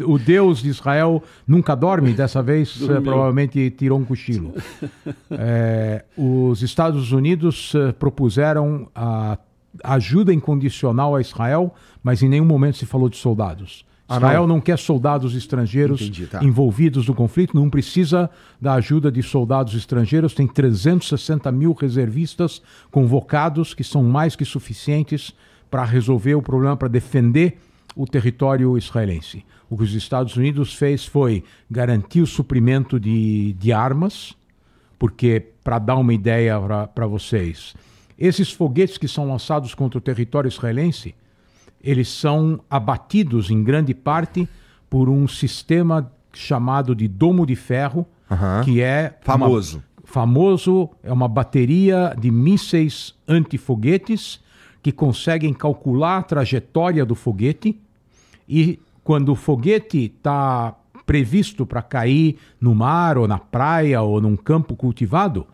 o, o, Deus de Israel nunca dorme, dessa vez ah, provavelmente tirou um cochilo. É, os Estados Unidos propuseram a ajuda incondicional a Israel, mas em nenhum momento se falou de soldados. Israel não quer soldados estrangeiros Entendi, tá. envolvidos no conflito, não precisa da ajuda de soldados estrangeiros. Tem 360 mil reservistas convocados, que são mais que suficientes para resolver o problema, para defender o território israelense. O que os Estados Unidos fez foi garantir o suprimento de, de armas, porque, para dar uma ideia para vocês, esses foguetes que são lançados contra o território israelense eles são abatidos em grande parte por um sistema chamado de domo de ferro, uhum. que é famoso. Uma, famoso é uma bateria de mísseis antifoguetes que conseguem calcular a trajetória do foguete e quando o foguete está previsto para cair no mar ou na praia ou num campo cultivado,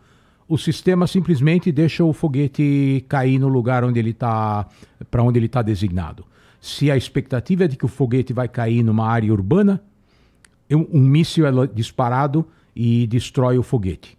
o sistema simplesmente deixa o foguete cair no lugar onde ele está, para onde ele está designado. Se a expectativa é de que o foguete vai cair numa área urbana, é um, um míssil é disparado e destrói o foguete.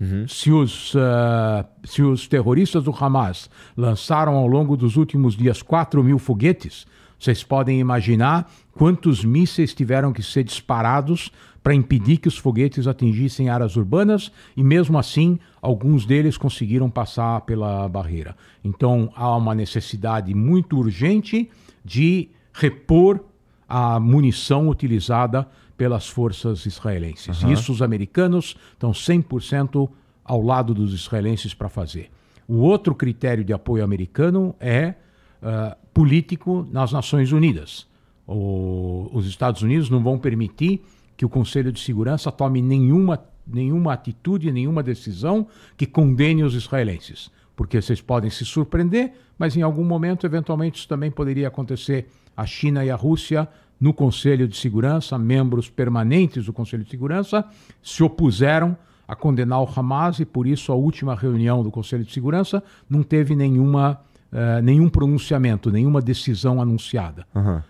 Uhum. Se, os, uh, se os terroristas do Hamas lançaram ao longo dos últimos dias 4 mil foguetes, vocês podem imaginar quantos mísseis tiveram que ser disparados para impedir que os foguetes atingissem áreas urbanas e, mesmo assim, alguns deles conseguiram passar pela barreira. Então há uma necessidade muito urgente de repor a munição utilizada pelas forças israelenses. Uhum. Isso os americanos estão 100% ao lado dos israelenses para fazer. O outro critério de apoio americano é uh, político nas Nações Unidas. O, os Estados Unidos não vão permitir que o Conselho de Segurança tome nenhuma nenhuma atitude, nenhuma decisão que condene os israelenses. Porque vocês podem se surpreender, mas em algum momento, eventualmente, isso também poderia acontecer. A China e a Rússia, no Conselho de Segurança, membros permanentes do Conselho de Segurança, se opuseram a condenar o Hamas e, por isso, a última reunião do Conselho de Segurança não teve nenhuma, uh, nenhum pronunciamento, nenhuma decisão anunciada. Uhum.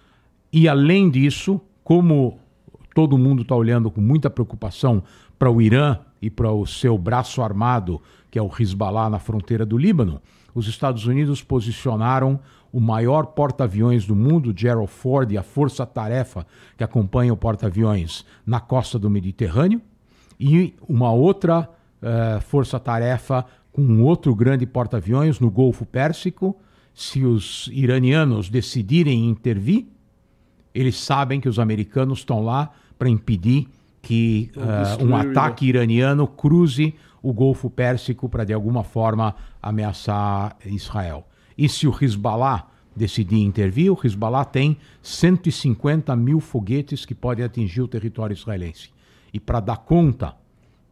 E, além disso, como todo mundo está olhando com muita preocupação para o Irã e para o seu braço armado, que é o Hezbollah na fronteira do Líbano, os Estados Unidos posicionaram o maior porta-aviões do mundo, Gerald Ford, e a força-tarefa que acompanha o porta-aviões na costa do Mediterrâneo, e uma outra uh, força-tarefa com um outro grande porta-aviões no Golfo Pérsico. Se os iranianos decidirem intervir, eles sabem que os americanos estão lá para impedir que uh, um ataque iraniano cruze o Golfo Pérsico para, de alguma forma, ameaçar Israel. E se o Hezbollah decidir intervir, o Hezbollah tem 150 mil foguetes que podem atingir o território israelense. E para dar conta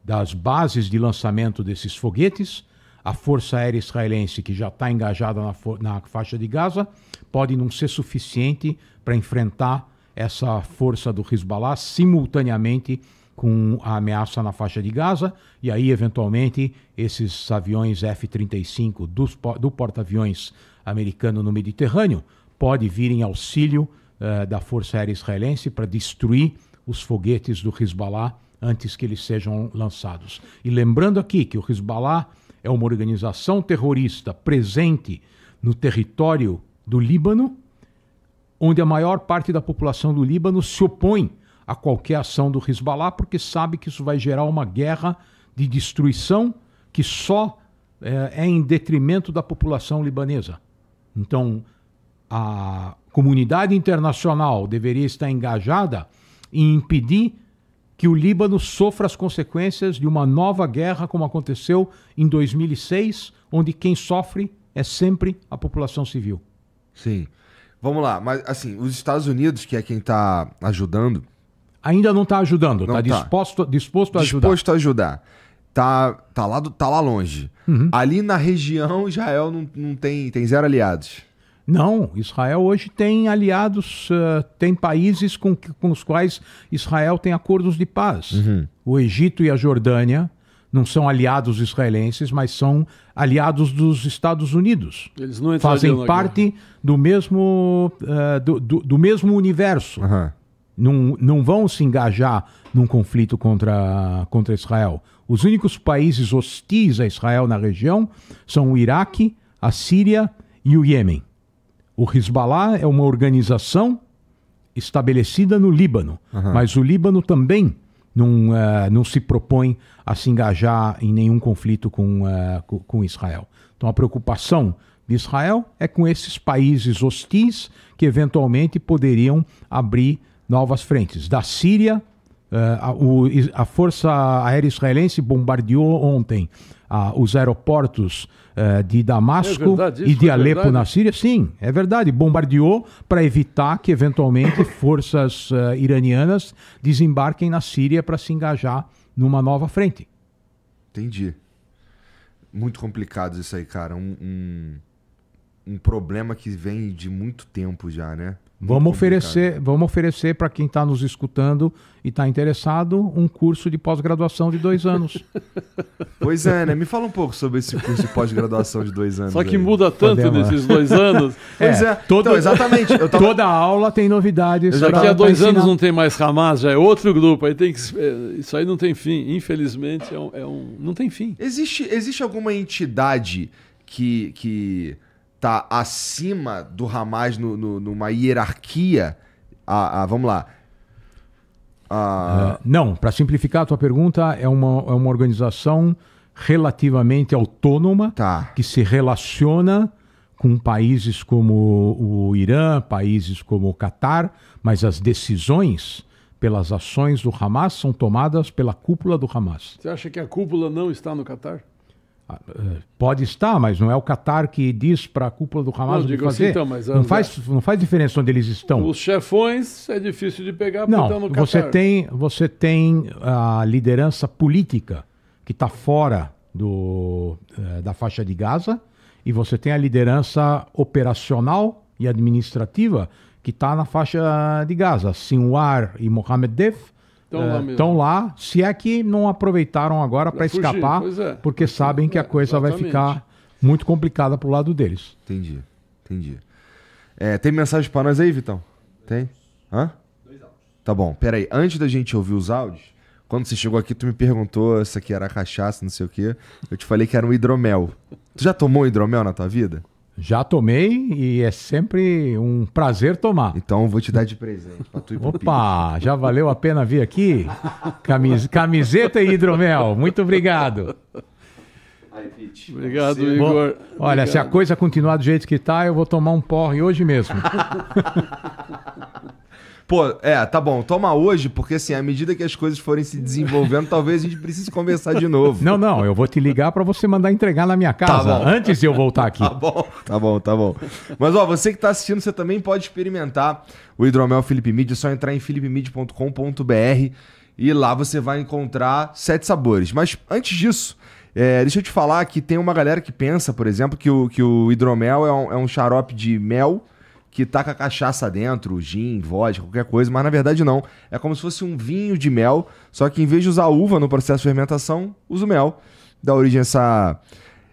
das bases de lançamento desses foguetes, a Força Aérea Israelense, que já está engajada na, na, faixa de Gaza, pode não ser suficiente para enfrentar essa força do Hezbollah simultaneamente com a ameaça na faixa de Gaza, e aí, eventualmente, esses aviões F-35 do porta-aviões americano no Mediterrâneo pode vir em auxílio uh, da Força Aérea Israelense para destruir os foguetes do Hezbollah antes que eles sejam lançados. E lembrando aqui que o Hezbollah é uma organização terrorista presente no território do Líbano, onde a maior parte da população do Líbano se opõe a qualquer ação do Hezbollah, porque sabe que isso vai gerar uma guerra de destruição que só é, é em detrimento da população libanesa. Então, a comunidade internacional deveria estar engajada em impedir que o Líbano sofra as consequências de uma nova guerra, como aconteceu em 2006, onde quem sofre é sempre a população civil. Sim. Vamos lá, mas assim, os Estados Unidos, que é quem está ajudando. Ainda não está ajudando, está tá. disposto, disposto a ajudar. Disposto a ajudar. Tá, tá, lá, tá lá longe. Uhum. Ali na região, Israel não, não tem, tem zero aliados. Não, Israel hoje tem aliados, uh, tem países com, com os quais Israel tem acordos de paz. Uhum. O Egito e a Jordânia, não são aliados israelenses, mas são aliados dos Estados Unidos. Eles não Fazem parte guerra. do mesmo, uh, do, do, do, mesmo universo. Uhum. Não, não vão se engajar num conflito contra, contra Israel. Os únicos países hostis a Israel na região são o Iraque, a Síria e o Iêmen. O Hezbollah é uma organização estabelecida no Líbano, uhum. mas o Líbano também não, uh, não se propõe a se engajar em nenhum conflito com, uh, eh, com, com Israel. Então a preocupação de Israel é com esses países hostis que eventualmente poderiam abrir novas frentes. Da Síria eh, a, o, a Força Aérea Israelense bombardeou ontem a, ah, os aeroportos eh, de Damasco é e de é Alepo na Síria. Sim, é verdade. Bombardeou para evitar que, eventualmente, forças eh, iranianas desembarquem na Síria para se engajar numa nova frente. Entendi. Muito complicado isso aí, cara. Um, um, um problema que vem de muito tempo já, né? vamos oferecer, vamos oferecer para quem está nos escutando e está interessado um curso de pós-graduação de dois anos. pois é, né? Me fala um pouco sobre esse curso de pós-graduação de dois anos. Só que aí. muda tanto Podemos. Né? nesses dois anos. pois é. é. Todo, então, exatamente. Tava... Toda aula tem novidades. Já que há dois anos não tem mais Hamas, já é outro grupo. Aí tem que... É, isso aí não tem fim. Infelizmente, é um, é um... não tem fim. Existe, existe alguma entidade que... que tá acima do Hamas no, no, numa hierarquia. A, vamos lá. Uh, não, para simplificar a tua pergunta, é uma, é uma organização relativamente autônoma tá. que se relaciona com países como o Irã, países como o Catar, mas as decisões pelas ações do Hamas são tomadas pela cúpula do Hamas. Você acha que a cúpula não está no Catar? Ah, eh, pode estar, mas não é o Qatar que diz para a cúpula do Hamas não, o que assim, fazer. Assim, então, mas, não, faz, não faz diferença onde eles estão. Os chefões é difícil de pegar não, porque estão no você Qatar. Tem, você tem a liderança política que está fora do, eh, da faixa de Gaza e você tem a liderança operacional e administrativa que está na faixa de Gaza. Sinwar e Mohamed Def Estão é, lá mesmo. Estão lá, se é que não aproveitaram agora para escapar, é. porque sabem que a é, coisa vai ficar muito complicada pro lado deles. Entendi, entendi. É, tem mensagem para nós aí, Vitão? Tem? Hã? Dois áudios. Tá bom, peraí. Antes da gente ouvir os áudios, quando você chegou aqui, tu me perguntou se aqui era cachaça, não sei o quê. Eu te falei que era um hidromel. Tu já tomou hidromel na tua vida? Já tomei e é sempre um prazer tomar. Então vou te dar de presente pra tu e pro Opa, já valeu a pena vir aqui? Camis, camiseta e hidromel, muito obrigado. Obrigado, Sim. Igor. Bom, olha, obrigado. se a coisa continuar do jeito que tá, eu vou tomar um porre hoje mesmo. Pô, é, tá bom, toma hoje, porque assim, à medida que as coisas forem se desenvolvendo, talvez a gente precise conversar de novo. Não, não, eu vou te ligar para você mandar entregar na minha tá casa, tá antes de eu voltar aqui. Tá bom, tá bom, tá bom. Mas ó, você que tá assistindo, você também pode experimentar o hidromel Felipe Mid, é só entrar em philipemid.com.br e lá você vai encontrar sete sabores. Mas antes disso, é, deixa eu te falar que tem uma galera que pensa, por exemplo, que o, que o hidromel é um, é um xarope de mel que taca tá cachaça dentro, gin, vodka, qualquer coisa, mas na verdade não. É como se fosse um vinho de mel, só que em vez de usar uva no processo de fermentação, usa o mel. Dá origem a essa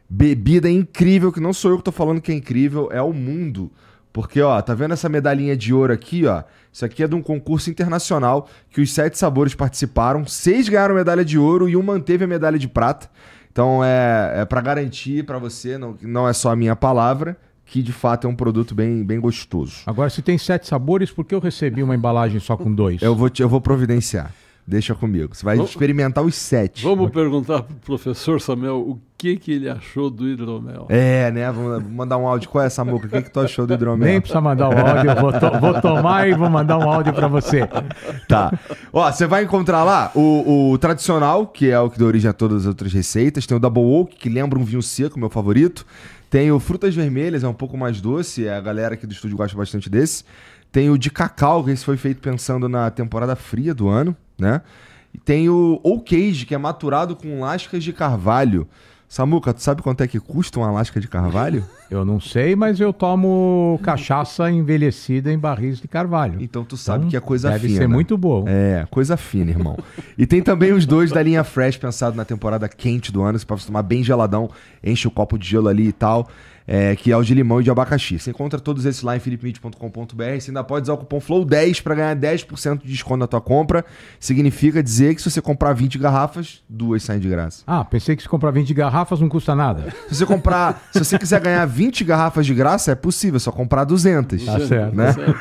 bebida incrível, que não sou eu que tô falando que é incrível, é o mundo. Porque, ó, tá vendo essa medalhinha de ouro aqui, ó? Isso aqui é de um concurso internacional que os sete sabores participaram. Seis ganharam medalha de ouro e um manteve a medalha de prata. Então é, é para garantir para você, não, não é só a minha palavra, que de fato é um produto bem, bem gostoso. Agora, se tem sete sabores, por que eu recebi uma embalagem só com dois? eu, vou te, eu vou providenciar. Deixa comigo. Você vai vamos, experimentar os sete. Vamos perguntar para o professor Samuel o que, que ele achou do hidromel. É, né? Vamos mandar um áudio. Qual é, Samuca? O que, que tu achou do hidromel? Nem precisa mandar um áudio. Vou, to vou tomar e vou mandar um áudio para você. Tá. Ó, você vai encontrar lá o, o, tradicional, que é o que dá origem a todas as outras receitas. Tem o Double Oak, que lembra um vinho seco, meu favorito. Tem o Frutas Vermelhas, é um pouco mais doce, é a galera aqui do estúdio gosta bastante desse. Tem o de cacau, que esse foi feito pensando na temporada fria do ano, né? E tem o Old Cage, que é maturado com lascas de carvalho. Samuca, tu sabe quanto é que custa uma lasca de carvalho? Eu não sei, mas eu tomo cachaça envelhecida em barris de carvalho. Então tu sabe então, que é coisa deve fina. Deve ser muito boa. É, coisa fina, irmão. e tem também os dois da linha Fresh, pensado na temporada quente do ano, que pra você tomar bem geladão, enche o copo de gelo ali e tal é, que é o de limão e de abacaxi. Você encontra todos esses lá em philipmid.com.br. Você ainda pode usar o cupom FLOW10 para ganhar 10% de desconto na tua compra. Significa dizer que se você comprar 20 garrafas, duas saem de graça. Ah, pensei que se comprar 20 garrafas não custa nada. Se você comprar, se você quiser ganhar 20 garrafas de graça, é possível, é só comprar 200. Tá certo. Né? Tá certo.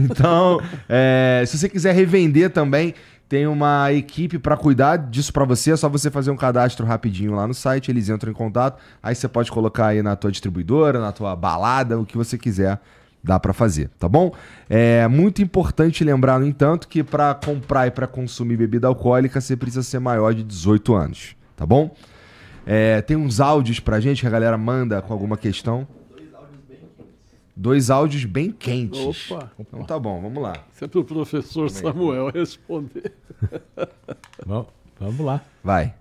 então, é, se você quiser revender também, tem uma equipe para cuidar disso para você, é só você fazer um cadastro rapidinho lá no site, eles entram em contato, aí você pode colocar aí na tua distribuidora, na tua balada, o que você quiser, dá para fazer, tá bom? É muito importante lembrar, no entanto, que para comprar e para consumir bebida alcoólica, você precisa ser maior de 18 anos, tá bom? É, tem uns áudios pra gente que a galera manda com alguma questão. Dois áudios bem quentes. Opa. Então tá bom, vamos lá. Isso é pro professor Samuel responder. Bom, vamos lá. Vai.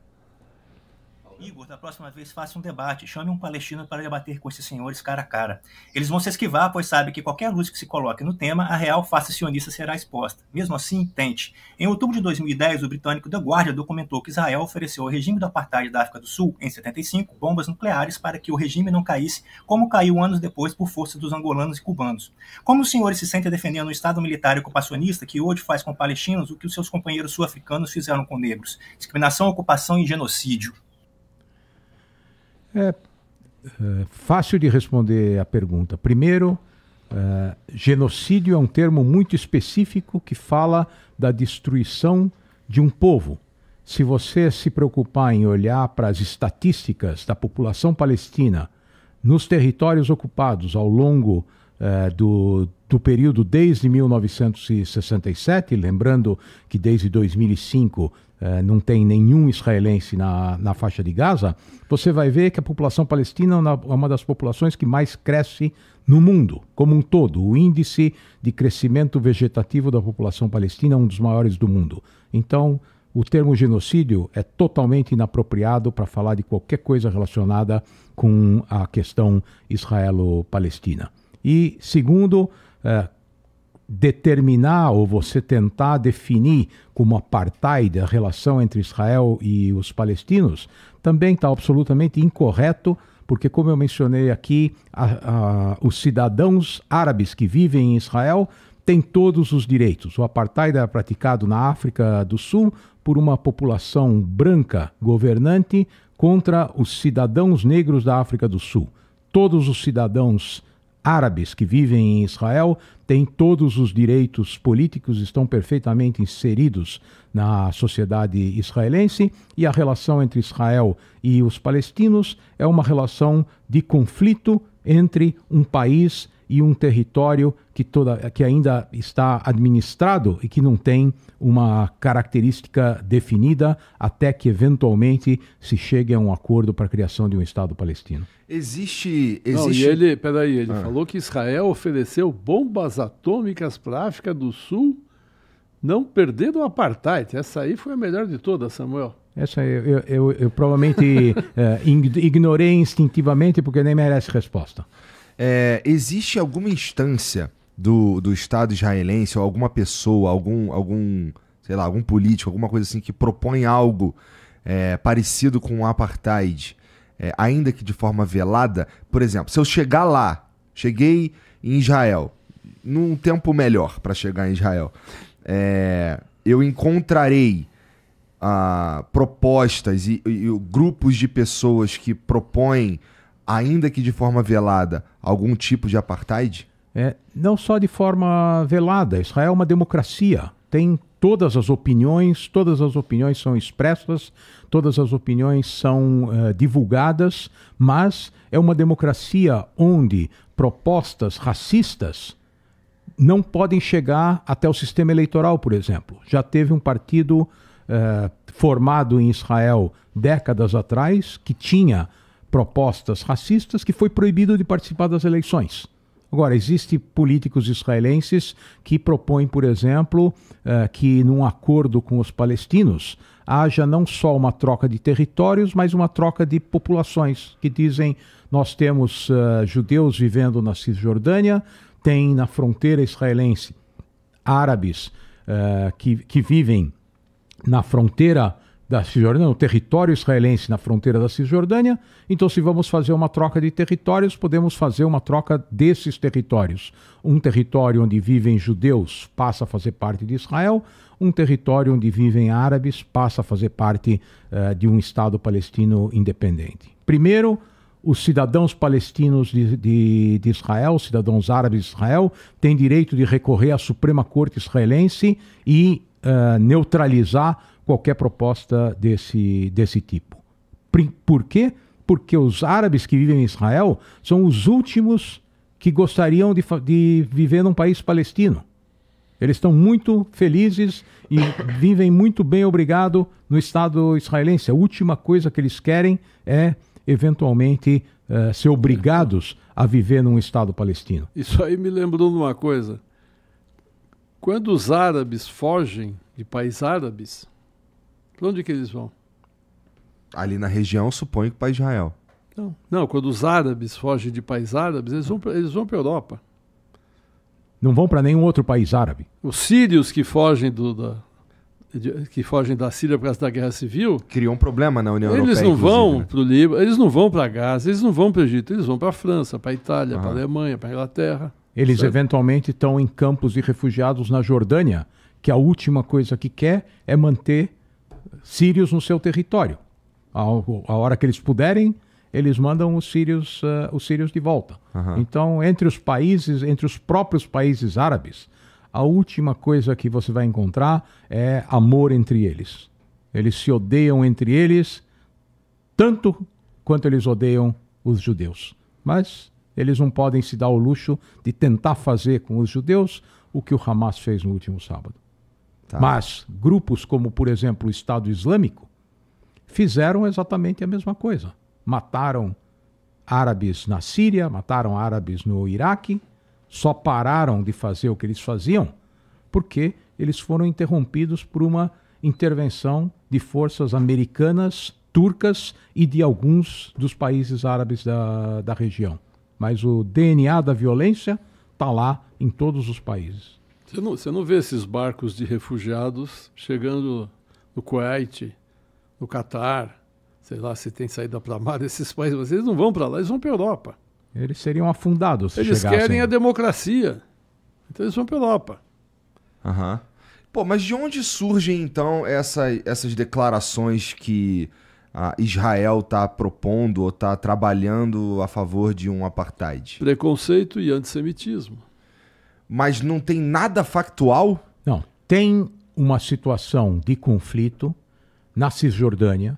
Igor, da próxima vez faça um debate. Chame um palestino para debater com esses senhores cara a cara. Eles vão se esquivar, pois sabem que qualquer luz que se coloque no tema, a real face sionista será exposta. Mesmo assim, tente. Em outubro de 2010, o britânico The Guardian documentou que Israel ofereceu ao regime do apartheid da África do Sul, em 75, bombas nucleares para que o regime não caísse, como caiu anos depois por força dos angolanos e cubanos. Como os senhores se sentem defendendo o um Estado militar ocupacionista que hoje faz com palestinos o que os seus companheiros sul-africanos fizeram com negros? Discriminação, ocupação e genocídio. É, é fácil de responder a pergunta. Primeiro, é, genocídio é um termo muito específico que fala da destruição de um povo. Se você se preocupar em olhar para as estatísticas da população palestina nos territórios ocupados ao longo eh, do, do período desde 1967, lembrando que desde 2005 eh, não tem nenhum israelense na, na faixa de Gaza, você vai ver que a população palestina é, é uma das populações que mais cresce no mundo, como um todo. O índice de crescimento vegetativo da população palestina é um dos maiores do mundo. Então, o termo genocídio é totalmente inapropriado para falar de qualquer coisa relacionada com a questão israelo-palestina. E segundo, é, determinar ou você tentar definir como apartheid a relação entre Israel e os palestinos também está absolutamente incorreto, porque, como eu mencionei aqui, a, a, os cidadãos árabes que vivem em Israel têm todos os direitos. O apartheid era é praticado na África do Sul por uma população branca governante contra os cidadãos negros da África do Sul. Todos os cidadãos árabes que vivem em Israel têm todos os direitos políticos, estão perfeitamente inseridos na sociedade israelense e a relação entre Israel e os palestinos é uma relação de conflito entre um país e um território que, toda, que ainda está administrado e que não tem uma característica definida até que eventualmente se chegue a um acordo para a criação de um Estado palestino. Existe. existe... Não, e ele, peraí, ele ah. falou que Israel ofereceu bombas atômicas para a África do Sul, não perdendo o apartheid. Essa aí foi a melhor de todas, Samuel. Essa eu, eu, eu, eu provavelmente é, ignorei instintivamente porque nem merece resposta. É, existe alguma instância do, do Estado israelense ou alguma pessoa, algum, algum, sei lá, algum político, alguma coisa assim que propõe algo é, parecido com o apartheid, é, ainda que de forma velada? Por exemplo, se eu chegar lá, cheguei em Israel, num tempo melhor para chegar em Israel, é, eu encontrarei ah, propostas e, e, e grupos de pessoas que propõem ainda que de forma velada, algum tipo de apartheid? É, não só de forma velada. Israel é uma democracia. Tem todas as opiniões, todas as opiniões são expressas, todas as opiniões são uh, divulgadas, mas é uma democracia onde propostas racistas não podem chegar até o sistema eleitoral, por exemplo. Já teve um partido uh, formado em Israel décadas atrás que tinha propostas racistas que foi proibido de participar das eleições. Agora, existem políticos israelenses que propõem, por exemplo, eh, que num acordo com os palestinos haja não só uma troca de territórios, mas uma troca de populações, que dizem nós temos eh, judeus vivendo na Cisjordânia, tem na fronteira israelense árabes eh, que, que vivem na fronteira da Cisjordânia, o território israelense na fronteira da Cisjordânia. Então, se vamos fazer uma troca de territórios, podemos fazer uma troca desses territórios. Um território onde vivem judeus passa a fazer parte de Israel, um território onde vivem árabes passa a fazer parte uh, de um Estado palestino independente. Primeiro, os cidadãos palestinos de, de, de, Israel, cidadãos árabes de Israel, têm direito de recorrer à Suprema Corte israelense e uh, neutralizar qualquer proposta desse, desse tipo. Por quê? Porque os árabes que vivem em Israel são os últimos que gostariam de, de viver num país palestino. Eles estão muito felizes e vivem muito bem, obrigado, no Estado israelense. A última coisa que eles querem é, eventualmente, uh, ser obrigados a viver num Estado palestino. Isso aí me lembrou de uma coisa. Quando os árabes fogem de países árabes, para onde que eles vão? Ali na região, suponho que para Israel. Não. Não, quando os árabes fogem de países árabes, eles vão, eles vão para a Europa. Não vão para nenhum outro país árabe. Os sírios que fogem do, da, que fogem da Síria por causa da guerra civil. Criou um problema na União eles Europeia. Não vão né? para o Líbano, eles não vão para Gaza, eles não vão para o Egito, eles vão para a França, para a Itália, uhum. para a Alemanha, para a Inglaterra. Eles certo? eventualmente estão em campos de refugiados na Jordânia, que a última coisa que quer é manter sírios no seu território. A, hora que eles puderem, eles mandam os sírios, uh, os sírios de volta. Uhum. Então, entre os países, entre os próprios países árabes, a última coisa que você vai encontrar é amor entre eles. Eles se odeiam entre eles tanto quanto eles odeiam os judeus. Mas eles não podem se dar o luxo de tentar fazer com os judeus o que o Hamas fez no último sábado. Tá. Mas grupos como, por exemplo, o Estado Islâmico fizeram exatamente a mesma coisa. Mataram árabes na Síria, mataram árabes no Iraque, só pararam de fazer o que eles faziam porque eles foram interrompidos por uma intervenção de forças americanas, turcas e de alguns dos países árabes da, da região. Mas o DNA da violência está lá em todos os países. Você não, você não vê esses barcos de refugiados chegando no Kuwait, no Catar, sei lá se tem saída para mar desses países, mas eles não vão para lá, eles vão para Europa. Eles seriam afundados se Eles chegassem. querem a democracia. Então eles vão para Europa. Aham. Uhum. Pô, mas de onde surgem então essa, essas declarações que ah, Israel está propondo ou está trabalhando a favor de um apartheid? Preconceito e antissemitismo mas não tem nada factual? Não. Tem uma situação de conflito na Cisjordânia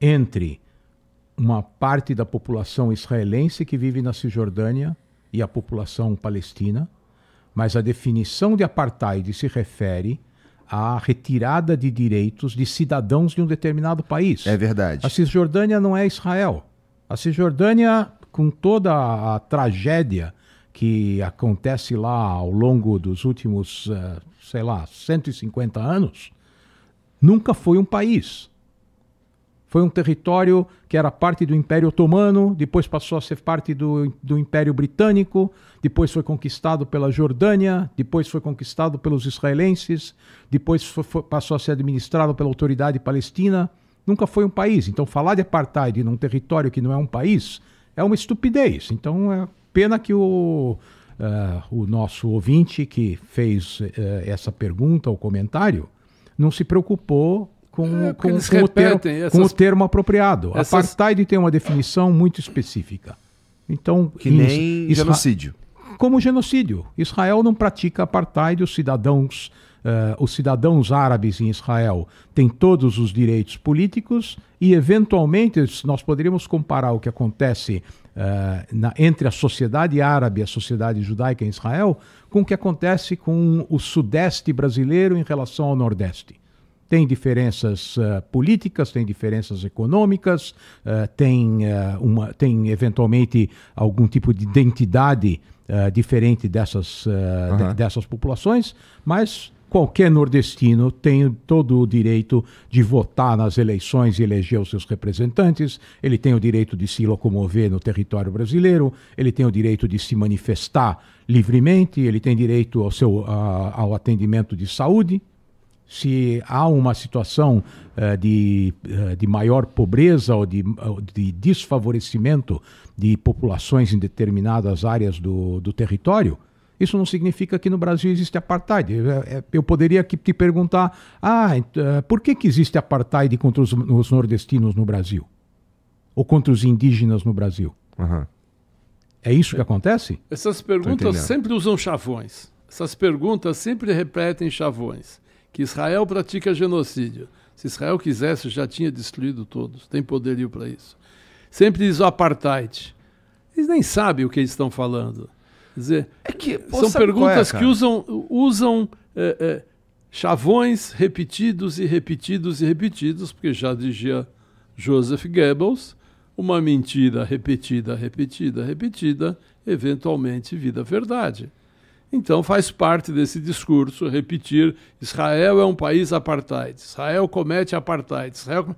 entre uma parte da população israelense que vive na Cisjordânia e a população palestina, mas a definição de apartheid se refere à retirada de direitos de cidadãos de um determinado país. É verdade. A Cisjordânia não é Israel. A Cisjordânia, com toda a tragédia que acontece lá ao longo dos últimos, uh, sei lá, 150 anos, nunca foi um país. Foi um território que era parte do Império Otomano, depois passou a ser parte do, do Império Britânico, depois foi conquistado pela Jordânia, depois foi conquistado pelos israelenses, depois foi, foi, passou a ser administrado pela Autoridade Palestina. Nunca foi um país. Então, falar de apartheid num território que não é um país é uma estupidez. Então, é Pena que o, uh, o nosso ouvinte que fez uh, essa pergunta ou comentário não se preocupou com, é, com, com, o, termo, essas, com o, termo, apropriado. Essas... Apartheid tem uma definição muito específica. Então, que nem Isra... genocídio. Como genocídio. Israel não pratica apartheid, os cidadãos Uh, os cidadãos árabes em Israel têm todos os direitos políticos e, eventualmente, nós poderíamos comparar o que acontece eh, na, entre a sociedade árabe e a sociedade judaica em Israel com o que acontece com o sudeste brasileiro em relação ao nordeste. Tem diferenças uh, políticas, tem diferenças econômicas, uh, tem, uma, tem eventualmente algum tipo de identidade diferente dessas, uhum. de, dessas populações, mas qualquer nordestino tem todo o direito de votar nas eleições e eleger os seus representantes, ele tem o direito de se locomover no território brasileiro, ele tem o direito de se manifestar livremente, ele tem direito ao, seu, a, ao atendimento de saúde. Se há uma situação uh, de, uh, de maior pobreza ou de, uh, de desfavorecimento de populações em determinadas áreas do, do território, isso não significa que no Brasil existe apartheid. Eu é, é, poderia aqui te perguntar: ah, eh, por que, que existe apartheid contra os, os nordestinos no Brasil? Ou contra os indígenas no Brasil? Uhum. É isso que acontece? Essas perguntas sempre usam chavões. Essas perguntas sempre repetem chavões. Que Israel pratica genocídio. Se Israel quisesse, já tinha destruído todos. Tem poderio para isso. Sempre diz o apartheid. Eles nem sabem o que eles estão falando. Quer dizer, é que, pô, são é, perguntas é, que usam, usam é, é, chavões repetidos e repetidos e repetidos, porque já dizia Joseph Goebbels, uma mentira repetida, repetida, repetida, eventualmente vira verdade. Então faz parte desse discurso repetir: Israel é um país apartheid, Israel comete apartheid. Israel...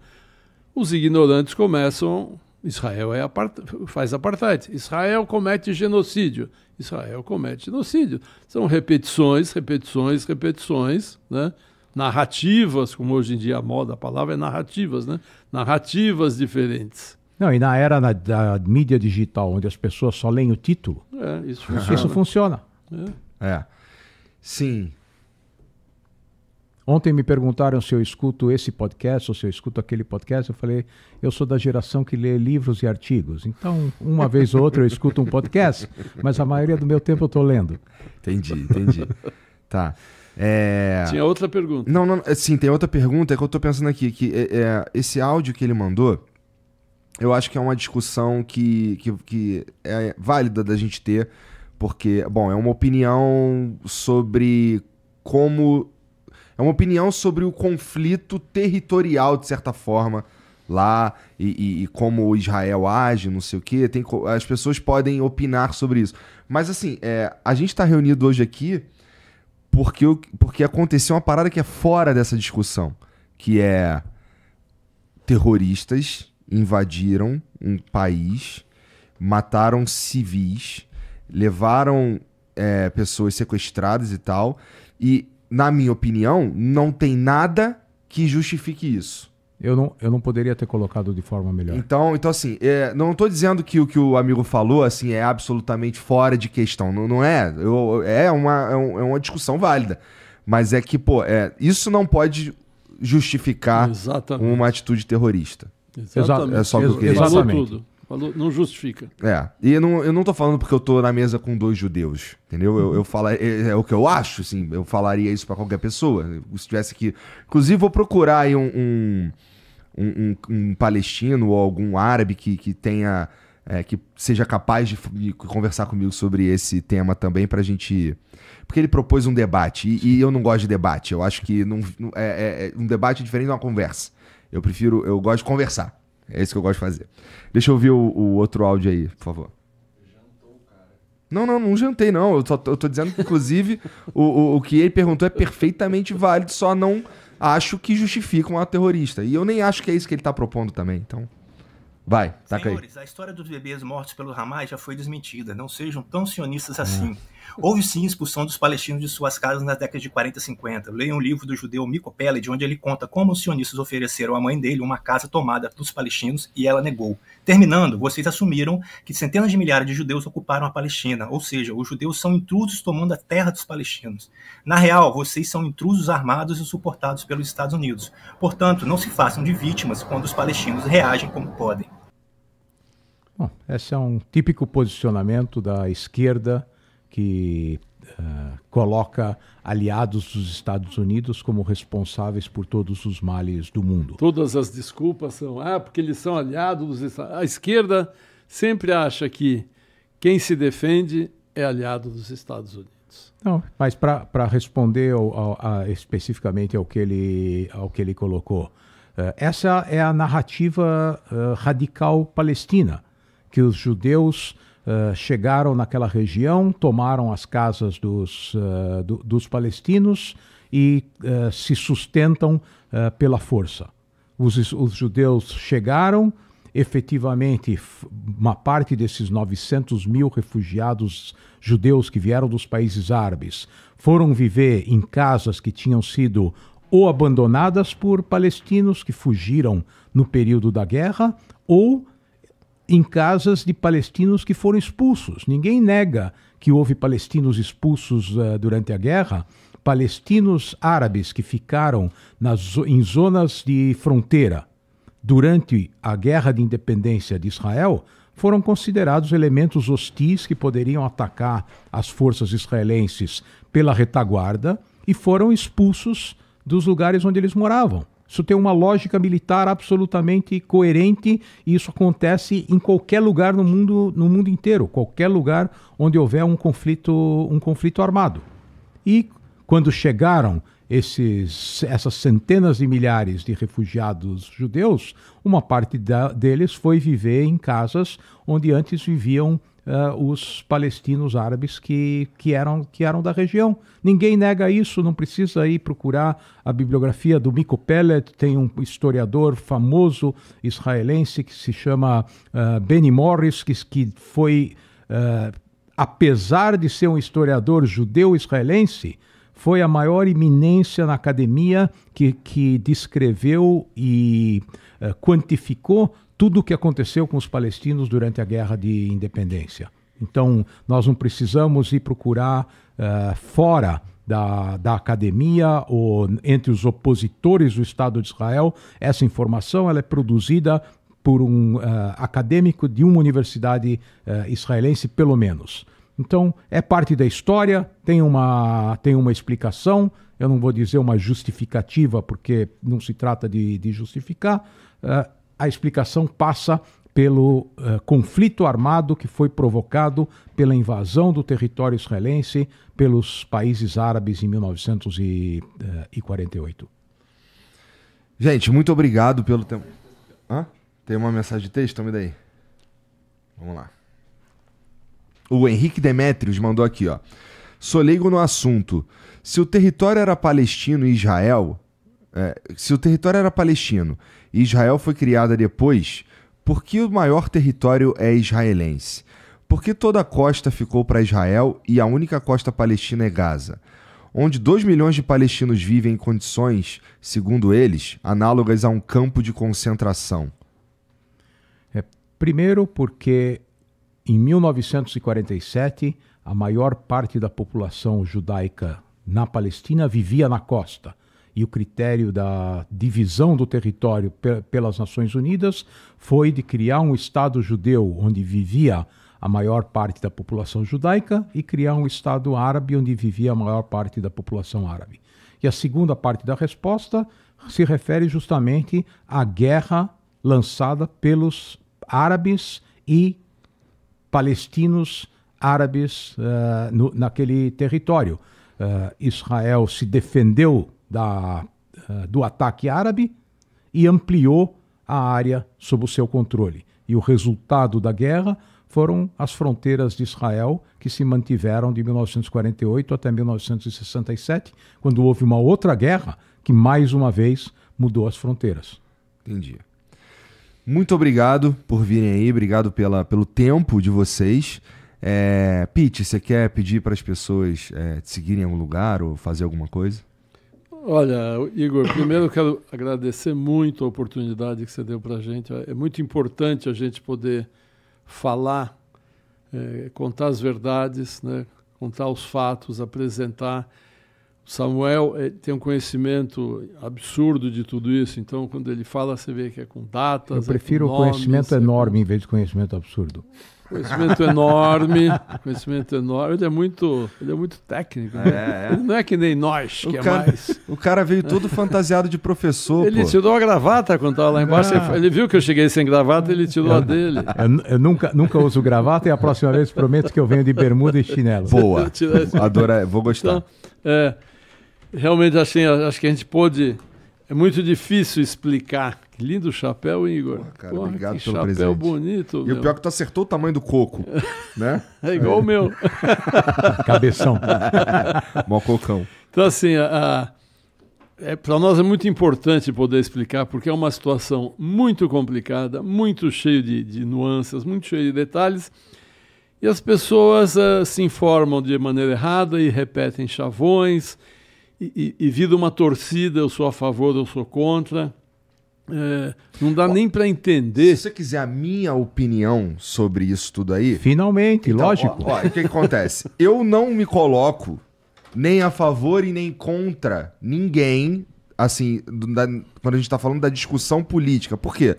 Os ignorantes começam Israel é apart... faz apartheid. Israel comete genocídio. Israel comete genocídio. São repetições, repetições, repetições, né? narrativas, como hoje em dia a moda, a palavra é narrativas, né? narrativas diferentes. Não, e na era da, da mídia digital, onde as pessoas só leem o título, é, isso funciona. Isso funciona. É. é. Sim. Ontem me perguntaram se eu escuto esse podcast ou se eu escuto aquele podcast. Eu falei, eu sou da geração que lê livros e artigos. Então, uma vez ou outra eu escuto um podcast, mas a maioria do meu tempo eu estou lendo. Entendi, entendi. Tá. É... Tinha outra pergunta. Não, não, é, sim, tem outra pergunta é que eu estou pensando aqui. que é, é, Esse áudio que ele mandou, eu acho que é uma discussão que, que, que é válida da gente ter, porque, bom, é uma opinião sobre como é uma opinião sobre o conflito territorial, de certa forma, lá e, e, e como Israel age, não sei o quê. Tem, as pessoas podem opinar sobre isso. Mas, assim, é, a gente está reunido hoje aqui porque, porque aconteceu uma parada que é fora dessa discussão, que é terroristas invadiram um país, mataram civis, levaram é, pessoas sequestradas e tal, e na minha opinião, não tem nada que justifique isso. Eu não, eu não poderia ter colocado de forma melhor. Então, então assim, é, não estou dizendo que o que o amigo falou assim é absolutamente fora de questão. Não, não é. Eu, é, uma, é, um, é uma discussão válida. Mas é que, pô, é, isso não pode justificar Exatamente. uma atitude terrorista. Exatamente. É só o que Exatamente. Falou, não justifica. É. E não, eu não tô falando porque eu tô na mesa com dois judeus, entendeu? Eu, eu falo, é, é, é o que eu acho, assim, eu falaria isso para qualquer pessoa. Se tivesse que. Inclusive, vou procurar aí um, um, um, um palestino ou algum árabe que, que tenha. É, que seja capaz de, de, conversar comigo sobre esse tema também para a gente. Porque ele propôs um debate, e, e, eu não gosto de debate. Eu acho que não, não é, é, é um debate é diferente de uma conversa. Eu prefiro, eu gosto de conversar. É isso que eu gosto de fazer. Deixa eu ouvir o, o outro áudio aí, por favor. Jantou, cara. Não, não, não jantei, não. Eu, só, eu tô dizendo que, inclusive, o, o, o que ele perguntou é perfeitamente válido, só não acho que justifica um ato terrorista. E eu nem acho que é isso que ele tá propondo também, então. Vai, taca Senhores, aí. a história dos bebês mortos pelo Hamas já foi desmentida. Não sejam tão sionistas assim. É. Houve sim expulsão dos palestinos de suas casas nas décadas de 40 e 50. Leia um livro do judeu Mico Pellet, onde ele conta como os sionistas ofereceram à mãe dele uma casa tomada dos palestinos e ela negou. Terminando, vocês assumiram que centenas de milhares de judeus ocuparam a Palestina, ou seja, os judeus são intrusos tomando a terra dos palestinos. Na real, vocês são intrusos armados e suportados pelos Estados Unidos. Portanto, não se façam de vítimas quando os palestinos reagem como podem. Bom, esse é um típico posicionamento da esquerda que uh, coloca aliados dos Estados Unidos como responsáveis por todos os males do mundo. Todas as desculpas são, ah, porque eles são aliados dos Estados. A esquerda sempre acha que quem se defende é aliado dos Estados Unidos. Não, mas para responder ao, ao, a, especificamente ao que ele, ao que ele colocou, uh, essa é a narrativa uh, radical palestina, que os judeus eh, chegaram naquela região, tomaram as casas dos, uh, do, dos palestinos e uh, se sustentam pela força. Os, os, judeus chegaram, efetivamente, uma parte desses 900 mil refugiados judeus que vieram dos países árabes foram viver em casas que tinham sido ou abandonadas por palestinos que fugiram no período da guerra ou em casas de palestinos que foram expulsos. Ninguém nega que houve palestinos expulsos uh, durante a guerra, palestinos árabes que ficaram nas, em zonas de fronteira durante a guerra de independência de Israel foram considerados elementos hostis que poderiam atacar as forças israelenses pela retaguarda e foram expulsos dos lugares onde eles moravam. Isso tem uma lógica militar absolutamente coerente e isso acontece em qualquer lugar no mundo, no mundo inteiro, qualquer lugar onde houver um conflito, um conflito armado. E quando chegaram esses, essas centenas de milhares de refugiados judeus, uma parte da, deles foi viver em casas onde antes viviam uh, os palestinos árabes que, que, eram, que eram da região. Ninguém nega isso, não precisa ir procurar a bibliografia do Miko Pellet, tem um historiador famoso israelense que se chama uh, Benny Morris, que, que foi, uh, apesar de ser um historiador judeu-israelense, foi a maior iminência na academia que, que descreveu e uh, quantificou tudo o que aconteceu com os palestinos durante a guerra de independência. Então, nós não precisamos ir procurar uh, fora da, da academia ou entre os opositores do Estado de Israel. Essa informação ela é produzida por um uh, acadêmico de uma universidade uh, israelense, pelo menos. Então, é parte da história, tem uma, tem uma explicação, eu não vou dizer uma justificativa, porque não se trata de, de justificar. Uh, a explicação passa pelo uh, conflito armado que foi provocado pela invasão do território israelense pelos países árabes em 1948. Eh, Gente, muito obrigado pelo tempo. Hã? Tem uma mensagem de texto? Me daí. Vamos lá. O Henrique Demetrios mandou aqui, ó. Sou leigo no assunto. Se o território era palestino e Israel. É, se o território era palestino Israel foi criada depois, por que o maior território é israelense? Por que toda a costa ficou para Israel e a única costa palestina é Gaza? Onde 2 milhões de palestinos vivem em condições, segundo eles, análogas a um campo de concentração. É, primeiro, porque em 1947 a maior parte da população judaica na Palestina vivia na costa e o critério da divisão do território pelas Nações Unidas foi de criar um Estado judeu onde vivia a maior parte da população judaica e criar um Estado árabe onde vivia a maior parte da população árabe. E a segunda parte da resposta se refere justamente à guerra lançada pelos árabes e palestinos árabes uh, no, naquele território. Uh, Israel se defendeu da, eh, do ataque árabe e ampliou a área sob o seu controle. E o resultado da guerra foram as fronteiras de Israel, que se mantiveram de 1948 até 1967, quando houve uma outra guerra que, mais uma vez, mudou as fronteiras. Entendi. Muito obrigado por virem aí, obrigado pela, pelo tempo de vocês. É, Pete, você quer pedir para as pessoas é, eh, te seguirem em algum lugar ou fazer alguma coisa? Olha, Igor, primeiro eu quero agradecer muito a oportunidade que você deu para a gente. É muito importante a gente poder falar, é, contar as verdades, né? contar os fatos, apresentar. Samuel é, tem um conhecimento absurdo de tudo isso, então quando ele fala, você vê que é com datas. Eu é prefiro é o nomes, conhecimento é enorme com... em vez de conhecimento absurdo. Conhecimento enorme, conhecimento enorme. Ele é muito, ele é muito técnico. Né? É, é. Ele não é que nem nós, o que é cara, é mais. O cara veio todo fantasiado de professor. Ele pô. tirou a gravata quando estava lá embaixo. Ah. Ele viu que eu cheguei sem gravata, ele tirou a dele. Eu, eu, nunca, nunca uso gravata e a próxima vez prometo que eu venho de bermuda e chinelo. Boa. Adoro, vou gostar. Então, é, realmente, assim, acho que a gente pôde. É muito difícil explicar que lindo chapéu, Igor. Porra, cara, Porra, obrigado que pelo chapéu bonito. E meu. o pior é que tu acertou o tamanho do coco, né? É igual é. o meu. Cabeção. Mó cocão. Então, assim, a, é, para nós é muito importante poder explicar, porque é uma situação muito complicada, muito cheia de, de nuances, muito cheia de detalhes. E as pessoas eh, se informam de maneira errada e repetem chavões, e, e, e vida uma torcida, eu sou a favor, eu sou contra. É, não dá nem para entender. Se você quiser a minha opinião sobre isso tudo aí. Finalmente, então, lógico. O que, que acontece? Eu não me coloco nem a favor e nem contra ninguém, assim, da, quando a gente está falando da discussão política. Por quê?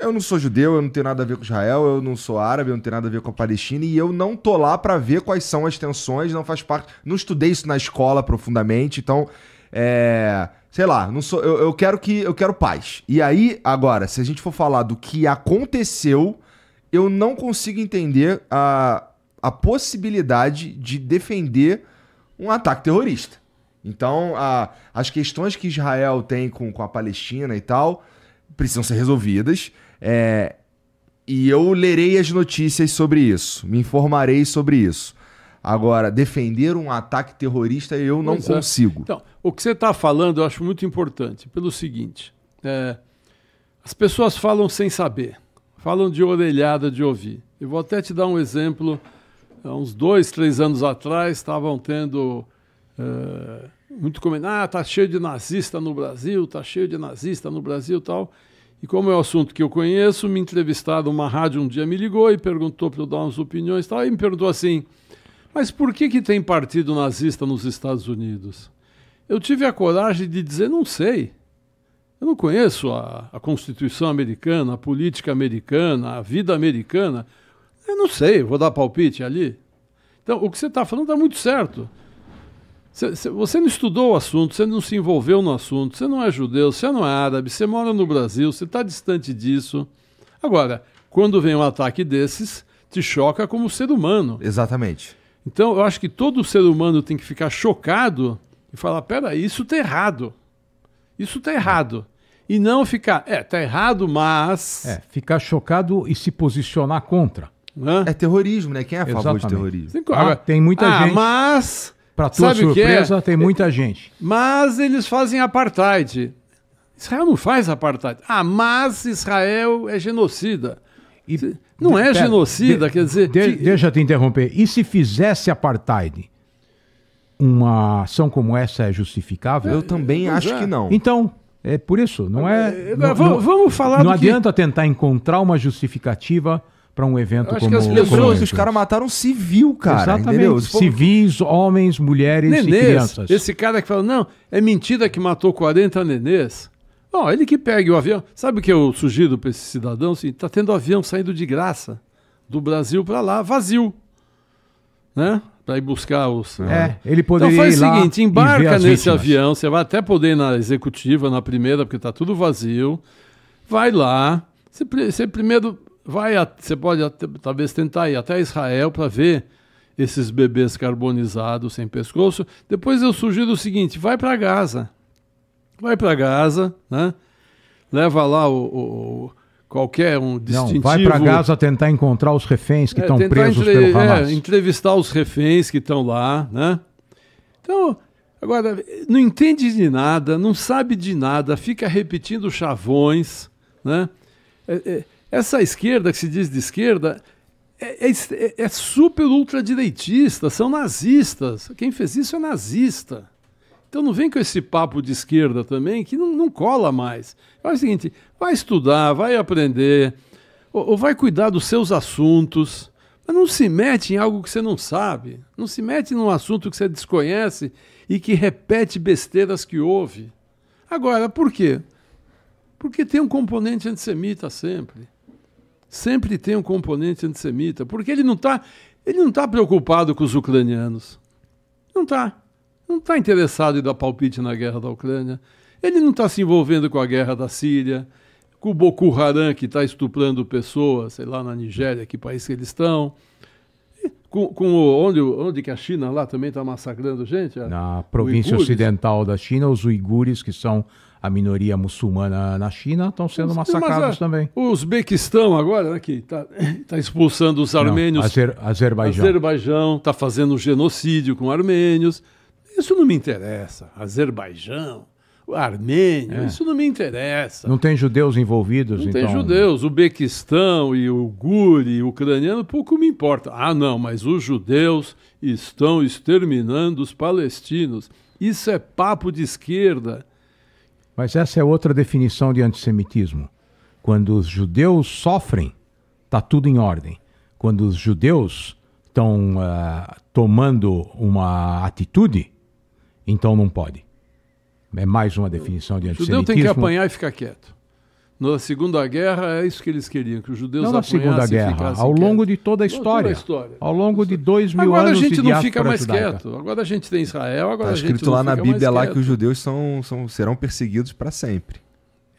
Eu não sou judeu, eu não tenho nada a ver com Israel, eu não sou árabe, eu não tenho nada a ver com a Palestina e eu não tô lá para ver quais são as tensões, não faz parte. Não estudei isso na escola profundamente, então. É sei lá, não sou, eu, eu quero que eu quero paz. E aí, agora, se a gente for falar do que aconteceu, eu não consigo entender a, a possibilidade de defender um ataque terrorista. Então, a, as questões que Israel tem com, com a Palestina e tal precisam ser resolvidas. É, e eu lerei as notícias sobre isso, me informarei sobre isso. Agora, defender um ataque terrorista eu não pois é. consigo. É. Então, o que você está falando eu acho muito importante, pelo seguinte: é, as pessoas falam sem saber, falam de orelhada de ouvir. Eu vou até te dar um exemplo. Há uns dois, três anos atrás, estavam tendo. É, muito comentário: ah, tá cheio de nazista no Brasil, tá cheio de nazista no Brasil tal. E como é um assunto que eu conheço, me entrevistaram, uma rádio um dia me ligou e perguntou para eu dar umas opiniões tal, e me perguntou assim, mas por que, que tem partido nazista nos Estados Unidos? Eu tive a coragem de dizer: não sei. Eu não conheço a, a Constituição americana, a política americana, a vida americana. Eu não sei, vou dar palpite ali. Então, o que você está falando está muito certo. Você não estudou o assunto, você não se envolveu no assunto, você não é judeu, você não é árabe, você mora no Brasil, você está distante disso. Agora, quando vem um ataque desses, te choca como ser humano. Exatamente. Então, eu acho que todo ser humano tem que ficar chocado e falar: peraí, isso tá errado. Isso tá errado. E não ficar, é, tá errado, mas. É, ficar chocado e se posicionar contra. Hã? É terrorismo, né? Quem é a favor de terrorismo? Tem, ah, tem muita ah, gente. Mas. Para tua Sabe é? surpresa, é? tem muita gente. Mas eles fazem apartheid. Israel não faz apartheid. Ah, mas Israel é genocida. E, não é genocida, de, quer dizer. De, de, deixa eu te interromper. E se fizesse apartheid? Uma ação como essa é justificável? Eu também acho é. que não. Então, é por isso, não é. Não, vamos, vamos falar Não adianta que... tentar encontrar uma justificativa para um evento acho como Acho que as pessoas, os caras mataram civil, cara. Exatamente. Entendeu? Civis, homens, mulheres Nenês, e crianças. Esse cara que fala, não, é mentira que matou 40 nenês. Bom, ele que pegue o avião. Sabe o que eu sugiro para esse cidadão? Assim, tá tendo avião saindo de graça do Brasil para lá, vazio. Né? Para ir buscar os. É, né? ele então, poderia Então faz o seguinte: embarca nesse avião, você vai até poder ir na executiva, na primeira, porque está tudo vazio. Vai lá. Você, você primeiro vai. A, você pode até, talvez tentar ir até Israel para ver esses bebês carbonizados sem pescoço. Depois eu sugiro o seguinte: vai para Gaza Vai para Gaza, né? Leva lá o, o qualquer um distintivo. Não, vai para Gaza tentar encontrar os reféns que estão é, presos entre... pelo é, Hamas. É, entrevistar os reféns que estão lá, né? Então, agora, não entende de nada, não sabe de nada, fica repetindo chavões, né? É, é essa esquerda que se diz de esquerda é, é, é, é super ultradireitista, são nazistas. Quem fez isso é nazista. Então não vem com esse papo de esquerda também, que não, não cola mais. É o seguinte, vai estudar, vai aprender, ou, ou vai cuidar dos seus assuntos, mas não se mete em algo que você não sabe. Não se mete num assunto que você desconhece e que repete besteiras que ouve. Agora, por quê? Porque tem um componente antissemita sempre. Sempre tem um componente antissemita. Porque ele não está ele não tá preocupado com os ucranianos. Não está não está interessado em dar palpite na guerra da Ucrânia, ele não está se envolvendo com a guerra da Síria, com o Boko Haram que está estuprando pessoas, sei lá, na Nigéria, que país que eles estão. Com, com o, onde, onde que a China lá também está massacrando gente? Na província ocidental da China, os uigures, que são a minoria muçulmana na China, estão sendo é, massacrados a, é, também. O Uzbequistão agora, né, que está tá expulsando os armênios. Não, Azer, Azerbaijão. Azerbaijão está fazendo genocídio com armênios. Isso não me interessa. Azerbaijão, armênio, é. isso não me interessa. Não tem judeus envolvidos, não então? Não tem judeus. O Bequistão e o Guri, o ucraniano, pouco me importa. Ah, não, mas os judeus estão exterminando os palestinos. Isso é papo de esquerda. Mas essa é outra definição de antissemitismo. Quando os judeus sofrem, está tudo em ordem. Quando os judeus estão uh, ah, tomando uma atitude, então não pode. É mais uma definição de antissemitismo. O judeu tem que apanhar e ficar quieto. Na Segunda Guerra é isso que eles queriam, que os judeus não na Segunda Guerra, ao longo quieto. de toda a história, não, toda a história, ao longo de dois mil agora anos. Agora a gente não fica mais judaica. quieto. Agora a gente tem Israel. Agora tá a gente escrito lá na Bíblia lá que os judeus são, são serão perseguidos para sempre.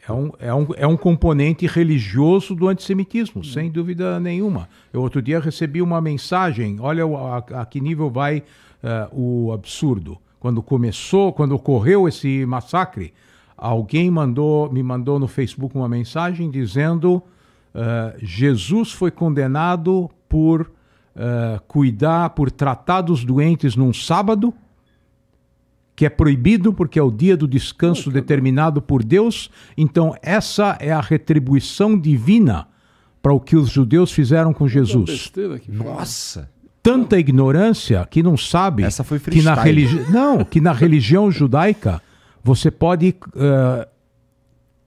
É um, é, um, é um componente religioso do antissemitismo, sem dúvida nenhuma. Eu outro dia recebi uma mensagem. Olha a, a que nível vai uh, o absurdo quando começou, quando ocorreu esse massacre, alguém mandou, me mandou no Facebook uma mensagem dizendo uh, Jesus foi condenado por uh, cuidar, por tratar dos doentes num sábado, que é proibido porque é o dia do descanso determinado por Deus. Então essa é a retribuição divina para o que os judeus fizeram com Jesus. Nossa! tanta ignorância que não sabe Essa foi que na religi... não que na religião judaica você pode uh,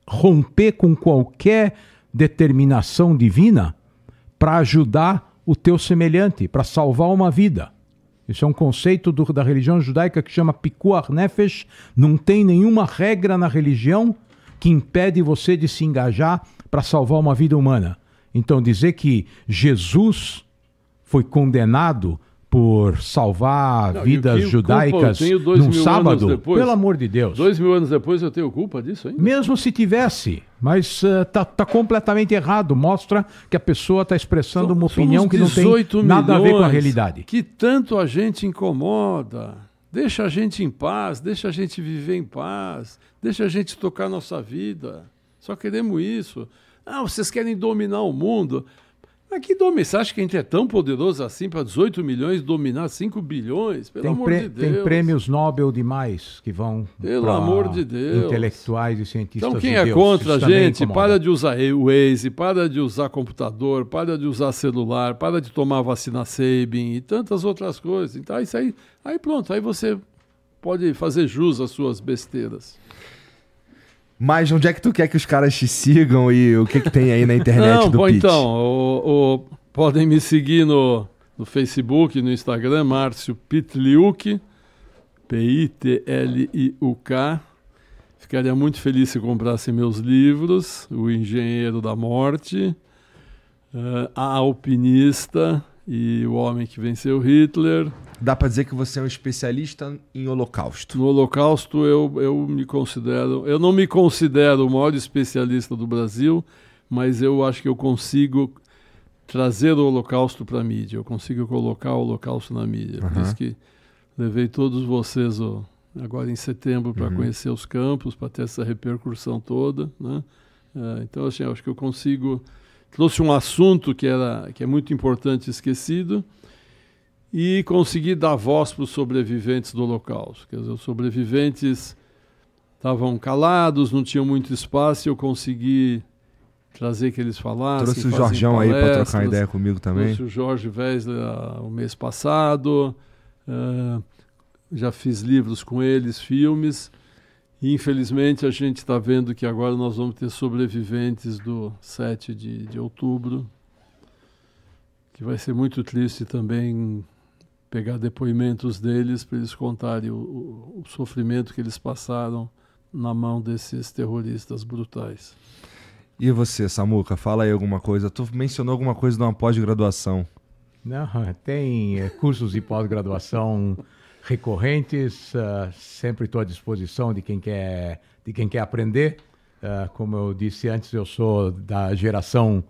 romper com qualquer determinação divina para ajudar o teu semelhante para salvar uma vida isso é um conceito do, da religião judaica que chama Pikuach Nefesh. Não tem nenhuma regra na religião que impede você de se engajar para salvar uma vida humana. Então, dizer que Jesus foi condenado por salvar não, vidas judaicas num sábado? Depois, Pelo amor de Deus. Dois mil anos depois eu tenho culpa disso ainda? Mesmo se tivesse, mas uh, tá, tá completamente errado. Mostra que a pessoa está expressando so, uma opinião que não tem nada a ver com a realidade. Que tanto a gente incomoda. Deixa a gente em paz, deixa a gente viver em paz, deixa a gente tocar nossa vida. Só queremos isso. Ah, vocês querem dominar o mundo. Mas que Você acha que a gente é tão poderoso assim para 18 milhões dominar 5 bilhões? Pelo tem amor de Deus. Tem prêmios Nobel demais que vão. Pelo amor de Deus. Intelectuais e cientistas. Então, quem é Deus, contra a gente, para de usar Waze, para de usar computador, para de usar celular, para de tomar vacina Sabin e tantas outras coisas. Então, isso aí, aí pronto, aí você pode fazer jus às suas besteiras. Mas onde é que tu quer que os caras te sigam e o que, que tem aí na internet Não, do bom, Pitch? Então, o, o, podem me seguir no, no Facebook, no Instagram, Márcio Pitliuk, P-I-T-L-I-U-K. Ficaria muito feliz se comprassem meus livros, O Engenheiro da Morte, uh, A Alpinista e O Homem que Venceu Hitler dá para dizer que você é um especialista em holocausto. No holocausto eu, eu me considero, eu não me considero o maior especialista do Brasil, mas eu acho que eu consigo trazer o holocausto para a mídia, eu consigo colocar o holocausto na mídia. Uhum. Por isso que levei todos vocês ó, agora em setembro para uhum. conhecer os campos, para ter essa repercussão toda. Né? É, então, assim, acho que eu consigo... Trouxe um assunto que, era, que é muito importante esquecido, e consegui dar voz para os sobreviventes do Holocausto. Quer dizer, os sobreviventes estavam calados, não tinham muito espaço, e eu consegui trazer que eles falassem. Trouxe o Jorgeão aí para trocar ideia comigo também. Trouxe o Jorge Wesley ah, o mês passado. Ah, já fiz livros com eles, filmes. E, infelizmente, a gente está vendo que agora nós vamos ter sobreviventes do 7 de, de outubro, que vai ser muito triste também pegar depoimentos deles para eles contarem o, o, sofrimento que eles passaram na mão desses terroristas brutais. E você, Samuca, fala aí alguma coisa. Tu mencionou alguma coisa de uma pós-graduação. Não, tem é, cursos de pós-graduação recorrentes. Uh, sempre estou à disposição de quem quer, de quem quer aprender. Uh, como eu disse antes, eu sou da geração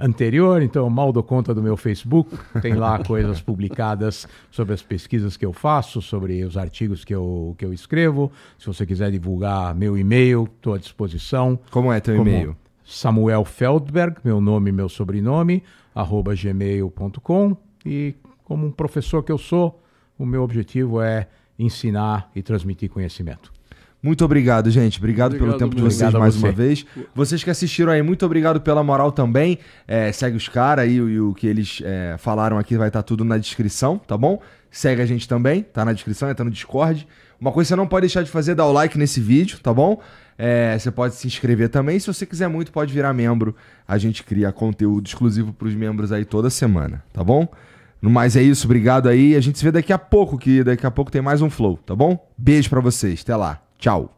anterior, então eu mal dou conta do meu Facebook. Tem lá coisas publicadas sobre as pesquisas que eu faço, sobre os artigos que eu, que eu escrevo. Se você quiser divulgar meu e-mail, estou à disposição. Como é teu e-mail? Samuel Feldberg, meu nome e meu sobrenome, arroba gmail.com. E como um professor que eu sou, o meu objetivo é ensinar e transmitir conhecimento. Muito obrigado, gente. Obrigado, obrigado pelo tempo de vocês mais você. uma vez. Vocês que assistiram aí, muito obrigado pela moral também. É, segue os caras aí e o que eles é, falaram aqui vai estar tá tudo na descrição, tá bom? Segue a gente também, tá na descrição, tá no Discord. Uma coisa que você não pode deixar de fazer é dar o like nesse vídeo, tá bom? É, você pode se inscrever também. Se você quiser muito, pode virar membro. A gente cria conteúdo exclusivo para os membros aí toda semana, tá bom? No mais é isso, obrigado aí. A gente se vê daqui a pouco, que daqui a pouco tem mais um Flow, tá bom? Beijo para vocês, até lá. Tchau.